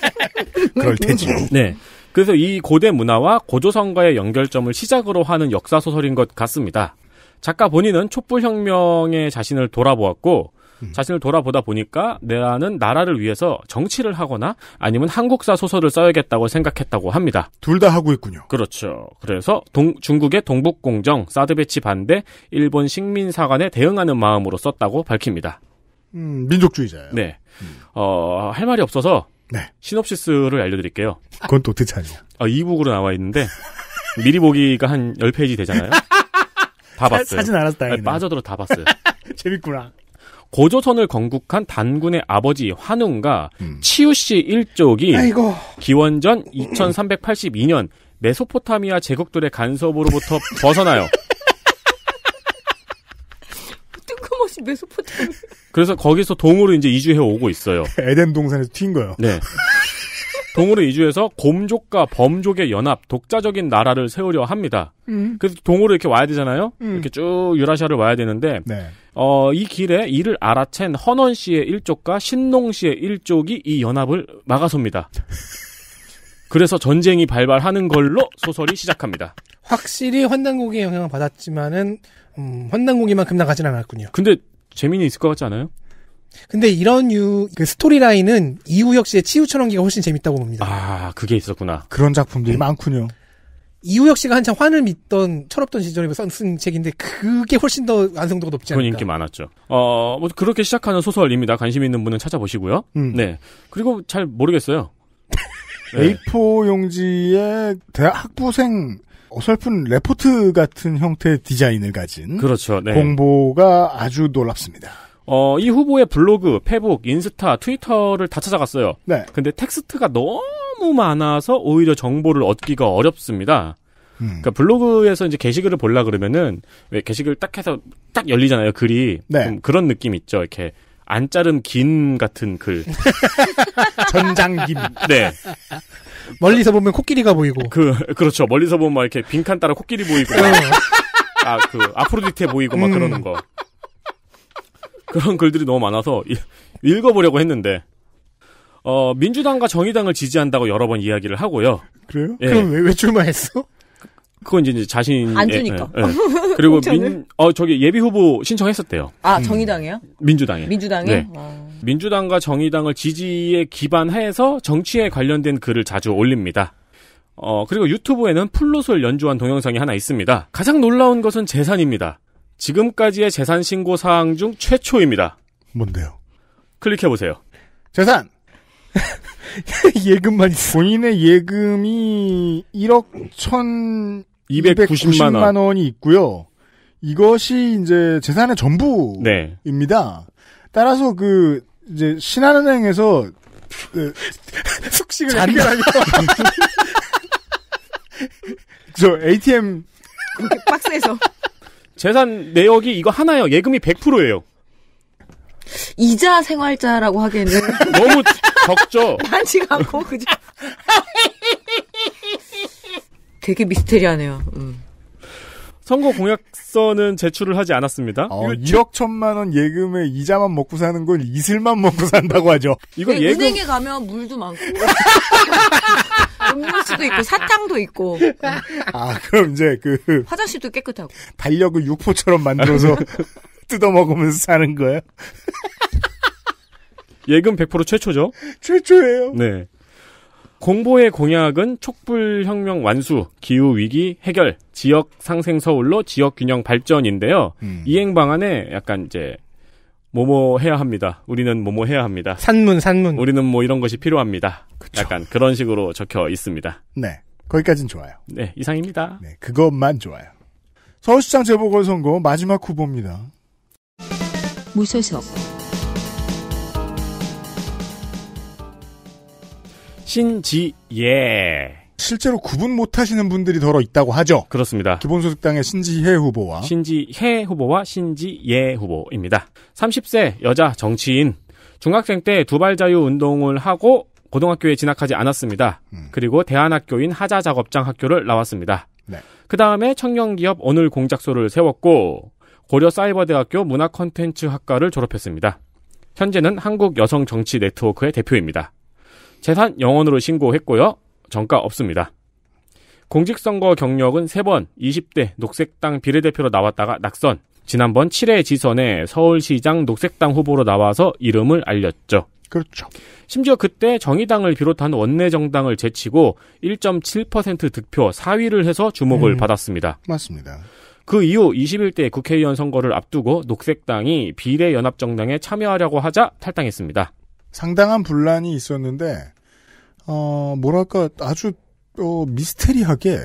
그럴 테지 네. 그래서 이 고대 문화와 고조선과의 연결점을 시작으로 하는 역사 소설인 것 같습니다. 작가 본인은 촛불 혁명의 자신을 돌아보았고 음. 자신을 돌아보다 보니까 나는 나라를 위해서 정치를 하거나 아니면 한국사 소설을 써야겠다고 생각했다고 합니다. 둘 다 하고 있군요. 그렇죠. 그래서 동, 중국의 동북공정, 사드배치 반대, 일본 식민사관에 대응하는 마음으로 썼다고 밝힙니다. 음, 민족주의자예요. 네. 음. 어, 할 말이 없어서 네. 시놉시스를 알려드릴게요. 그건 또 어떻게 하냐. 어, 아, 2북으로 나와 있는데 미리 보기가 한 10페이지 되잖아요. 다 봤어요. 사, 사진 알았다. 네, 빠져들어 다 봤어요. 재밌구나. 고조선을 건국한 단군의 아버지 환웅과 음. 치우씨 일족이 아이고. 기원전 2382년 메소포타미아 제국들의 간섭으로부터 벗어나요. 뜬금없이 메소포타미아. 그래서 거기서 동으로 이제 이주해 오고 있어요. 에덴 동산에서 튄 거예요. 네. 동으로 이주해서 곰족과 범족의 연합, 독자적인 나라를 세우려 합니다. 음. 그래서 동으로 이렇게 와야 되잖아요. 음. 이렇게 쭉 유라시아를 와야 되는데 네. 어, 이 길에 이를 알아챈 헌원 씨의 일족과 신농 씨의 일족이 이 연합을 막아섭니다. 그래서 전쟁이 발발하는 걸로 소설이 시작합니다. 확실히 환단고기의 영향을 받았지만은 음, 환단고기만큼 나가진 않았군요. 근데 재미는 있을 것 같지 않아요? 근데 이런 유, 그 스토리라인은 이후 역시의 치우천원기가 훨씬 재밌다고 봅니다. 아, 그게 있었구나. 그런 작품들이 많군요. 이우혁 씨가 한창 환을 믿던 철없던 시절에 쓴 책인데 그게 훨씬 더 완성도가 높지 않을까. 그건 인기 많았죠. 어, 뭐 그렇게 시작하는 소설입니다. 관심 있는 분은 찾아보시고요. 음. 네. 그리고 잘 모르겠어요. 네. A4 용지에 대학 학부생 어설픈 레포트 같은 형태의 디자인을 가진 그렇죠. 네. 공보가 아주 놀랍습니다. 어, 이 후보의 블로그, 페북, 인스타, 트위터를 다 찾아갔어요. 네. 근데 텍스트가 너무 많아서 오히려 정보를 얻기가 어렵습니다. 음. 그러니까 블로그에서 이제 게시글을 볼라 그러면은 왜 게시글 딱 해서 딱 열리잖아요 글이 네. 그런 느낌 있죠 이렇게 안 자른 긴 같은 글 전장김 네 멀리서 보면 코끼리가 보이고 그 그렇죠 멀리서 보면 막 이렇게 빈칸 따라 코끼리 보이고 어. 아그 아프로디테 보이고 막 음. 그러는 거 그런 글들이 너무 많아서 읽어보려고 했는데 어, 민주당과 정의당을 지지한다고 여러 번 이야기를 하고요. 그래요? 예. 그럼 왜, 왜 출마했어? 그건 이제 자신 안 예, 주니까. 예, 예, 그리고 민, 어 저기 예비 후보 신청했었대요. 아 정의당이요? 민주당에. 민주당에. 네. 아. 민주당과 정의당을 지지에 기반해서 정치에 관련된 글을 자주 올립니다. 어 그리고 유튜브에는 플롯을 연주한 동영상이 하나 있습니다. 가장 놀라운 것은 재산입니다. 지금까지의 재산 신고 사항 중 최초입니다. 뭔데요? 클릭해보세요. 재산! 예금만 있어. 본인의 예금이 1억 1,290만 원. 원이 있고요. 이것이 이제 재산의 전부입니다. 네. 따라서 그 이제 신한은행에서 그 숙식을 잔다니까. 저 ATM 박스에서 재산 내역이 이거 하나예요. 예금이 100%예요. 이자 생활자라고 하기에는 너무 적죠. 많지가 않고 그죠. 되게 미스테리하네요. 음. 선거 공약서는 제출을 하지 않았습니다. 어, 아, 1억 천만 원 예금에 이자만 먹고 사는 걸 이슬만 먹고 산다고 하죠. 이거 그러니까 예금... 은행에 가면 물도 많고. 음료수도 있고 사탕도 있고. 아 그럼 이제 그 화장실도 깨끗하고. 달력을 육포처럼 만들어서 뜯어 먹으면서 사는 거예요? 예금 100% 최초죠? 최초예요. 네. 공보의 공약은 촛불혁명 완수, 기후위기 해결, 지역 상생 서울로 지역균형 발전인데요. 음. 이행 방안에 약간 이제 뭐뭐 해야 합니다. 우리는 뭐뭐 해야 합니다. 산문 산문. 우리는 뭐 이런 것이 필요합니다. 그쵸. 약간 그런 식으로 적혀 있습니다. 네. 거기까진 좋아요. 네, 이상입니다. 네, 그것만 좋아요. 서울시장 재보궐선거 마지막 후보입니다. 무소속 신지예 실제로 구분 못 하시는 분들이 더러 있다고 하죠. 그렇습니다. 기본소득당의 신지혜 후보와 신지혜 후보와 신지예 후보입니다. 30세 여자 정치인 중학생 때 두발 자유 운동을 하고 고등학교에 진학하지 않았습니다. 음. 그리고 대안학교인 하자작업장 학교를 나왔습니다. 네. 그 다음에 청년기업 오늘 공작소를 세웠고 고려 사이버대학교 문화콘텐츠학과를 졸업했습니다. 현재는 한국 여성 정치 네트워크의 대표입니다. 재산 영원으로 신고했고요. 정가 없습니다. 공직선거 경력은 3번 20대 녹색당 비례대표로 나왔다가 낙선. 지난번 7회 지선에 서울시장 녹색당 후보로 나와서 이름을 알렸죠. 그렇죠. 심지어 그때 정의당을 비롯한 원내 정당을 제치고 1.7% 득표 4위를 해서 주목을 음, 받았습니다. 맞습니다. 그 이후 21대 국회의원 선거를 앞두고 녹색당이 비례연합정당에 참여하려고 하자 탈당했습니다. 상당한 분란이 있었는데 어, 뭐랄까 아주 어, 미스테리하게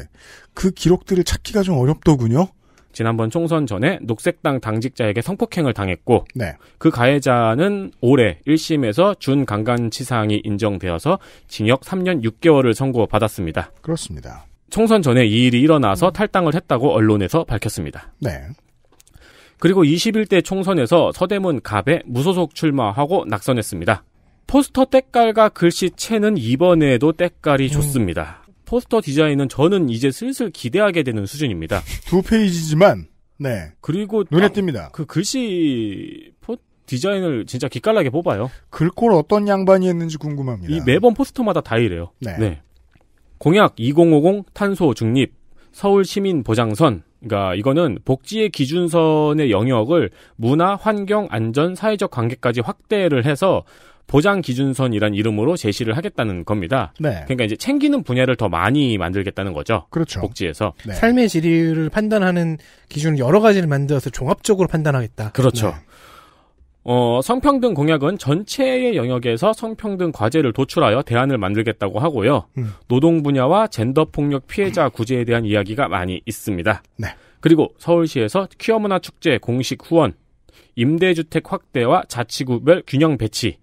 그 기록들을 찾기가 좀 어렵더군요. 지난번 총선 전에 녹색당 당직자에게 성폭행을 당했고 네. 그 가해자는 올해 1심에서 준강간치상이 인정되어서 징역 3년 6개월을 선고받았습니다. 그렇습니다. 총선 전에 이 일이 일어나서 음. 탈당을 했다고 언론에서 밝혔습니다. 네. 그리고 21대 총선에서 서대문 갑에 무소속 출마하고 낙선했습니다. 포스터 때깔과 글씨체는 이번에도 때깔이 음. 좋습니다. 포스터 디자인은 저는 이제 슬슬 기대하게 되는 수준입니다. 두 페이지지만 네. 그리고 눈에 아, 띕니다. 그 글씨 포 디자인을 진짜 기깔나게 뽑아요. 글꼴 어떤 양반이 했는지 궁금합니다. 이 매번 포스터마다 다 이래요. 네. 네. 공약 2050 탄소 중립 서울 시민 보장선 그러니까 이거는 복지의 기준선의 영역을 문화, 환경, 안전, 사회적 관계까지 확대를 해서 보장 기준선이란 이름으로 제시를 하겠다는 겁니다. 네. 그러니까 이제 챙기는 분야를 더 많이 만들겠다는 거죠. 그렇죠. 복지에서 네. 네. 삶의 질을 판단하는 기준 여러 가지를 만들어서 종합적으로 판단하겠다. 그렇죠. 네. 어, 성평등 공약은 전체의 영역에서 성평등 과제를 도출하여 대안을 만들겠다고 하고요. 음. 노동 분야와 젠더 폭력 피해자 구제에 대한 이야기가 많이 있습니다. 네. 그리고 서울시에서 퀴어문화 축제 공식 후원, 임대주택 확대와 자치구별 균형 배치,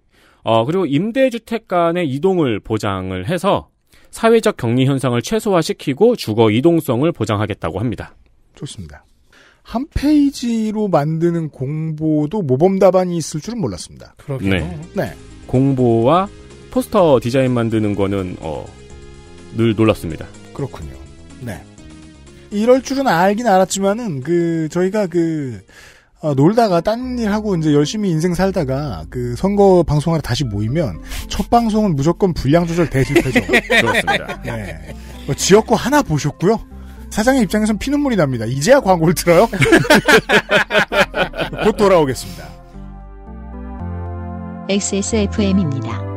어, 그리고 임대주택 간의 이동을 보장을 해서 사회적 격리 현상을 최소화시키고 주거 이동성을 보장하겠다고 합니다. 좋습니다. 한 페이지로 만드는 공보도 모범 답안이 있을 줄은 몰랐습니다. 그렇군요. 네. 네. 공보와 포스터 디자인 만드는 거는 어, 늘 놀랐습니다. 그렇군요. 네. 이럴 줄은 알긴 알았지만은 그 저희가 그 어, 놀다가 딴 일 하고 이제 열심히 인생 살다가 그 선거 방송하러 다시 모이면 첫 방송은 무조건 불량 조절 대집회죠. 그렇습니다. 네. 뭐 지역구 하나 보셨고요. 사장의 입장에선 피눈물이 납니다. 이제야 광고를 틀어요곧 돌아오겠습니다. XSFM입니다.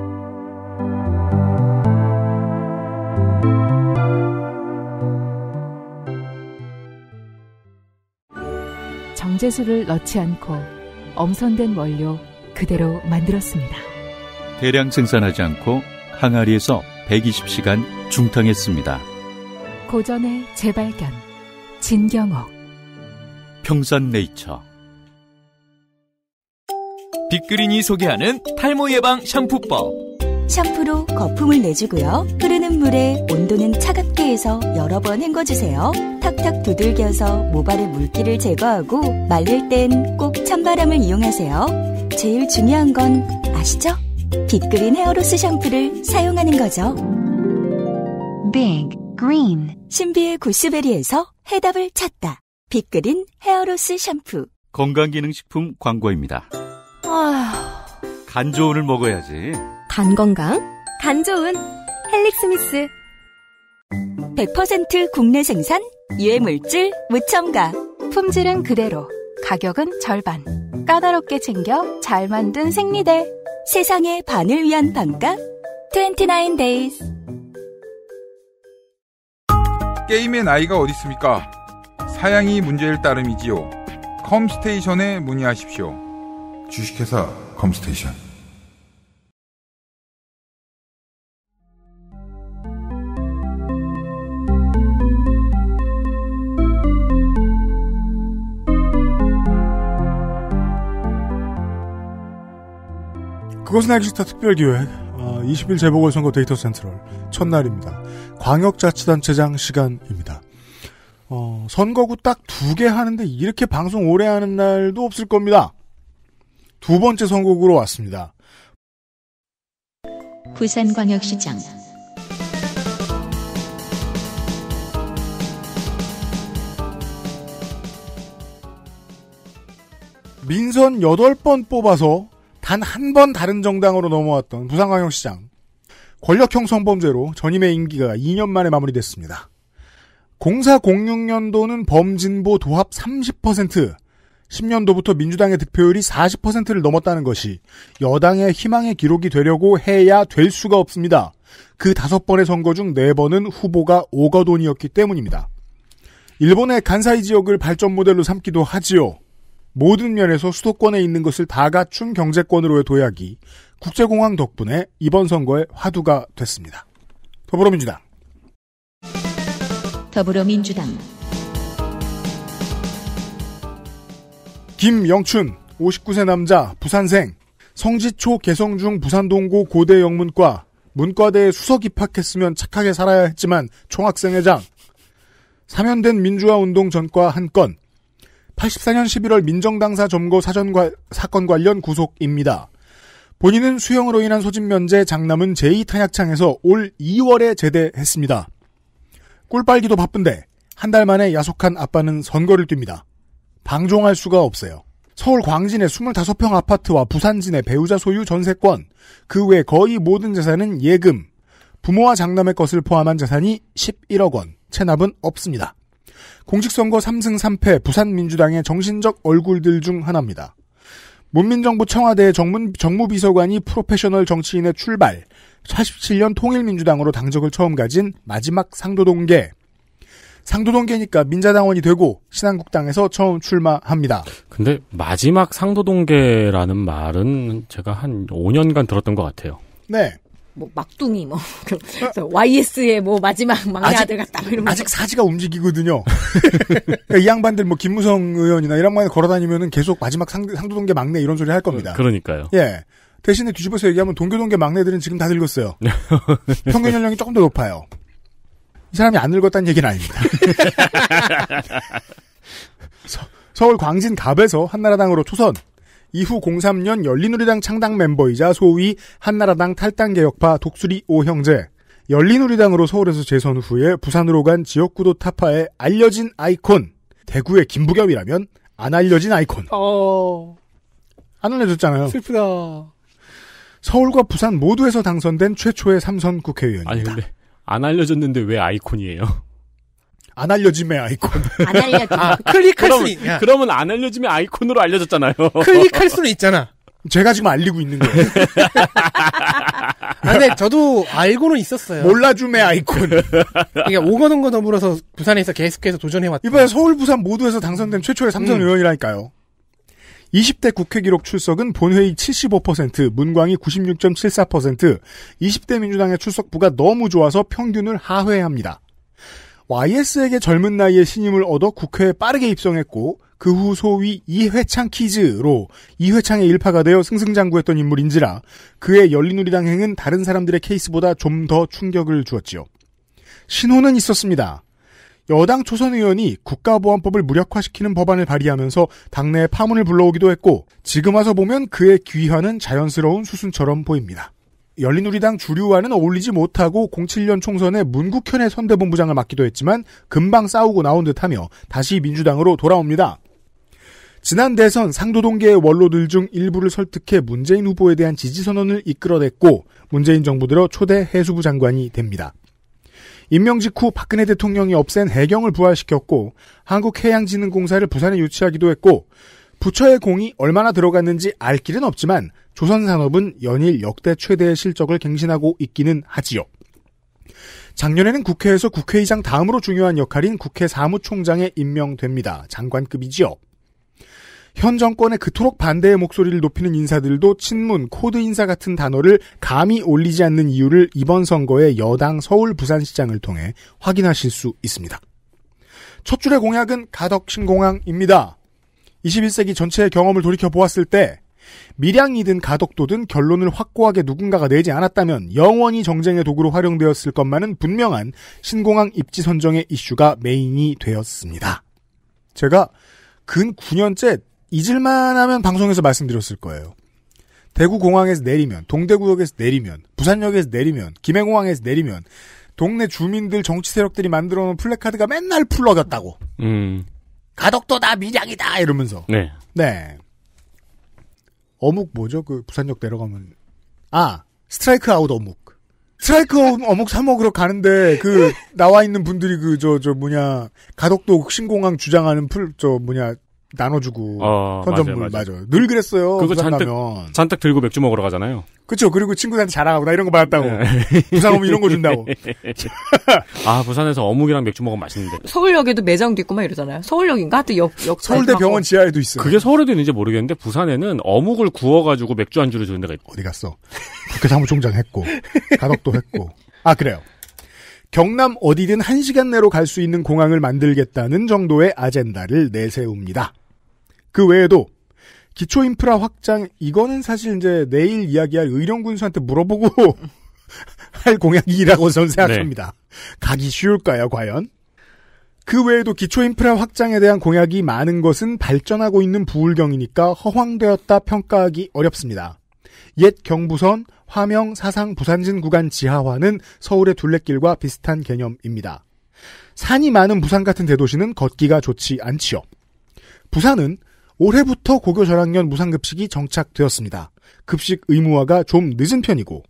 방제수를 넣지 않고 엄선된 원료 그대로 만들었습니다. 대량 생산하지 않고 항아리에서 120시간 중탕했습니다. 고전의 재발견 진경옥 평산네이처 빅그린이 소개하는 탈모 예방 샴푸법 샴푸로 거품을 내주고요. 흐르는 물에 온도는 차갑게 해서 여러 번 헹궈주세요. 탁탁 두들겨서 모발의 물기를 제거하고 말릴 땐 꼭 찬바람을 이용하세요. 제일 중요한 건 아시죠? 빅그린 헤어로스 샴푸를 사용하는 거죠. Big Green 신비의 구스베리에서 해답을 찾다. 빅그린 헤어로스 샴푸 건강기능식품 광고입니다. 아휴... 간 좋은을 먹어야지. 간 건강, 간 좋은 헬릭스미스 100% 국내 생산, 유해물질, 무첨가 품질은 그대로, 가격은 절반 까다롭게 챙겨 잘 만든 생리대 세상의 반을 위한 반값 29 days 게임의 나이가 어디 있습니까? 사양이 문제일 따름이지요. 컴스테이션에 문의하십시오. 주식회사 컴스테이션 그것은 알기 싫타 특별기획 어, 20일 재보궐선거 데이터 센트럴 첫날입니다. 광역자치단체장 시간입니다. 어, 선거구 딱 두 개 하는데 이렇게 방송 오래 하는 날도 없을 겁니다. 두 번째 선거구로 왔습니다. 부산광역시장 민선 8번 뽑아서 단한번 다른 정당으로 넘어왔던 부상광역 시장. 권력형 성범죄로 전임의 임기가 2년 만에 마무리됐습니다. 0406년도는 범진보 도합 30%, 10년도부터 민주당의 득표율이 40%를 넘었다는 것이 여당의 희망의 기록이 되려고 해야 될 수가 없습니다. 그 다섯 번의 선거 중 네 번은 후보가 오거돈이었기 때문입니다. 일본의 간사이 지역을 발전 모델로 삼기도 하지요. 모든 면에서 수도권에 있는 것을 다 갖춘 경제권으로의 도약이 국제공항 덕분에 이번 선거에 화두가 됐습니다. 더불어민주당. 더불어민주당. 김영춘, 59세 남자, 부산생. 성지초 개성중 부산동고 고대 영문과 문과대에 수석 입학했으면 착하게 살아야 했지만 총학생회장. 사면된 민주화 운동 전과 한 건, 84년 11월 민정당사 점거 사전 과, 사건 관련 구속입니다. 본인은 수형으로 인한 소집 면제 장남은 제2탄약창에서 올 2월에 제대했습니다. 꿀빨기도 바쁜데 한 달 만에 야속한 아빠는 선거를 뜁니다. 방종할 수가 없어요. 서울 광진의 25평 아파트와 부산진의 배우자 소유 전세권, 그 외 거의 모든 재산은 예금, 부모와 장남의 것을 포함한 재산이 11억 원, 체납은 없습니다. 공직선거 3승 3패 부산민주당의 정신적 얼굴들 중 하나입니다. 문민정부 청와대 정문, 정무비서관이 프로페셔널 정치인의 출발, 47년 통일민주당으로 당적을 처음 가진 마지막 상도동계. 상도동계니까 민자당원이 되고 신한국당에서 처음 출마합니다. 근데 마지막 상도동계라는 말은 제가 한 5년간 들었던 것 같아요. 네. 뭐 막둥이 뭐 그래서 YS의 뭐 마지막 막내 아들 같다 뭐 이런 아직 거. 사지가 움직이거든요. 그러니까 이 양반들 뭐 김무성 의원이나 이런 말이 걸어다니면은 계속 마지막 상, 상도동계 막내 이런 소리 할 겁니다. 그러니까요. 예. 대신에 뒤집어서 얘기하면 동교동계 막내들은 지금 다 늙었어요. 평균 연령이 조금 더 높아요. 이 사람이 안 늙었다는 얘기는 아닙니다. 서, 서울 광진 갑에서 한나라당으로 초선. 이후 03년 열린우리당 창당 멤버이자 소위 한나라당 탈당 개혁파 독수리 오형제. 열린우리당으로 서울에서 재선 후에 부산으로 간 지역구도 타파에 알려진 아이콘. 대구의 김부겸이라면 안 알려진 아이콘. 어. 안 알려졌잖아요. 슬프다. 서울과 부산 모두에서 당선된 최초의 삼선 국회의원입니다. 아니 근데 안 알려졌는데 왜 아이콘이에요? 안 알려짐의 아이콘. 안 알려짐. 아, 그렇죠. 클릭할 그럼, 수 있, 그러면 안 알려짐의 아이콘으로 알려졌잖아요. 클릭할 수는 있잖아. 제가 지금 알리고 있는 거예요. 아, 근데 저도 알고는 있었어요. 몰라줌의 아이콘. 그러니까 오건원거 더불어서 부산에서 계속해서 도전해왔죠. 이번에 서울, 부산 모두에서 당선된 최초의 삼선 음. 의원이라니까요. 20대 국회 기록 출석은 본회의 75%, 문광이 96.74%, 20대 민주당의 출석부가 너무 좋아서 평균을 하회합니다. YS에게 젊은 나이에 신임을 얻어 국회에 빠르게 입성했고 그 후 소위 이회창 키즈로 이회창의 일파가 되어 승승장구했던 인물인지라 그의 열린우리당 행은 다른 사람들의 케이스보다 좀 더 충격을 주었지요. 신호는 있었습니다. 여당 초선 의원이 국가보안법을 무력화시키는 법안을 발의하면서 당내에 파문을 불러오기도 했고 지금 와서 보면 그의 귀환은 자연스러운 수순처럼 보입니다. 열린우리당 주류와는 어울리지 못하고 07년 총선에 문국현의 선대본부장을 맡기도 했지만 금방 싸우고 나온 듯하며 다시 민주당으로 돌아옵니다. 지난 대선 상도동계의 원로들 중 일부를 설득해 문재인 후보에 대한 지지 선언을 이끌어냈고 문재인 정부 들어 초대 해수부 장관이 됩니다. 임명 직후 박근혜 대통령이 없앤 해경을 부활시켰고 한국해양진흥공사를 부산에 유치하기도 했고 부처의 공이 얼마나 들어갔는지 알 길은 없지만 조선 산업은 연일 역대 최대의 실적을 갱신하고 있기는 하지요. 작년에는 국회에서 국회의장 다음으로 중요한 역할인 국회 사무총장에 임명됩니다. 장관급이지요. 현 정권의 그토록 반대의 목소리를 높이는 인사들도 친문, 코드 인사 같은 단어를 감히 올리지 않는 이유를 이번 선거의 여당 서울 부산시장을 통해 확인하실 수 있습니다. 첫 줄의 공약은 가덕신공항입니다. 21세기 전체의 경험을 돌이켜 보았을 때 밀양이든 가덕도든 결론을 확고하게 누군가가 내지 않았다면 영원히 정쟁의 도구로 활용되었을 것만은 분명한 신공항 입지 선정의 이슈가 메인이 되었습니다. 제가 근 9년째 잊을만 하면 방송에서 말씀드렸을 거예요. 대구공항에서 내리면, 동대구역에서 내리면, 부산역에서 내리면, 김해공항에서 내리면, 동네 주민들 정치 세력들이 만들어 놓은 플래카드가 맨날 풀러졌다고 음. 가덕도다 밀양이다 이러면서. 네. 네. 어묵 뭐죠? 그 부산역 내려가면 아 스트라이크 아웃 어묵. 스트라이크 어묵 사 먹으러 가는데 그 나와 있는 분들이 그 저저 저 뭐냐 가덕도 신공항 주장하는 풀 저 뭐냐 나눠주고 어, 선전물 맞아요, 맞아요. 늘 그랬어요. 그거 잔뜩 가면. 잔뜩 들고 맥주 먹으러 가잖아요. 그렇죠. 그리고 친구들한테 자랑하고 나 이런 거 받았다고. 네. 부산 오면 이런 거 준다고. 아 부산에서 어묵이랑 맥주 먹으면 맛있는데. 서울역에도 매장도 있고 막 이러잖아요. 서울역인가 하여튼 역, 역 서울대 병원 지하에도 있어요. 그게 서울에도 있는지 모르겠는데 부산에는 어묵을 구워가지고 맥주 안주를 주는 데가 있... 어디 갔어? 국회 사무총장 했고 가덕도 했고. 아 그래요. 경남 어디든 한시간 내로 갈 수 있는 공항을 만들겠다는 정도의 아젠다를 내세웁니다. 그 외에도 기초 인프라 확장 이거는 사실 이제 내일 이야기할 의령 군수한테 물어보고 할 공약이라고 저는 네. 생각합니다. 네. 가기 쉬울까요, 과연? 그 외에도 기초 인프라 확장에 대한 공약이 많은 것은 발전하고 있는 부울경이니까 허황되었다 평가하기 어렵습니다. 옛 경부선, 화명, 사상, 부산진 구간 지하화는 서울의 둘레길과 비슷한 개념입니다. 산이 많은 부산 같은 대도시는 걷기가 좋지 않지요. 부산은 올해부터 고교 전학년 무상급식이 정착되었습니다. 급식 의무화가 좀 늦은 편이고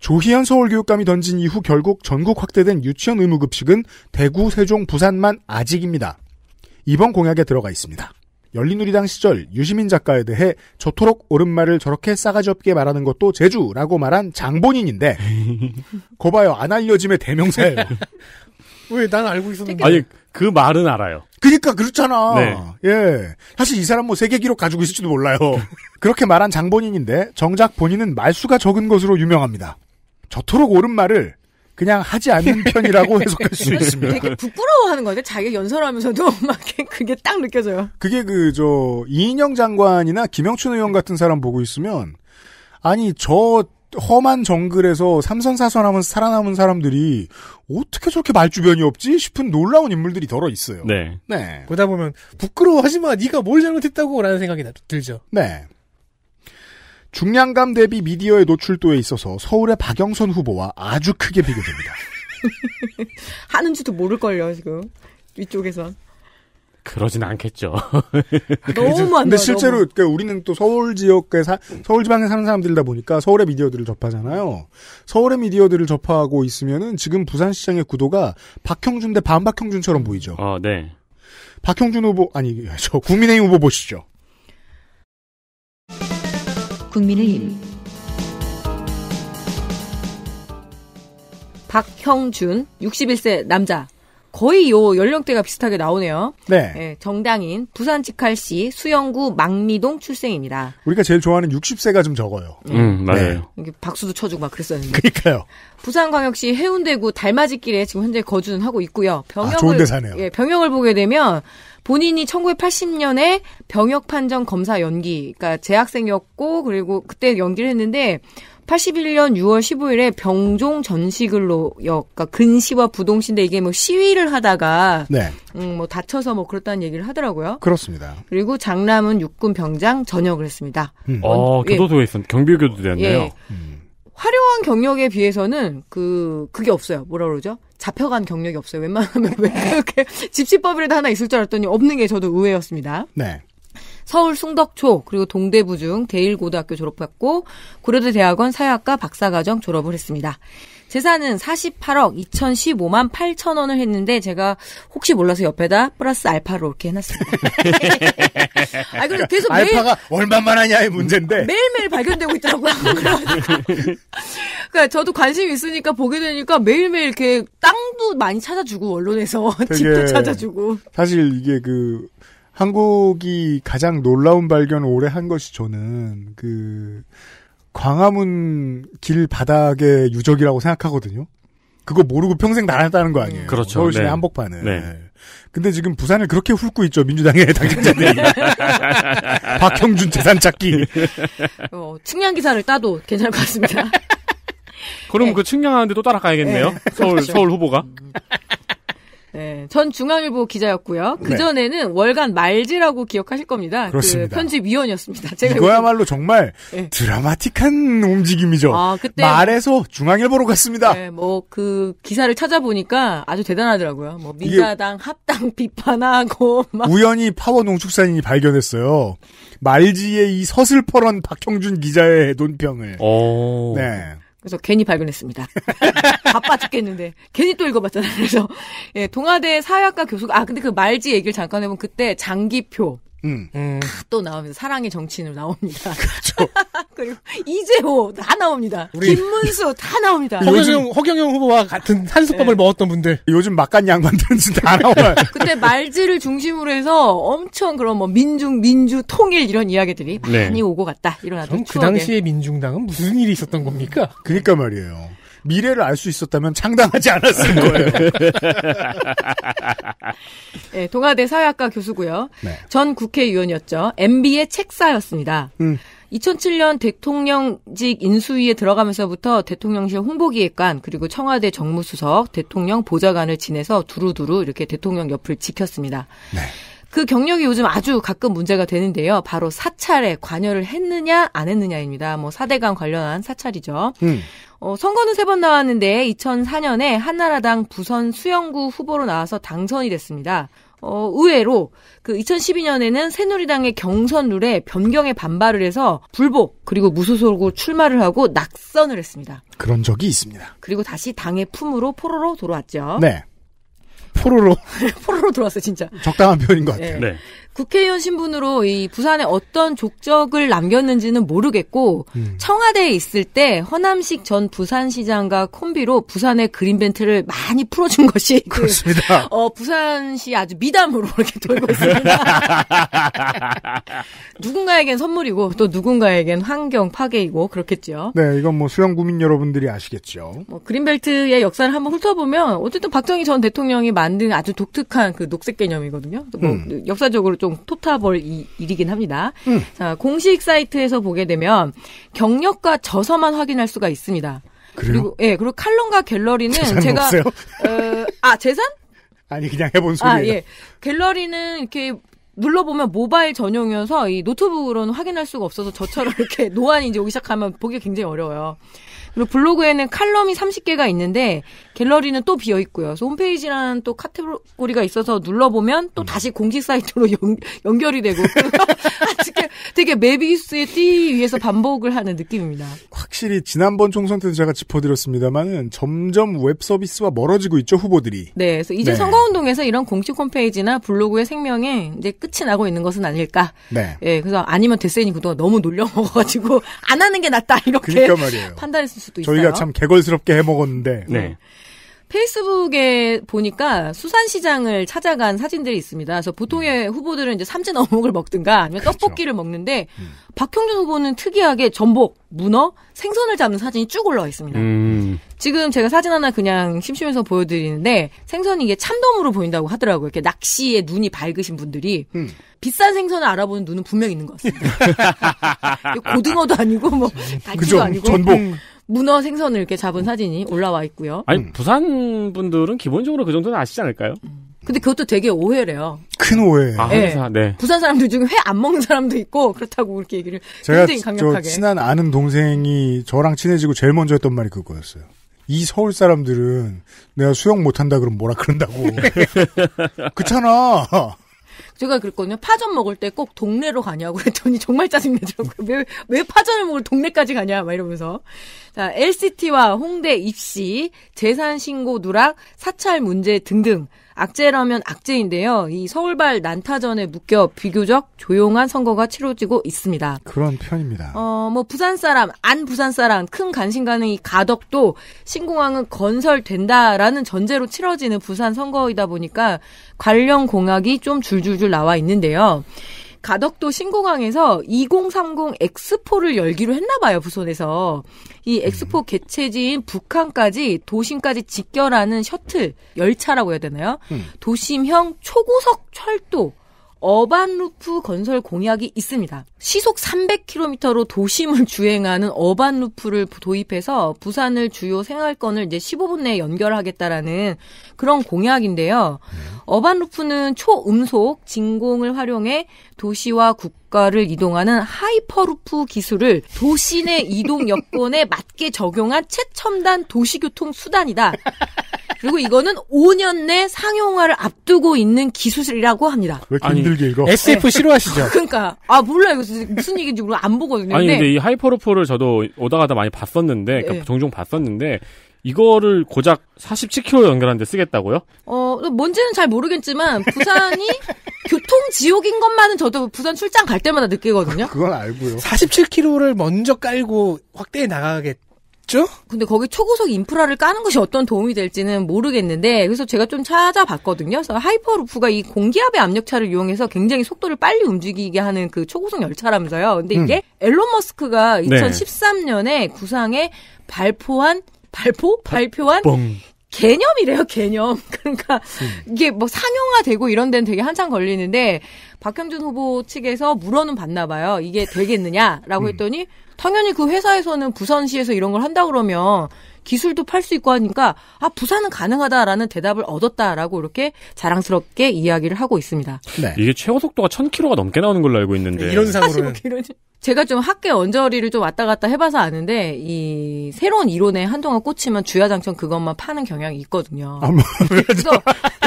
조희연 서울교육감이 던진 이후 결국 전국 확대된 유치원 의무급식은 대구, 세종, 부산만 아직입니다. 이번 공약에 들어가 있습니다. 열린우리당 시절 유시민 작가에 대해 저토록 옳은 말을 저렇게 싸가지 없게 말하는 것도 제주라고 말한 장본인인데 거봐요 안 알려짐의 대명사예요. 왜 난 알고 있었는데 아니 그 말은 알아요. 그니까 그렇잖아. 네. 예. 사실 이 사람 뭐 세계 기록 가지고 있을지도 몰라요. 그렇게 말한 장본인인데 정작 본인은 말수가 적은 것으로 유명합니다. 저토록 옳은 말을 그냥 하지 않는 편이라고 해석할 수 있습니다. 되게 부끄러워하는 거죠. 자기가 연설하면서도 막 그게 딱 느껴져요. 그게 그 저 이인영 장관이나 김영춘 의원 같은 사람 보고 있으면 아니 저 험한 정글에서 삼선사선하면서 살아남은 사람들이 어떻게 저렇게 말주변이 없지 싶은 놀라운 인물들이 더러 있어요. 네. 네. 보다 보면 부끄러워하지만 네가 뭘 잘못했다고라는 생각이 들죠. 네. 중량감 대비 미디어의 노출도에 있어서 서울의 박영선 후보와 아주 크게 비교됩니다. 하는지도 모를걸요 지금 이쪽에선. 그러진 않겠죠. 너무 많아. 근데 실제로 그러니까 우리는 또 서울 지역에 사, 서울 지방에 사는 사람들이다 보니까 서울의 미디어들을 접하잖아요. 서울의 미디어들을 접하고 있으면은 지금 부산시장의 구도가 박형준 대 반박형준처럼 보이죠. 어, 네. 박형준 후보 아니 저 국민의힘 후보 보시죠. 국민의힘 박형준 61세 남자 거의 요 연령대가 비슷하게 나오네요. 네. 네 정당인 부산 직할시 수영구 망리동 출생입니다. 우리가 제일 좋아하는 60세가 좀 적어요. 예. 음, 맞아요. 네. 박수도 쳐주고 막 그랬었는데. 그러니까요. 부산광역시 해운대구 달맞이길에 지금 현재 거주는 하고 있고요. 아, 병역을 아, 좋은 데 사네요. 예, 병역을 보게 되면 본인이 1980년에 병역 판정 검사 연기, 그러니까 재학생이었고 그리고 그때 연기를 했는데 81년 6월 15일에 병종 전시글로역, 그 그러니까 근시와 부동시인데 이게 뭐 시위를 하다가 네. 음, 뭐 다쳐서 뭐 그렇다는 얘기를 하더라고요. 그렇습니다. 그리고 장남은 육군 병장 전역을 했습니다. 음. 어, 어, 교도소에 있었, 예. 경비교도되었네요 예. 음. 화려한 경력에 비해서는 그 그게 없어요. 뭐라 그러죠? 잡혀간 경력이 없어요. 웬만하면 왜 이렇게 집시법이라도 하나 있을 줄 알았더니 없는 게 저도 의외였습니다. 네. 서울 숭덕초 그리고 동대부중 대일고등학교 졸업했고 고려대 대학원 사회학과 박사과정 졸업을 했습니다. 재산은 48억 2,015만 8천 원을 했는데 제가 혹시 몰라서 옆에다 플러스 알파로 이렇게 해놨습니다. 아 근데 계속 매일 알파가 얼마만 하냐의 문제인데 매일매일 발견되고 있더라고요. 그러니까 저도 관심 있으니까 보게 되니까 매일매일 이렇게 땅도 많이 찾아주고 언론에서 집도 찾아주고 사실 이게 그 한국이 가장 놀라운 발견을 오래 한 것이 저는 그 광화문 길 바닥의 유적이라고 생각하거든요. 그거 모르고 평생 날았다는 거 아니에요. 그렇죠. 서울시의 네. 한복판을. 네. 근데 지금 부산을 그렇게 훑고 있죠 민주당의 당직자들이 박형준 재산 찾기. 어, 측량 기사를 따도 괜찮을 것 같습니다. 그럼 네. 그 측량하는데 또 따라가야겠네요. 네. 서울 그렇죠. 서울 후보가. 음. 네, 전 중앙일보 기자였고요. 그 전에는 네. 월간 말지라고 기억하실 겁니다. 그 그렇습니다. 그 편집위원이었습니다. 제가 이거야말로 요즘... 정말 네. 드라마틱한 움직임이죠. 아, 그때 말에서 중앙일보로 갔습니다. 네, 뭐그 기사를 찾아보니까 아주 대단하더라고요. 뭐 민자당 합당 비판하고 막. 우연히 파워 농축산인이 발견했어요. 말지의 이 서슬퍼런 박형준 기자의 논평을. 오. 어. 네. 그래서 괜히 발견했습니다. 바빠 죽겠는데 괜히 또 읽어봤잖아요. 그래서 예, 동아대 사회학과 교수가 아 근데 그 말지 얘기를 잠깐 해보면 그때 장기표 음. 음. 또 나오면서 사랑의 정치인으로 나옵니다. 그렇죠. 그리고 이재호 다 나옵니다. 김문수 다 나옵니다. 허경영, 허경영 후보와 같은 한솥밥을 네. 먹었던 분들. 요즘 막간 양반들은 진짜 다 나와요. 그때 말지를 중심으로 해서 엄청 그런 뭐 민중, 민주, 통일 이런 이야기들이 네. 많이 오고 갔다 일어나던 그 당시에 민중당은 무슨 일이 있었던 겁니까? 그니까 말이에요. 미래를 알 수 있었다면 창당하지 않았을 거예요. 네, 동아대 사회학과 교수고요. 네. 전 국회의원이었죠. MB의 책사였습니다. 음. 2007년 대통령직 인수위에 들어가면서부터 대통령실 홍보기획관 그리고 청와대 정무수석, 대통령 보좌관을 지내서 두루두루 이렇게 대통령 옆을 지켰습니다. 네. 그 경력이 요즘 아주 가끔 문제가 되는데요. 바로 사찰에 관여를 했느냐 안 했느냐입니다. 뭐 사대강 관련한 사찰이죠. 음. 어, 선거는 세 번 나왔는데 2004년에 한나라당 부선 수영구 후보로 나와서 당선이 됐습니다. 어, 의외로 그 2012년에는 새누리당의 경선 룰에 변경에 반발을 해서 불복 그리고 무소속으로 출마를 하고 낙선을 했습니다. 그런 적이 있습니다. 그리고 다시 당의 품으로 포로로 돌아왔죠. 네. 포로로. 포로로 들어왔어요, 진짜. 적당한 표현인 것 같아요. 네. 네. 국회의원 신분으로 이 부산에 어떤 족적을 남겼는지는 모르겠고 음. 청와대에 있을 때 허남식 전 부산시장과 콤비로 부산의 그린벤트를 많이 풀어준 것이 그 그렇습니다. 그, 어 부산시 아주 미담으로 이렇게 돌고 있습니다. 누군가에겐 선물이고 또 누군가에겐 환경 파괴이고 그렇겠죠. 네, 이건 뭐 수영 구민 여러분들이 아시겠죠. 뭐 그린벨트의 역사를 한번 훑어보면 어쨌든 박정희 전 대통령이 만든 아주 독특한 그 녹색 개념이거든요. 뭐 음. 역사적으로 좀 토탑볼 이, 일이긴 합니다. 음. 자, 공식 사이트에서 보게 되면 경력과 저서만 확인할 수가 있습니다. 그래요? 그리고 예, 그리고 칼럼과 갤러리는 제가 없어요? 어, 아, 재산? 아니 그냥 해본 소리예요. 아, 예. 갤러리는 이렇게 눌러보면 모바일 전용이어서 이 노트북으로는 확인할 수가 없어서 저처럼 이렇게 노안이 이제 오기 시작하면 보기 굉장히 어려워요. 그리고 블로그에는 칼럼이 30개가 있는데 갤러리는 또 비어 있고요. 그래서 홈페이지라는 또 카테고리가 있어서 눌러 보면 또 음. 다시 공식 사이트로 연, 결이 되고 되게, 되게 메비우스의 띠 위에서 반복을 하는 느낌입니다. 확실히 지난번 총선 때도 제가 짚어드렸습니다만은 점점 웹 서비스와 멀어지고 있죠 후보들이. 네, 그래서 이제 네. 선거운동에서 이런 공식 홈페이지나 블로그의 생명에 이제 끝이 나고 있는 것은 아닐까. 네. 예, 그래서 아니면 데세니 그동안 너무 놀려 먹어가지고 안 하는 게 낫다 이렇게 그러니까 판단했습니다 수도 저희가 있어요. 저희가 참 개걸스럽게 해먹었는데. 네. 음. 페이스북에 보니까 수산시장을 찾아간 사진들이 있습니다. 그래서 보통의 음. 후보들은 이제 삼진 어묵을 먹든가 아니면 그렇죠. 떡볶이를 먹는데 음. 박형준 후보는 특이하게 전복, 문어, 생선을 잡는 사진이 쭉 올라와 있습니다. 음. 지금 제가 사진 하나 그냥 심심해서 보여드리는데 생선이 이게 참돔으로 보인다고 하더라고요. 이렇게 낚시에 눈이 밝으신 분들이 음. 비싼 생선을 알아보는 눈은 분명히 있는 것 같습니다. 고등어도 아니고 뭐 갈치도 아니고 전복. 음. 문어 생선을 이렇게 잡은 사진이 올라와 있고요. 아니 음. 부산 분들은 기본적으로 그 정도는 아시지 않을까요? 음. 근데 그것도 되게 오해래요. 큰 오해. 아, 네. 회사, 네. 부산 사람들 중에 회 안 먹는 사람도 있고 그렇다고 그렇게 얘기를 굉장히 강력하게. 친한 아는 동생이 저랑 친해지고 제일 먼저 했던 말이 그거였어요. 이 서울 사람들은 내가 수영 못한다 그러면 뭐라 그런다고. 그렇잖아. 제가 그랬거든요. 파전 먹을 때 꼭 동네로 가냐고 그랬더니 정말 짜증내더라고요. 왜, 왜 파전을 먹을 동네까지 가냐? 막 이러면서. 자, LCT와 홍대 입시, 재산 신고 누락, 사찰 문제 등등. 악재라면 악재인데요. 이 서울발 난타전에 묶여 비교적 조용한 선거가 치러지고 있습니다. 그런 편입니다. 어, 뭐 부산 사람, 안 부산 사람 큰 관심 가는 이 가덕도 신공항은 건설된다라는 전제로 치러지는 부산 선거이다 보니까 관련 공약이 좀 줄줄줄 나와 있는데요. 가덕도 신공항에서 2030 엑스포를 열기로 했나 봐요, 부손에서. 이 엑스포 음. 개최지인 북한까지 도심까지 직결하는 셔틀 열차라고 해야 되나요? 음. 도심형 초고속 철도 어반루프 건설 공약이 있습니다. 시속 300km로 도심을 주행하는 어반루프를 도입해서 부산을 주요 생활권을 이제 15분 내에 연결하겠다라는 그런 공약인데요. 네. 어반루프는 초음속 진공을 활용해 도시와 국가를 이동하는 하이퍼루프 기술을 도시 내 이동 여건에 맞게 적용한 최첨단 도시교통 수단이다. 그리고 이거는 5년 내 상용화를 앞두고 있는 기술이라고 합니다. 왜 이렇게 아니, 힘들게 읽어? SF 싫어하시죠? 그러니까 아 몰라 이거 무슨 얘기인지 몰라 안 보거든요. 아니 근데, 이하이퍼로프를 저도 오다 가다 많이 봤었는데 그러니까 네. 종종 봤었는데 이거를 고작 47km 연결하는데 쓰겠다고요? 어, 뭔지는 잘 모르겠지만 부산이 교통 지옥인 것만은 저도 부산 출장 갈 때마다 느끼거든요. 그건 알고요. 47km를 먼저 깔고 확대해 나가겠다. 있죠? 근데 거기 초고속 인프라를 까는 것이 어떤 도움이 될지는 모르겠는데 그래서 제가 좀 찾아봤거든요. 그래서 하이퍼루프가 이 공기압의 압력차를 이용해서 굉장히 속도를 빨리 움직이게 하는 그 초고속 열차라면서요. 근데 이게 음. 앨런 머스크가 2013년에 구상에 발표한 발포 발표한 뽕. 개념이래요, 개념. 그러니까 음. 이게 뭐 상용화되고 이런 데는 되게 한참 걸리는데 박형준 후보 측에서 물어는 봤나 봐요. 이게 되겠느냐라고 음. 했더니 당연히 그 회사에서는 부산시에서 이런 걸 한다 그러면 기술도 팔 수 있고 하니까 아 부산은 가능하다라는 대답을 얻었다라고 이렇게 자랑스럽게 이야기를 하고 있습니다. 네. 이게 최고 속도가 1000km가 넘게 나오는 걸로 알고 있는데 네, 이런 상으로는 뭐 제가 좀 학계 언저리를 좀 왔다 갔다 해봐서 아는데 이 새로운 이론에 한동안 꽂히면 주야장천 그것만 파는 경향이 있거든요. 아, 뭐, 그래서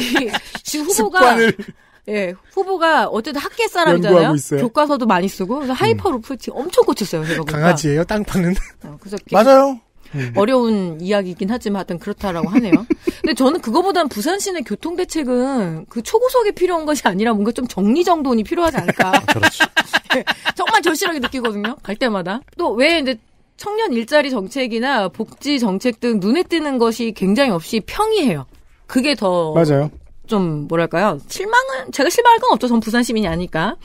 이, 후보가 습관을... 예, 후보가 어쨌든 학계 사람이잖아요. 교과서도 많이 쓰고 그래서 음. 하이퍼루프 음. 엄청 꽂혔어요. 제가 강아지예요, 땅 파는. 어, 그래서 맞아요. 음. 어려운 이야기이긴 하지만 하여튼 그렇다라고 하네요. 근데 저는 그거보단 부산시내 교통 대책은 그 초고속이 필요한 것이 아니라 뭔가 좀 정리정돈이 필요하지 않을까. 그렇죠. 정말 절실하게 느끼거든요. 갈 때마다. 또 왜 이제 청년 일자리 정책이나 복지 정책 등 눈에 띄는 것이 굉장히 없이 평이해요. 그게 더 맞아요. 좀 뭐랄까요? 실망은 제가 실망할 건 없죠. 전 부산 시민이 아니까.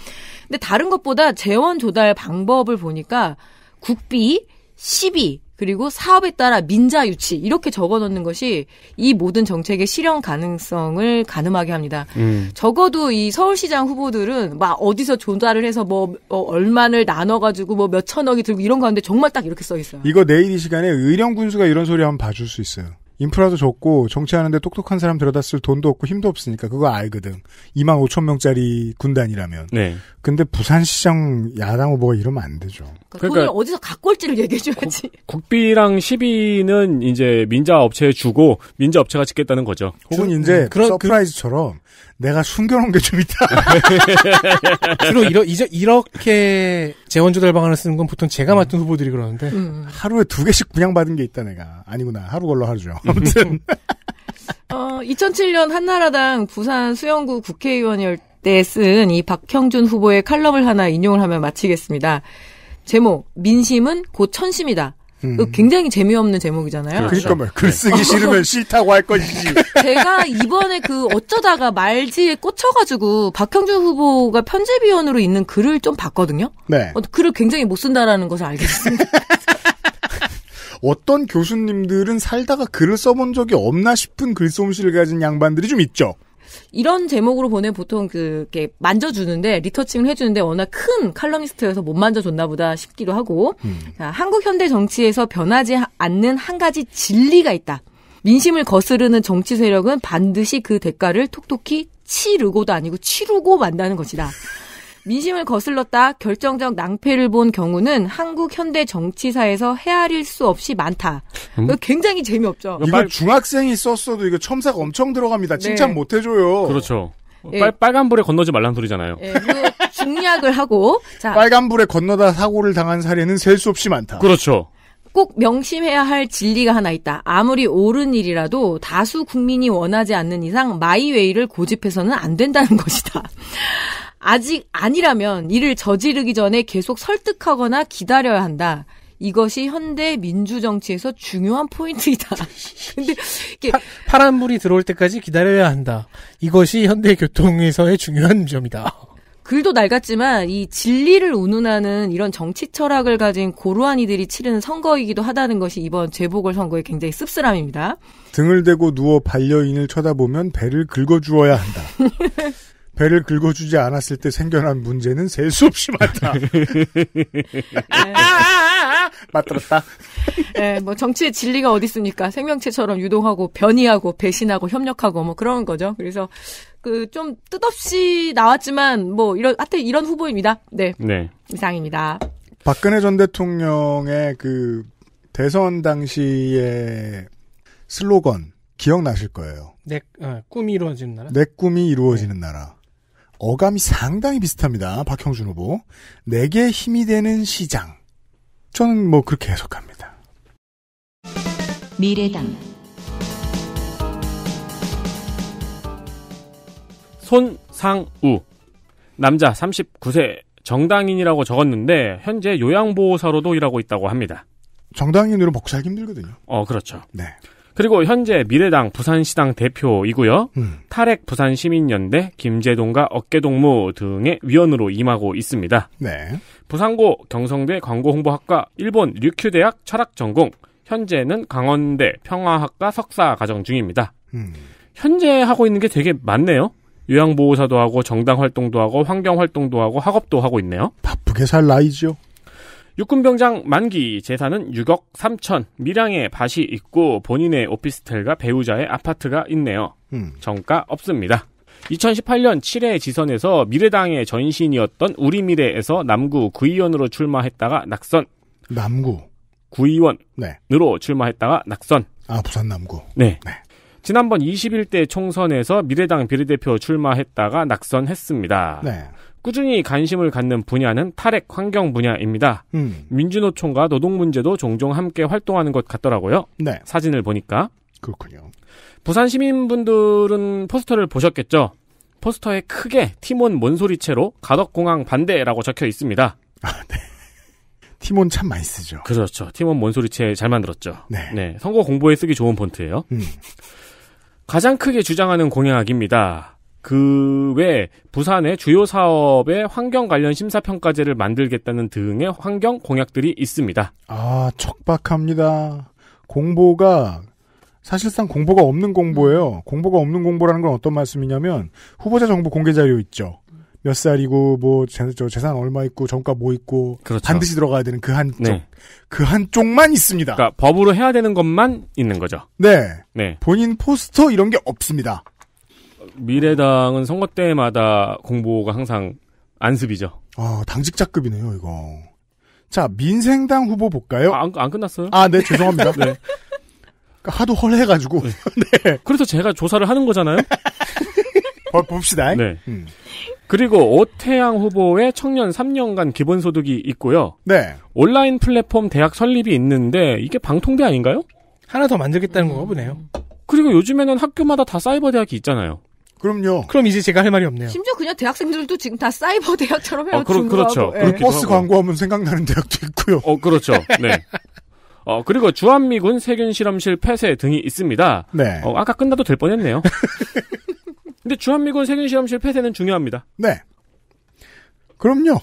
근데 다른 것보다 재원 조달 방법을 보니까 국비, 시비, 그리고 사업에 따라 민자 유치 이렇게 적어 놓는 것이 이 모든 정책의 실현 가능성을 가늠하게 합니다. 음. 적어도 이 서울시장 후보들은 막 어디서 조달을 해서 뭐, 뭐 얼마를 나눠 가지고 뭐 몇천억이 들고 이런 거 하는데 정말 딱 이렇게 써 있어요. 이거 내일 이 시간에 의령 군수가 이런 소리 한번 봐줄 수 있어요. 인프라도 좋고 정치하는데 똑똑한 사람 들여다 쓸 돈도 없고 힘도 없으니까 그거 알거든. 2만 5천 명짜리 군단이라면. 네. 근데 부산시장 야당 후보가 이러면 안 되죠. 그러니까, 그러니까 돈이 어디서 갖고 올지를 얘기해줘야지. 국, 비랑 시비는 이제 민자 업체에 주고 민자 업체가 짓겠다는 거죠. 혹은 주, 이제 음, 그런, 그 서프라이즈처럼 내가 숨겨놓은 게 좀 있다. 주로 이러, 이제 이렇게 재원조 달방안을 쓰는 건 보통 제가 맡은 음. 후보들이 그러는데 음. 하루에 두 개씩 분양받은 게 있다 내가. 아니구나 하루 걸로 하루죠. 음. 아무튼 어, 2007년 한나라당 부산 수영구 국회의원일 때쓴 이 박형준 후보의 칼럼을 하나 인용을 하면 마치겠습니다. 제목 민심은 곧 천심이다. 음. 굉장히 재미없는 제목이잖아요. 그러니까 그렇죠. 말 글쓰기 네. 싫으면 싫다고 할 것이지. 제가 이번에 그 어쩌다가 말지에 꽂혀가지고 박형준 후보가 편집위원으로 있는 글을 좀 봤거든요. 네. 어, 글을 굉장히 못 쓴다라는 것을 알겠습니다. 어떤 교수님들은 살다가 글을 써본 적이 없나 싶은 글솜씨를 가진 양반들이 좀 있죠. 이런 제목으로 보내 보통 그게 만져주는데 리터칭을 해주는데 워낙 큰 칼럼니스트여서 못 만져줬나 보다 싶기도 하고 음. 자, 한국 현대 정치에서 변하지 않는 한 가지 진리가 있다. 민심을 거스르는 정치 세력은 반드시 그 대가를 톡톡히 치르고도 아니고 치르고 만다는 것이다. 민심을 거슬렀다 결정적 낭패를 본 경우는 한국 현대 정치사에서 헤아릴 수 없이 많다. 음? 굉장히 재미없죠. 이거 중학생이 썼어도 이거 첨삭 엄청 들어갑니다. 네. 칭찬 네. 못 해줘요. 그렇죠. 예. 빨, 빨간불에 건너지 말란 소리잖아요. 예, 중략을 하고 자, 빨간불에 건너다 사고를 당한 사례는 셀 수 없이 많다. 그렇죠. 꼭 명심해야 할 진리가 하나 있다. 아무리 옳은 일이라도 다수 국민이 원하지 않는 이상 마이웨이를 고집해서는 안 된다는 것이다. 아직 아니라면 이를 저지르기 전에 계속 설득하거나 기다려야 한다. 이것이 현대 민주 정치에서 중요한 포인트이다. 근데 이게 파, 란 물이 들어올 때까지 기다려야 한다. 이것이 현대 교통에서의 중요한 점이다. 글도 낡았지만 이 진리를 운운하는 이런 정치 철학을 가진 고루한 이들이 치르는 선거이기도 하다는 것이 이번 재보궐 선거의 굉장히 씁쓸함입니다. 등을 대고 누워 반려인을 쳐다보면 배를 긁어주어야 한다. 배를 긁어주지 않았을 때 생겨난 문제는 셀 수 없이 많다. 네. 맞들었다. 네, 뭐 정치의 진리가 어디 있습니까? 생명체처럼 유동하고 변이하고 배신하고 협력하고 뭐 그런 거죠. 그래서 그좀 뜻없이 나왔지만 뭐 이런 하여튼 이런 후보입니다. 네. 네. 이상입니다. 박근혜 전 대통령의 그 대선 당시의 슬로건 기억나실 거예요. 내 어, 꿈이 이루어지는 나라. 내 꿈이 이루어지는 네. 나라. 어감이 상당히 비슷합니다. 박형준 후보. 내게 힘이 되는 시장. 저는 뭐 그렇게 해석합니다. 미래당 손상우 남자 39세 정당인이라고 적었는데 현재 요양보호사로도 일하고 있다고 합니다. 정당인으로 먹고 살기 힘들거든요. 어, 그렇죠. 네. 그리고 현재 미래당 부산시당 대표이고요. 음. 탈핵 부산시민연대 김재동과 어깨동무 등의 위원으로 임하고 있습니다. 네. 부산고 경성대 광고홍보학과 일본 류큐대학 철학전공 현재는 강원대 평화학과 석사 과정 중입니다. 음. 현재 하고 있는 게 되게 많네요. 요양보호사도 하고 정당 활동도 하고 환경 활동도 하고 학업도 하고 있네요. 바쁘게 살 나이죠. 육군병장 만기 재산은 6억 3천 미량의 밭이 있고 본인의 오피스텔과 배우자의 아파트가 있네요. 음. 정가 없습니다. 2018년 7회 지선에서 미래당의 전신이었던 우리미래에서 남구 구의원으로 출마했다가 낙선. 남구 구의원으로 네. 출마했다가 낙선. 아 부산 남구. 네. 네. 지난번 21대 총선에서 미래당 비례대표 출마했다가 낙선했습니다. 네. 꾸준히 관심을 갖는 분야는 탈핵 환경 분야입니다. 음. 민주노총과 노동 문제도 종종 함께 활동하는 것 같더라고요. 네. 사진을 보니까. 그렇군요. 부산 시민분들은 포스터를 보셨겠죠? 포스터에 크게 티몬 몬소리체로 가덕공항 반대라고 적혀 있습니다. 아, 네. 티몬 참 많이 쓰죠. 그렇죠. 티몬 몬소리체 잘 만들었죠. 네. 네. 선거 공보에 쓰기 좋은 폰트예요. 음. 가장 크게 주장하는 공약입니다. 그외 부산의 주요 사업의 환경 관련 심사평가제를 만들겠다는 등의 환경 공약들이 있습니다. 아, 척박합니다. 공보가 사실상 공보가 없는 공보예요. 공보가 없는 공보라는 건 어떤 말씀이냐면 후보자 정보 공개 자료 있죠. 몇 살이고 뭐 재, 산 얼마 있고 정가 뭐 있고 그렇죠. 반드시 들어가야 되는 그 한쪽 네. 그 한쪽만 있습니다. 그러니까 법으로 해야 되는 것만 있는 거죠. 네. 네. 본인 포스터 이런 게 없습니다. 미래당은 선거 때마다 공보가 항상 안습이죠. 아, 당직자급이네요, 이거. 자, 민생당 후보 볼까요? 아, 안, 안 끝났어요? 아, 네, 죄송합니다. 네. 그러니까 하도 헐해가지고. 네. 네. 그래서 제가 조사를 하는 거잖아요? 봅시다. 네. 음. 그리고 오태양 후보의 청년 3년간 기본소득이 있고요. 네. 온라인 플랫폼 대학 설립이 있는데 이게 방통대 아닌가요? 하나 더 만들겠다는 음. 건가 보네요. 그리고 요즘에는 학교마다 다 사이버 대학이 있잖아요. 그럼요. 그럼 이제 제가 할 말이 없네요. 심지어 그냥 대학생들도 지금 다 사이버 대학처럼 해요. 어, 그러, 그렇죠. 예. 버스 광고하면 생각나는 대학도 있고요. 어, 그렇죠. 네. 어, 그리고 주한미군 세균 실험실 폐쇄 등이 있습니다. 네. 어, 아까 끝나도 될 뻔했네요. 근데 주한미군 세균 실험실 폐쇄는 중요합니다. 네. 그럼요.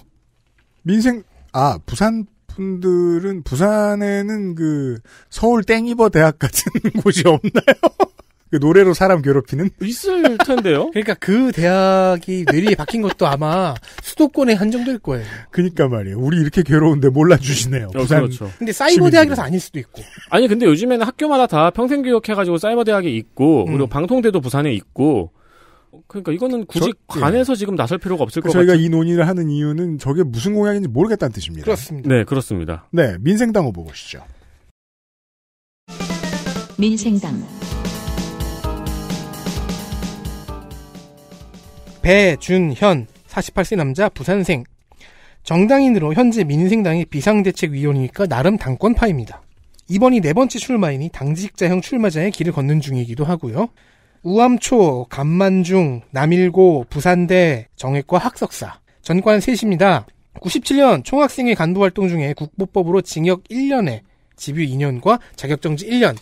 민생 아 부산 분들은 부산에는 그 서울 땡이버 대학 같은 곳이 없나요? 그 노래로 사람 괴롭히는? 있을 텐데요. 그러니까 그 대학이 뇌리에 박힌 것도 아마 수도권에 한정될 거예요. 그니까 말이에요. 우리 이렇게 괴로운데 몰라주시네요. 어, 그렇죠. 근데 사이버 대학이라서 아닐 수도 있고. 아니 근데 요즘에는 학교마다 다 평생 교육해가지고 사이버 대학에 있고 음. 그리고 방통대도 부산에 있고 그러니까 이거는 굳이 저, 예. 관해서 지금 나설 필요가 없을 것 같아요. 저희가 같은. 이 논의를 하는 이유는 저게 무슨 공약인지 모르겠다는 뜻입니다. 그렇습니다. 네, 그렇습니다. 네, 민생당 후보 보시죠. 민생당 배준현 48세 남자 부산생 정당인으로 현재 민생당의 비상대책위원이니까 나름 당권파입니다. 이번이 네 번째 출마이니 당직자형 출마자의 길을 걷는 중이기도 하고요. 우암초, 간만중 남일고, 부산대, 정액과 학석사, 전관 셋입니다. 97년 총학생회 간부활동 중에 국보법으로 징역 1년에 집유 2년과 자격정지 1년.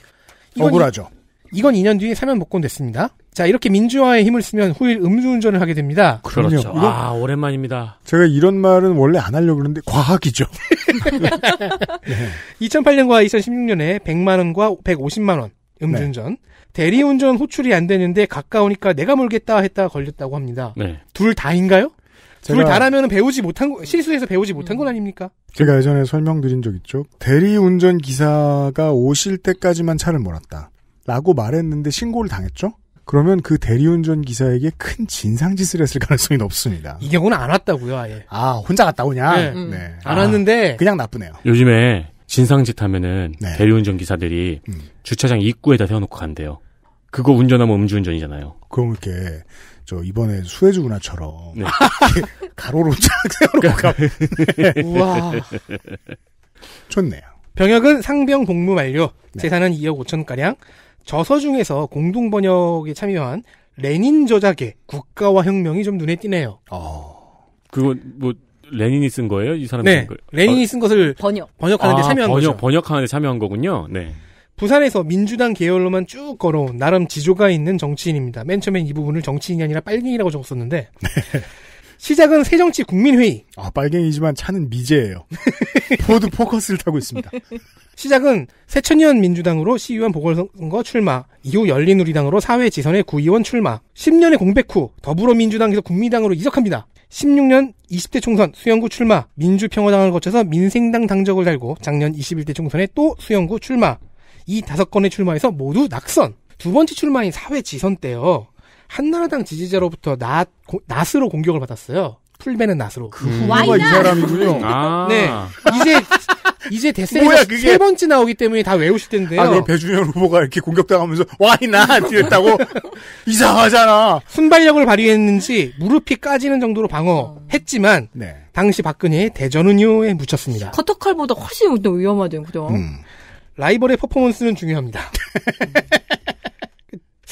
이건 억울하죠. 이건 2년 뒤에 사면 복권 됐습니다. 자, 이렇게 민주화의 힘을 쓰면 후일 음주운전을 하게 됩니다. 그렇죠. 아, 오랜만입니다. 제가 이런 말은 원래 안 하려고 그러는데 과학이죠. 네. 2008년과 2016년에 100만 원과 150만 원 음주운전. 네. 대리운전 호출이 안 되는데 가까우니까 내가 몰겠다 했다 걸렸다고 합니다. 네. 둘 다인가요? 둘 다라면 배우지 못한 거, 실수해서 배우지 못한 건 음. 아닙니까? 제가 예전에 설명드린 적 있죠. 대리운전 기사가 오실 때까지만 차를 몰았다. 라고 말했는데 신고를 당했죠? 그러면 그 대리운전 기사에게 큰 진상짓을 했을 가능성이 높습니다. 이 경우는 안 왔다고요, 아예. 아, 혼자 갔다 오냐? 네. 네. 음. 네. 안 아, 왔는데. 그냥 나쁘네요. 요즘에 진상짓 하면은 네. 대리운전 기사들이 음. 주차장 입구에다 세워놓고 간대요. 그거 운전하면 음주운전이잖아요. 그럼 이렇게 저 이번에 수혜주 문화처럼 네. 가로로 쫙 세워놓고 그러니까. 가. 네. 우와. 좋네요. 병역은 상병 복무 완료. 재산은 2억 5천 가량. 저서 중에서 공동 번역에 참여한 레닌 저작의 국가와 혁명이 좀 눈에 띄네요. 어. 아, 그건뭐 레닌이 쓴 거예요? 이 사람이 네. 쓴 거예요? 레닌이 아. 쓴 것을 번역. 번역하는데 아, 참여한 번역, 거죠. 번역하는데 참여한 거군요. 네. 부산에서 민주당 계열로만 쭉 걸어온 나름 지조가 있는 정치인입니다. 맨 처음엔 이 부분을 정치인이 아니라 빨갱이라고 적었었는데 시작은 새정치 국민회의. 아, 빨갱이지만 차는 미제예요. 포드 포커스를 타고 있습니다. 시작은 새천년 민주당으로 시의원 보궐선거 출마, 이후 열린우리당으로 사회지선의 구의원 출마, 10년의 공백 후 더불어민주당에서 국민당으로 이적합니다. 16년 20대 총선 수영구 출마, 민주평화당을 거쳐서 민생당 당적을 달고 작년 21대 총선에 또 수영구 출마, 이 다섯 건의 출마에서 모두 낙선. 두 번째 출마인 사회지선 때요. 한나라당 지지자로부터 나, 고, 낫으로 공격을 받았어요. 풀베는 낫으로. 그 음. 후가 이 사람이군요. 아. 네. 이제 이제 데스에서 세 번째 나오기 때문에 다 외우실 텐데요. 아, 그 배준현 후보가 이렇게 공격당하면서 와이나 이랬다고 이상하잖아. 순발력을 발휘했는지 무릎이 까지는 정도로 방어했지만 어. 네. 당시 박근혜 대전은요에 묻혔습니다. 커터칼보다 훨씬 위험하대요, 그죠? 음. 라이벌의 퍼포먼스는 중요합니다.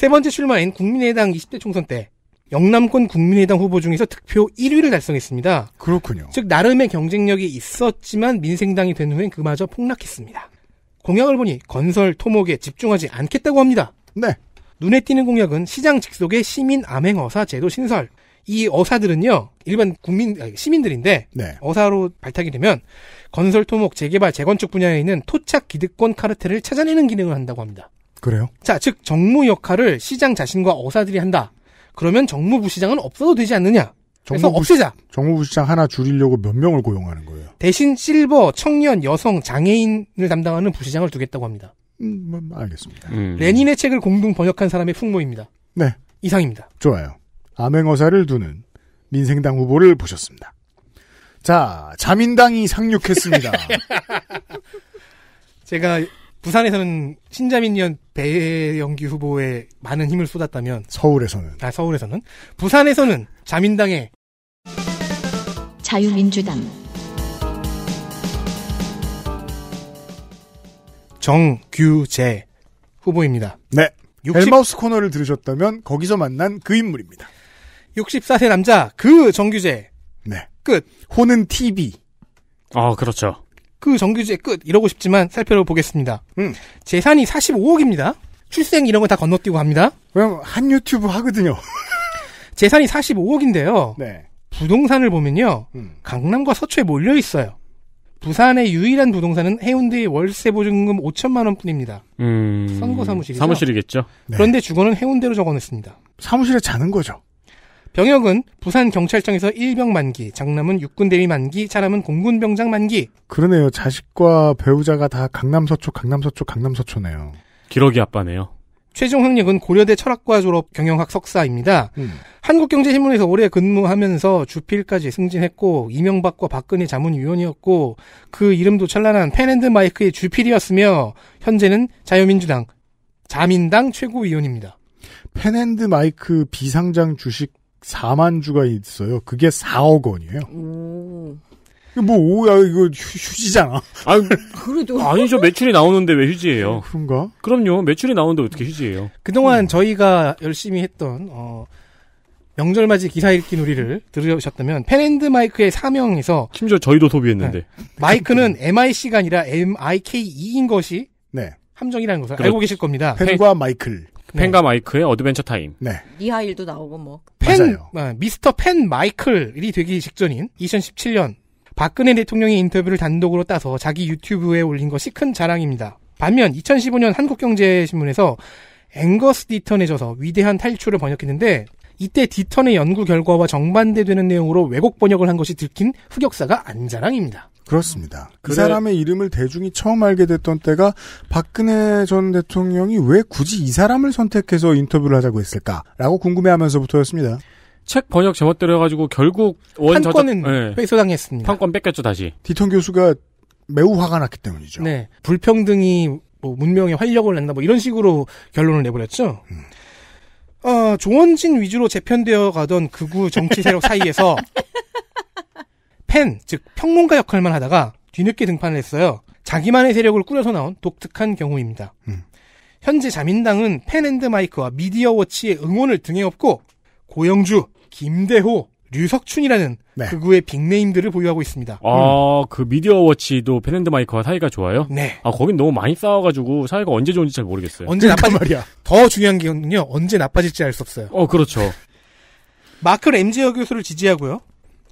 세 번째 출마인 국민의당 20대 총선 때 영남권 국민의당 후보 중에서 득표 1위를 달성했습니다. 그렇군요. 즉 나름의 경쟁력이 있었지만 민생당이 된 후엔 그마저 폭락했습니다. 공약을 보니 건설 토목에 집중하지 않겠다고 합니다. 네. 눈에 띄는 공약은 시장 직속의 시민 암행 어사 제도 신설. 이 어사들은요 일반 국민 시민들인데 네. 어사로 발탁이 되면 건설 토목 재개발 재건축 분야에 있는 토착 기득권 카르텔을 찾아내는 기능을 한다고 합니다. 그래요? 자, 즉 정무 역할을 시장 자신과 어사들이 한다. 그러면 정무부 시장은 없어도 되지 않느냐? 그래서 정무부, 없애자. 정무부 시장 하나 줄이려고 몇 명을 고용하는 거예요? 대신 실버, 청년, 여성, 장애인을 담당하는 부시장을 두겠다고 합니다. 음, 뭐, 알겠습니다. 음. 레닌의 책을 공동 번역한 사람의 풍모입니다. 네. 이상입니다. 좋아요. 암행어사를 두는 민생당 후보를 보셨습니다. 자, 자민당이 상륙했습니다. 제가 부산에서는 신자민 의원 배영기 후보에 많은 힘을 쏟았다면 서울에서는 아 서울에서는 부산에서는 자민당의 자유민주당 정규재 후보입니다. 네. 60... 헬마우스 코너를 들으셨다면 거기서 만난 그 인물입니다. 64세 남자 그 정규재. 네. 끝. 호는 TV. 아, 어, 그렇죠. 그정규직의끝 이러고 싶지만 살펴보겠습니다. 음. 재산이 45억입니다. 출생 이런 거 다 건너뛰고 갑니다. 왜냐면 한 유튜브 하거든요. 재산이 45억인데요. 네. 부동산을 보면요. 음. 강남과 서초에 몰려 있어요. 부산의 유일한 부동산은 해운대의 월세 보증금 5천만 원뿐입니다. 음... 선거 사무실이죠. 사무실이겠죠. 네. 그런데 주거는 해운대로 적어놓습니다 사무실에 자는 거죠. 병역은 부산 경찰청에서 1병 만기, 장남은 육군 대리 만기, 차남은 공군 병장 만기. 그러네요. 자식과 배우자가 다 강남 서초, 강남 서초, 강남 서초네요. 기러기 아빠네요. 최종 학력은 고려대 철학과 졸업 경영학 석사입니다. 음. 한국경제신문에서 오래 근무하면서 주필까지 승진했고 이명박과 박근혜 자문위원이었고 그 이름도 찬란한 펜앤드 마이크의 주필이었으며 현재는 자유민주당 자민당 최고위원입니다. 펜앤드 마이크 비상장 주식 4만 주가 있어요. 그게 4억 원이에요. 오. 뭐 오야 이거 휴, 지잖아아 그래도 아니죠 매출이 나오는데 왜 휴지예요? 네, 그런가? 그럼요 매출이 나오는데 어떻게 휴지예요? 그동안 음. 저희가 열심히 했던 어, 명절 맞이 기사 읽기 놀이를 들으셨다면 펜앤드 마이크의 사명에서 심지어 저희도 소비했는데 네. 마이크는 MIC가 아니라 MIKE인 것이 네. 함정이라는 것을 그렇지. 알고 계실 겁니다. 펜과 마이클 네. 펜과 마이크의 어드벤처 타임. 네. 니하일도 나오고 뭐. 펜, 아, 미스터 펜 마이클이 되기 직전인 2017년 박근혜 대통령의 인터뷰를 단독으로 따서 자기 유튜브에 올린 것이 큰 자랑입니다. 반면 2015년 한국경제신문에서 앵거스 디턴에져서 위대한 탈출을 번역했는데 이때 디턴의 연구 결과와 정반대되는 내용으로 왜곡 번역을 한 것이 들킨 흑역사가 안자랑입니다. 그렇습니다. 그 그래. 사람의 이름을 대중이 처음 알게 됐던 때가 박근혜 전 대통령이 왜 굳이 이 사람을 선택해서 인터뷰를 하자고 했을까라고 궁금해하면서부터였습니다. 책 번역 제멋대로 해가지고 결국 원 판권은 저작, 네. 뺏어당했습니다. 판권 뺏겼죠 다시. 디턴 교수가 매우 화가 났기 때문이죠. 네, 불평등이 뭐 문명의 활력을 낸다 뭐 이런 식으로 결론을 내버렸죠. 음. 어, 조원진 위주로 재편되어 가던 극우 그 정치 세력 사이에서 팬, 즉 평론가 역할만 하다가 뒤늦게 등판을 했어요. 자기만의 세력을 꾸려서 나온 독특한 경우입니다. 음. 현재 자민당은 팬앤드마이크와 미디어워치의 응원을 등에 업고 고영주, 김대호, 류석춘이라는 네. 극우의 빅네임들을 보유하고 있습니다. 아, 음. 그 미디어워치도 팬앤드마이크와 사이가 좋아요? 네. 아, 거긴 너무 많이 싸워가지고 사이가 언제 좋은지 잘 모르겠어요. 언제 그러니까 나빠질 말이야. 더 중요한 게는요, 언제 나빠질지 알 수 없어요. 어, 그렇죠. 마크 MG 어 교수를 지지하고요.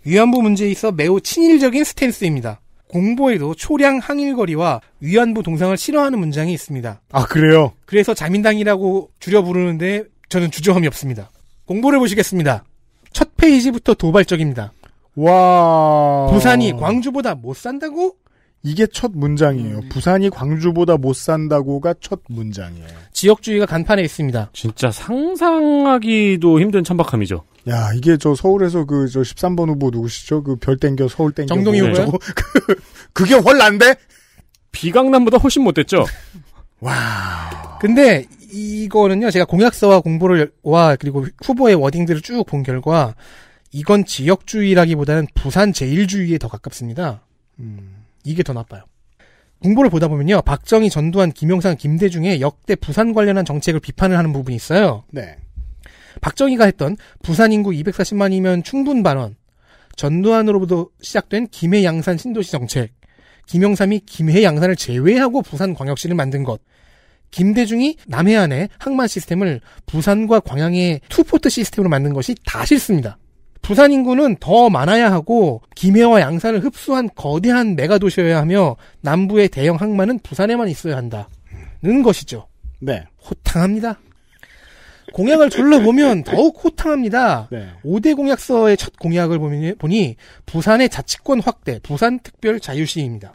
위안부 문제에 있어 매우 친일적인 스탠스입니다. 공보에도 초량 항일거리와 위안부 동상을 싫어하는 문장이 있습니다. 아, 그래요? 그래서 자민당이라고 줄여 부르는데 저는 주저함이 없습니다. 공보를 보시겠습니다. 첫 페이지부터 도발적입니다. 와. 부산이 광주보다 못 산다고? 이게 첫 문장이에요. 음. 부산이 광주보다 못 산다고가 첫 문장이에요. 지역주의가 간판에 있습니다. 진짜 상상하기도 힘든 천박함이죠. 야, 이게 저 서울에서 그 저 13번 후보 누구시죠? 그 별 땡겨 서울 땡겨. 정동이 후보. 뭐 그, 게 훨난데? 비강남보다 훨씬 못됐죠. 와. 근데 이거는요. 제가 공약서와 공보를 와 그리고 후보의 워딩들을 쭉 본 결과 이건 지역주의라기보다는 부산 제일주의에 더 가깝습니다. 음. 이게 더 나빠요. 공보를 보다 보면요. 박정희, 전두환, 김영삼, 김대중의 역대 부산 관련한 정책을 비판을 하는 부분이 있어요. 네. 박정희가 했던 부산 인구 240만이면 충분 반원, 전두환으로부터 시작된 김해 양산 신도시 정책, 김영삼이 김해 양산을 제외하고 부산 광역시를 만든 것, 김대중이 남해안의 항만 시스템을 부산과 광양의 투포트 시스템으로 만든 것이 다 싫습니다. 부산 인구는 더 많아야 하고 김해와 양산을 흡수한 거대한 메가 도시여야 하며 남부의 대형 항만은 부산에만 있어야 한다는 것이죠. 네. 호탕합니다. 공약을 둘러보면 더욱 호탕합니다. 네. 5대 공약서의 첫 공약을 보니 부산의 자치권 확대, 부산 특별 자유시입니다.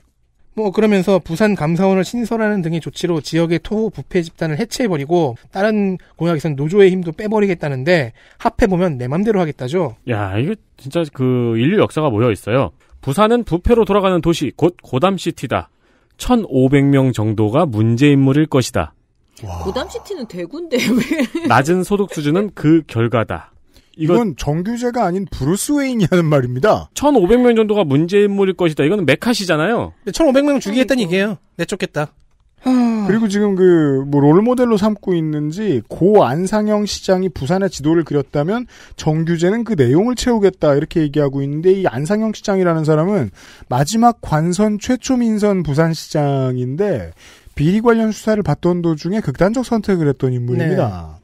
뭐 그러면서 부산 감사원을 신설하는 등의 조치로 지역의 토호 부패 집단을 해체해버리고 다른 공약에선 노조의 힘도 빼버리겠다는데 합해보면 내 맘대로 하겠다죠. 야 이거 진짜 그 인류 역사가 모여 있어요. 부산은 부패로 돌아가는 도시 곧 고담시티다. 1,500명 정도가 문제인물일 것이다. 고담시티는 대군인데 왜? 낮은 소득 수준은 그 결과다. 이건 정규제가 아닌 브루스 웨인이라는 말입니다. 1,500명 정도가 문제인물일 것이다. 이거는 메카시잖아요. 1,500명 죽이겠다는 얘기예요. 내쫓겠다. 그리고 지금 그뭐 롤모델로 삼고 있는지 고 안상영 시장이 부산의 지도를 그렸다면 정규제는 그 내용을 채우겠다 이렇게 얘기하고 있는데 이 안상영 시장이라는 사람은 마지막 관선 최초 민선 부산시장인데 비리 관련 수사를 받던 도중에 극단적 선택을 했던 인물입니다. 네.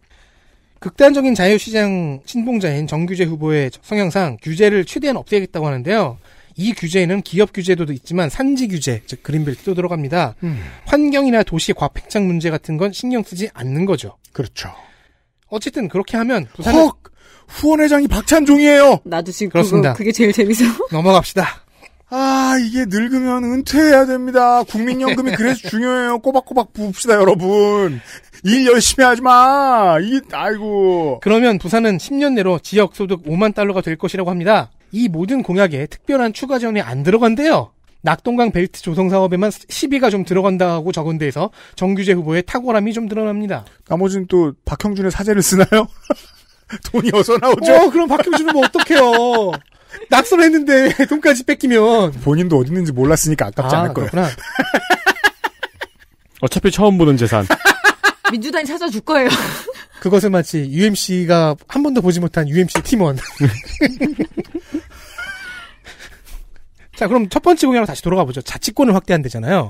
극단적인 자유시장 신봉자인 정규재 후보의 성향상 규제를 최대한 없애겠다고 하는데요. 이 규제에는 기업 규제도 있지만 산지 규제, 즉 그린벨트도 들어갑니다. 음. 환경이나 도시 과팽창 문제 같은 건 신경 쓰지 않는 거죠. 그렇죠. 어쨌든 그렇게 하면 부산 후원회장이 박찬종이에요. 나도 지금 그렇습니다. 그게 제일 재밌어. 넘어갑시다. 아, 이게 늙으면 은퇴해야 됩니다. 국민연금이 그래서 중요해요. 꼬박꼬박 부읍시다, 여러분. 일 열심히 하지 마. 이, 아이고. 그러면 부산은 10년 내로 지역 소득 5만 달러가 될 것이라고 합니다. 이 모든 공약에 특별한 추가 지원이안 들어간대요. 낙동강 벨트 조성 사업에만 10위가 좀 들어간다고 적은 데에서 정규재 후보의 탁월함이 좀 드러납니다. 나머지는 또 박형준의 사제를 쓰나요? 돈이 어서 나오죠? 어, 그럼 박형준은 뭐 어떡해요. 낙서를 했는데 돈까지 뺏기면 본인도 어디 있는지 몰랐으니까 아깝지 아, 않을 거예요. 어차피 처음 보는 재산. 민주당이 찾아줄 거예요. 그것은 마치 UMC가 한 번도 보지 못한 UMC 팀원. 자, 그럼 첫 번째 공약으로 다시 돌아가 보죠. 자치권을 확대한대잖아요.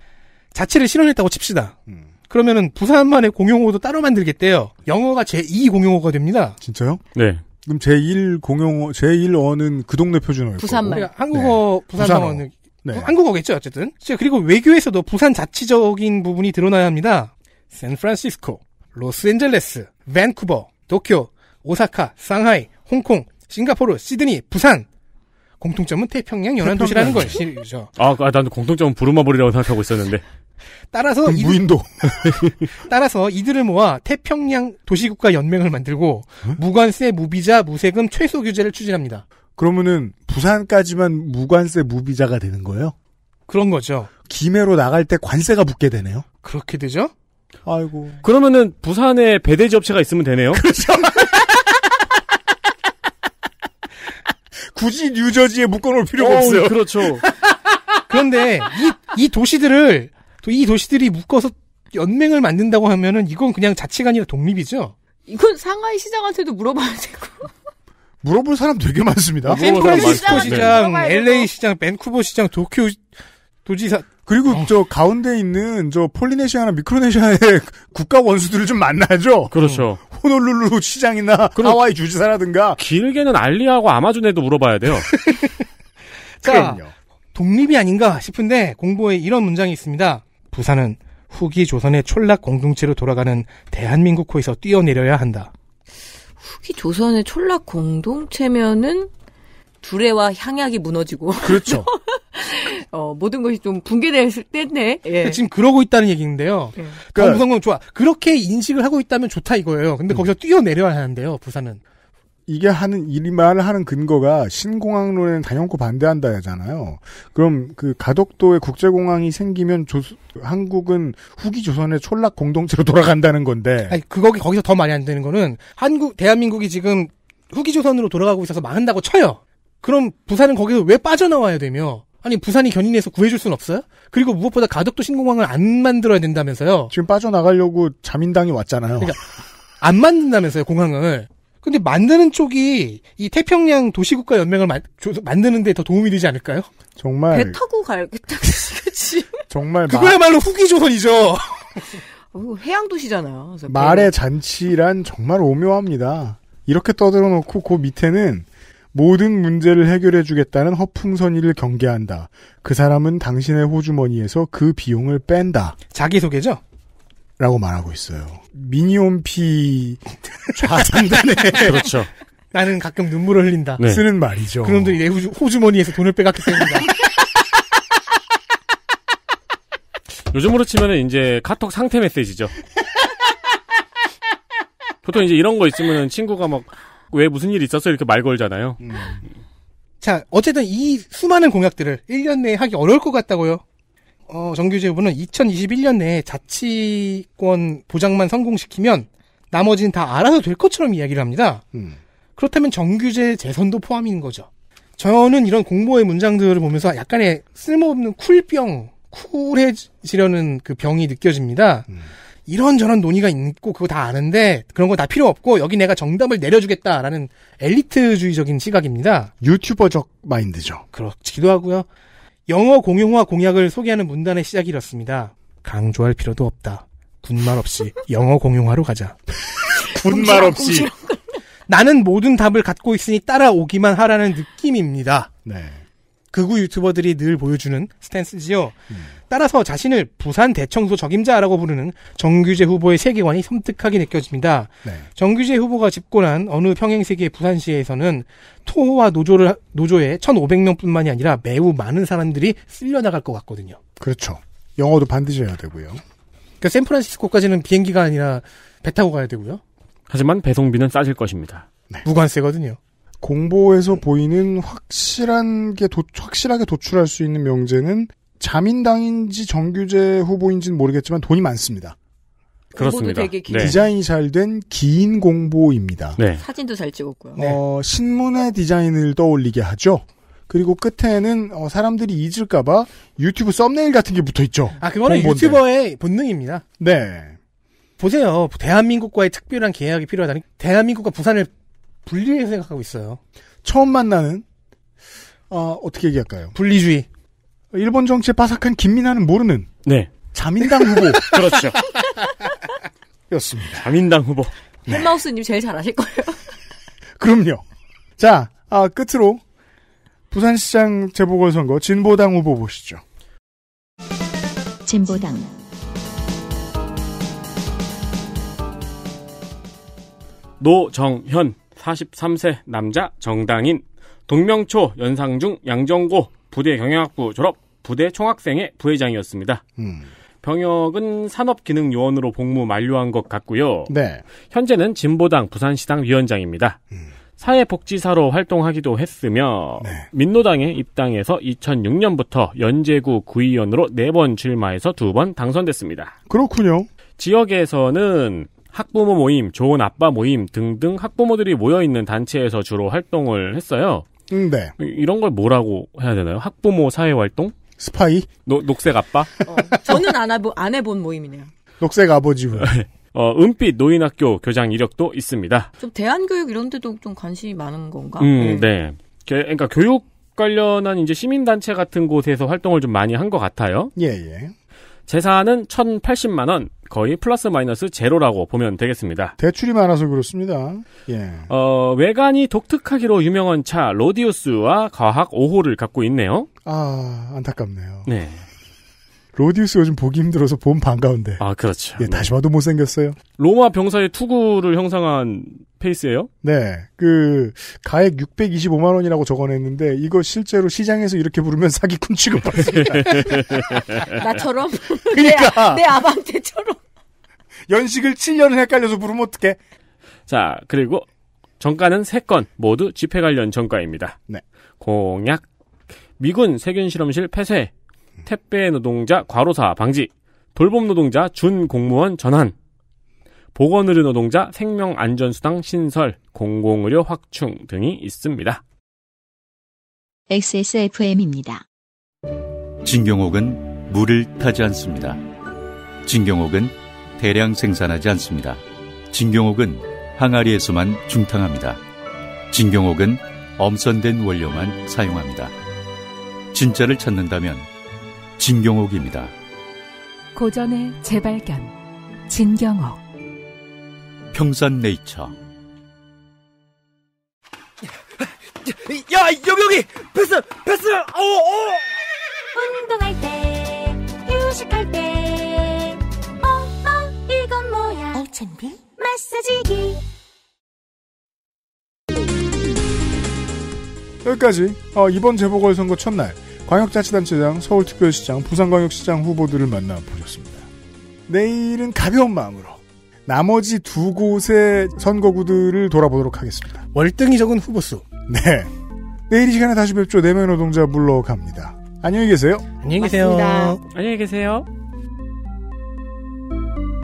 자치를 실현했다고 칩시다. 음. 그러면은 부산만의 공용어도 따로 만들겠대요. 영어가 제2 공용어가 됩니다. 진짜요? 네. 그럼 제1 공용 어 제1 어는 그 동네 표준어예요 부산말. 그러니까 한국어 네. 부산 어는 네. 한국어겠죠 어쨌든. 그리고 외교에서도 부산 자치적인 부분이 드러나야 합니다. 샌프란시스코, 로스앤젤레스, 밴쿠버, 도쿄, 오사카, 상하이, 홍콩, 싱가포르, 시드니, 부산. 공통점은 태평양 연안 도시라는 거예요. 아, 아, 나는 공통점은 부르마블이라고 생각하고 있었는데. 따라서 그 이들, 무인도 따라서 이들을 모아 태평양 도시국가 연맹을 만들고 응? 무관세 무비자 무세금 최소 규제를 추진합니다. 그러면은 부산까지만 무관세 무비자가 되는 거예요? 그런 거죠. 김해로 나갈 때 관세가 붙게 되네요. 그렇게 되죠? 아이고. 그러면은 부산에 배대지 업체가 있으면 되네요. 그렇죠. 굳이 뉴저지에 묶어놓을 필요가 어, 없어요. 그렇죠. 그런데 이, 이 도시들을 또이 도시들이 묶어서 연맹을 만든다고 하면은 이건 그냥 자치가 아니라 독립이죠. 이건 상하이 시장한테도 물어봐야 되고. 물어볼 사람 되게 많습니다. 샌프란시스코 아, 시장, 네. LA 시장, 밴쿠버 시장, 도쿄 도지사 그리고 어. 저 가운데 있는 저 폴리네시아나 미크로네시아의 국가 원수들을 좀 만나죠. 그렇죠. 어. 호놀룰루 시장이나 하와이 주지사라든가 길게는 알리하고 아마존에도 물어봐야 돼요. 자, 독립이 아닌가 싶은데 공보에 이런 문장이 있습니다. 부산은 후기 조선의 촌락 공동체로 돌아가는 대한민국 호에서 뛰어내려야 한다. 후기 조선의 촌락 공동체면은 두레와 향약이 무너지고 그렇죠. 어, 모든 것이 좀 붕괴됐을 때인데 예. 지금 그러고 있다는 얘기인데요. 예. 그러니까, 무성공 좋아. 그렇게 인식을 하고 있다면 좋다 이거예요. 근데 음. 거기서 뛰어내려야 하는데요. 부산은 이게 하는 이 말을 하는 근거가 신공항론에는 단연코 반대한다잖아요. 그럼 그 가덕도에 국제공항이 생기면 조, 한국은 후기 조선의 촌락 공동체로 돌아간다는 건데. 아니 그거 거기서 더 말이 안 되는 거는 한국 대한민국이 지금 후기 조선으로 돌아가고 있어서 망한다고 쳐요. 그럼 부산은 거기서 왜 빠져나와야 되며 아니 부산이 견인해서 구해줄 순 없어요? 그리고 무엇보다 가덕도 신공항을 안 만들어야 된다면서요? 지금 빠져나가려고 자민당이 왔잖아요. 그러니까 안 만든다면서요 공항을. 근데 만드는 쪽이 이 태평양 도시국가 연맹을 마, 조, 만드는데 더 도움이 되지 않을까요? 정말 배 타고 가야겠다. 그치? 정말 그거야말로 마... 후기 조선이죠. 어, 해양 도시잖아요. 말의 잔치란 정말 오묘합니다. 이렇게 떠들어 놓고 그 밑에는 모든 문제를 해결해 주겠다는 허풍선이를 경계한다. 그 사람은 당신의 호주머니에서 그 비용을 뺀다. 자기소개죠? 라고 말하고 있어요. 미니홈피 좌상단에 그렇죠. 나는 가끔 눈물을 흘린다. 네. 쓰는 말이죠. 그놈들이 내 호주, 호주머니에서 돈을 빼갔기 때문이다. 요즘으로 치면은 이제 카톡 상태 메시지죠. 보통 이제 이런 거 있으면은 친구가 막 왜 무슨 일이 있었어 이렇게 말 걸잖아요. 음. 자, 어쨌든 이 수많은 공약들을 1년 내에 하기 어려울 것 같다고요. 어, 정규제보는 2021년 내에 자치권 보장만 성공시키면 나머지는 다 알아서 될 것처럼 이야기를 합니다. 음. 그렇다면 정규제 재선도 포함인 거죠. 저는 이런 공보의 문장들을 보면서 약간의 쓸모없는 쿨병, 쿨해지려는 그 병이 느껴집니다. 음. 이런저런 논의가 있고 그거 다 아는데 그런 거 다 필요 없고 여기 내가 정답을 내려주겠다라는 엘리트주의적인 시각입니다. 유튜버적 마인드죠. 그렇기도 하고요. 영어 공용화 공약을 소개하는 문단의 시작이 이렇습니다. 강조할 필요도 없다. 군말 없이 영어 공용화로 가자. 군말 없이. 나는 모든 답을 갖고 있으니 따라오기만 하라는 느낌입니다. 네. 극우 유튜버들이 늘 보여주는 스탠스지요. 음. 따라서 자신을 부산 대청소 적임자라고 부르는 정규재 후보의 세계관이 섬뜩하게 느껴집니다. 네. 정규재 후보가 집권한 어느 평행세계 부산시에서는 토호와 노조를, 노조에 1,500명뿐만이 아니라 매우 많은 사람들이 쓸려나갈 것 같거든요. 그렇죠. 영어도 반드시 해야 되고요. 그러니까 샌프란시스코까지는 비행기가 아니라 배 타고 가야 되고요. 하지만 배송비는 싸질 것입니다. 네. 무관세거든요. 공보에서 보이는 확실한 게 도, 확실하게 도출할 수 있는 명제는 자민당인지 정규제 후보인지는 모르겠지만 돈이 많습니다. 그렇습니다. 네. 디자인이 잘 된 긴 공보입니다. 네. 사진도 잘 찍었고요. 어, 신문의 디자인을 떠올리게 하죠. 그리고 끝에는 어, 사람들이 잊을까봐 유튜브 썸네일 같은 게 붙어 있죠. 아 그거는 공보인 유튜버의 본능입니다. 네. 보세요. 대한민국과의 특별한 계약이 필요하다니. 대한민국과 부산을 분리를 생각하고 있어요. 처음 만나는 어, 어떻게 얘기할까요? 분리주의. 일본 정치에 빠삭한 김민아는 모르는 네. 자민당 후보. 그렇죠. 였습니다. 자민당 후보. 네. 헬마우스님 제일 잘하실 거예요. 그럼요. 자, 아, 끝으로 부산시장 재보궐선거 진보당 후보 보시죠. 진보당 노정현 43세 남자 정당인 동명초 연상중 양정고 부대 경영학부 졸업 부대 총학생회 부회장이었습니다. 음. 병역은 산업기능요원으로 복무 만료한 것 같고요. 네. 현재는 진보당 부산시당 위원장입니다. 음. 사회복지사로 활동하기도 했으며 네. 민노당에 입당해서 2006년부터 연제구 구의원으로 4번 출마해서 2번 당선됐습니다. 그렇군요. 지역에서는 학부모 모임, 좋은 아빠 모임 등등 학부모들이 모여있는 단체에서 주로 활동을 했어요. 네. 이런 걸 뭐라고 해야 되나요? 학부모 사회활동? 스파이? 노, 녹색 아빠? 어, 저는 안, 해보, 안 해본 모임이네요. 녹색 아버지. 네. 어, 은빛 노인학교 교장 이력도 있습니다. 좀 대한교육 이런 데도 좀 관심이 많은 건가? 음, 네. 네. 그러니까 교육 관련한 이제 시민단체 같은 곳에서 활동을 좀 많이 한 것 같아요. 예, 예. 재산은 1,080만 원, 거의 플러스 마이너스 제로라고 보면 되겠습니다. 대출이 많아서 그렇습니다. 예. 어, 외관이 독특하기로 유명한 차 로디우스와 과학 5호를 갖고 있네요. 아, 안타깝네요. 네. 로디우스 요즘 보기 힘들어서 봄 반가운데. 아, 그렇죠. 예, 다시 네. 봐도 못생겼어요. 로마 병사의 투구를 형상한 페이스예요? 네. 그 가액 625만 원이라고 적어냈는데 이거 실제로 시장에서 이렇게 부르면 사기꾼 취급받습니다. 나처럼? 그러니까. 내, 아, 내 아반떼처럼. 연식을 7년을 헷갈려서 부르면 어떡해? 자, 그리고 정가는 3건 모두 집회 관련 정가입니다. 네. 공약 미군 세균 실험실 폐쇄 택배 노동자 과로사 방지, 돌봄 노동자 준 공무원 전환, 보건의료 노동자 생명안전수당 신설, 공공의료 확충 등이 있습니다. XSFM입니다. 진경옥은 물을 타지 않습니다. 진경옥은 대량 생산하지 않습니다. 진경옥은 항아리에서만 중탕합니다. 진경옥은 엄선된 원료만 사용합니다. 진짜를 찾는다면 진경옥입니다. 고전의 재발견 진경옥 평산네이처 야 여기 여기 패스 패스 어어 어! 운동할 때 휴식할 때 어어 어, 이건 뭐야 알찬비 마사지기 여기까지 어, 이번 재보궐선거 첫날 광역자치단체장, 서울특별시장, 부산광역시장 후보들을 만나보셨습니다. 내일은 가벼운 마음으로 나머지 두 곳의 선거구들을 돌아보도록 하겠습니다. 월등히 적은 후보수. 네. 내일 이 시간에 다시 뵙죠. 내면 노동자 물러갑니다. 안녕히 계세요. 안녕히 계세요. 맞습니다. 안녕히 계세요.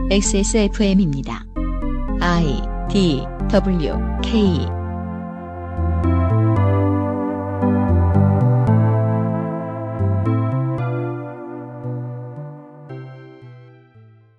XSFM입니다. I D W K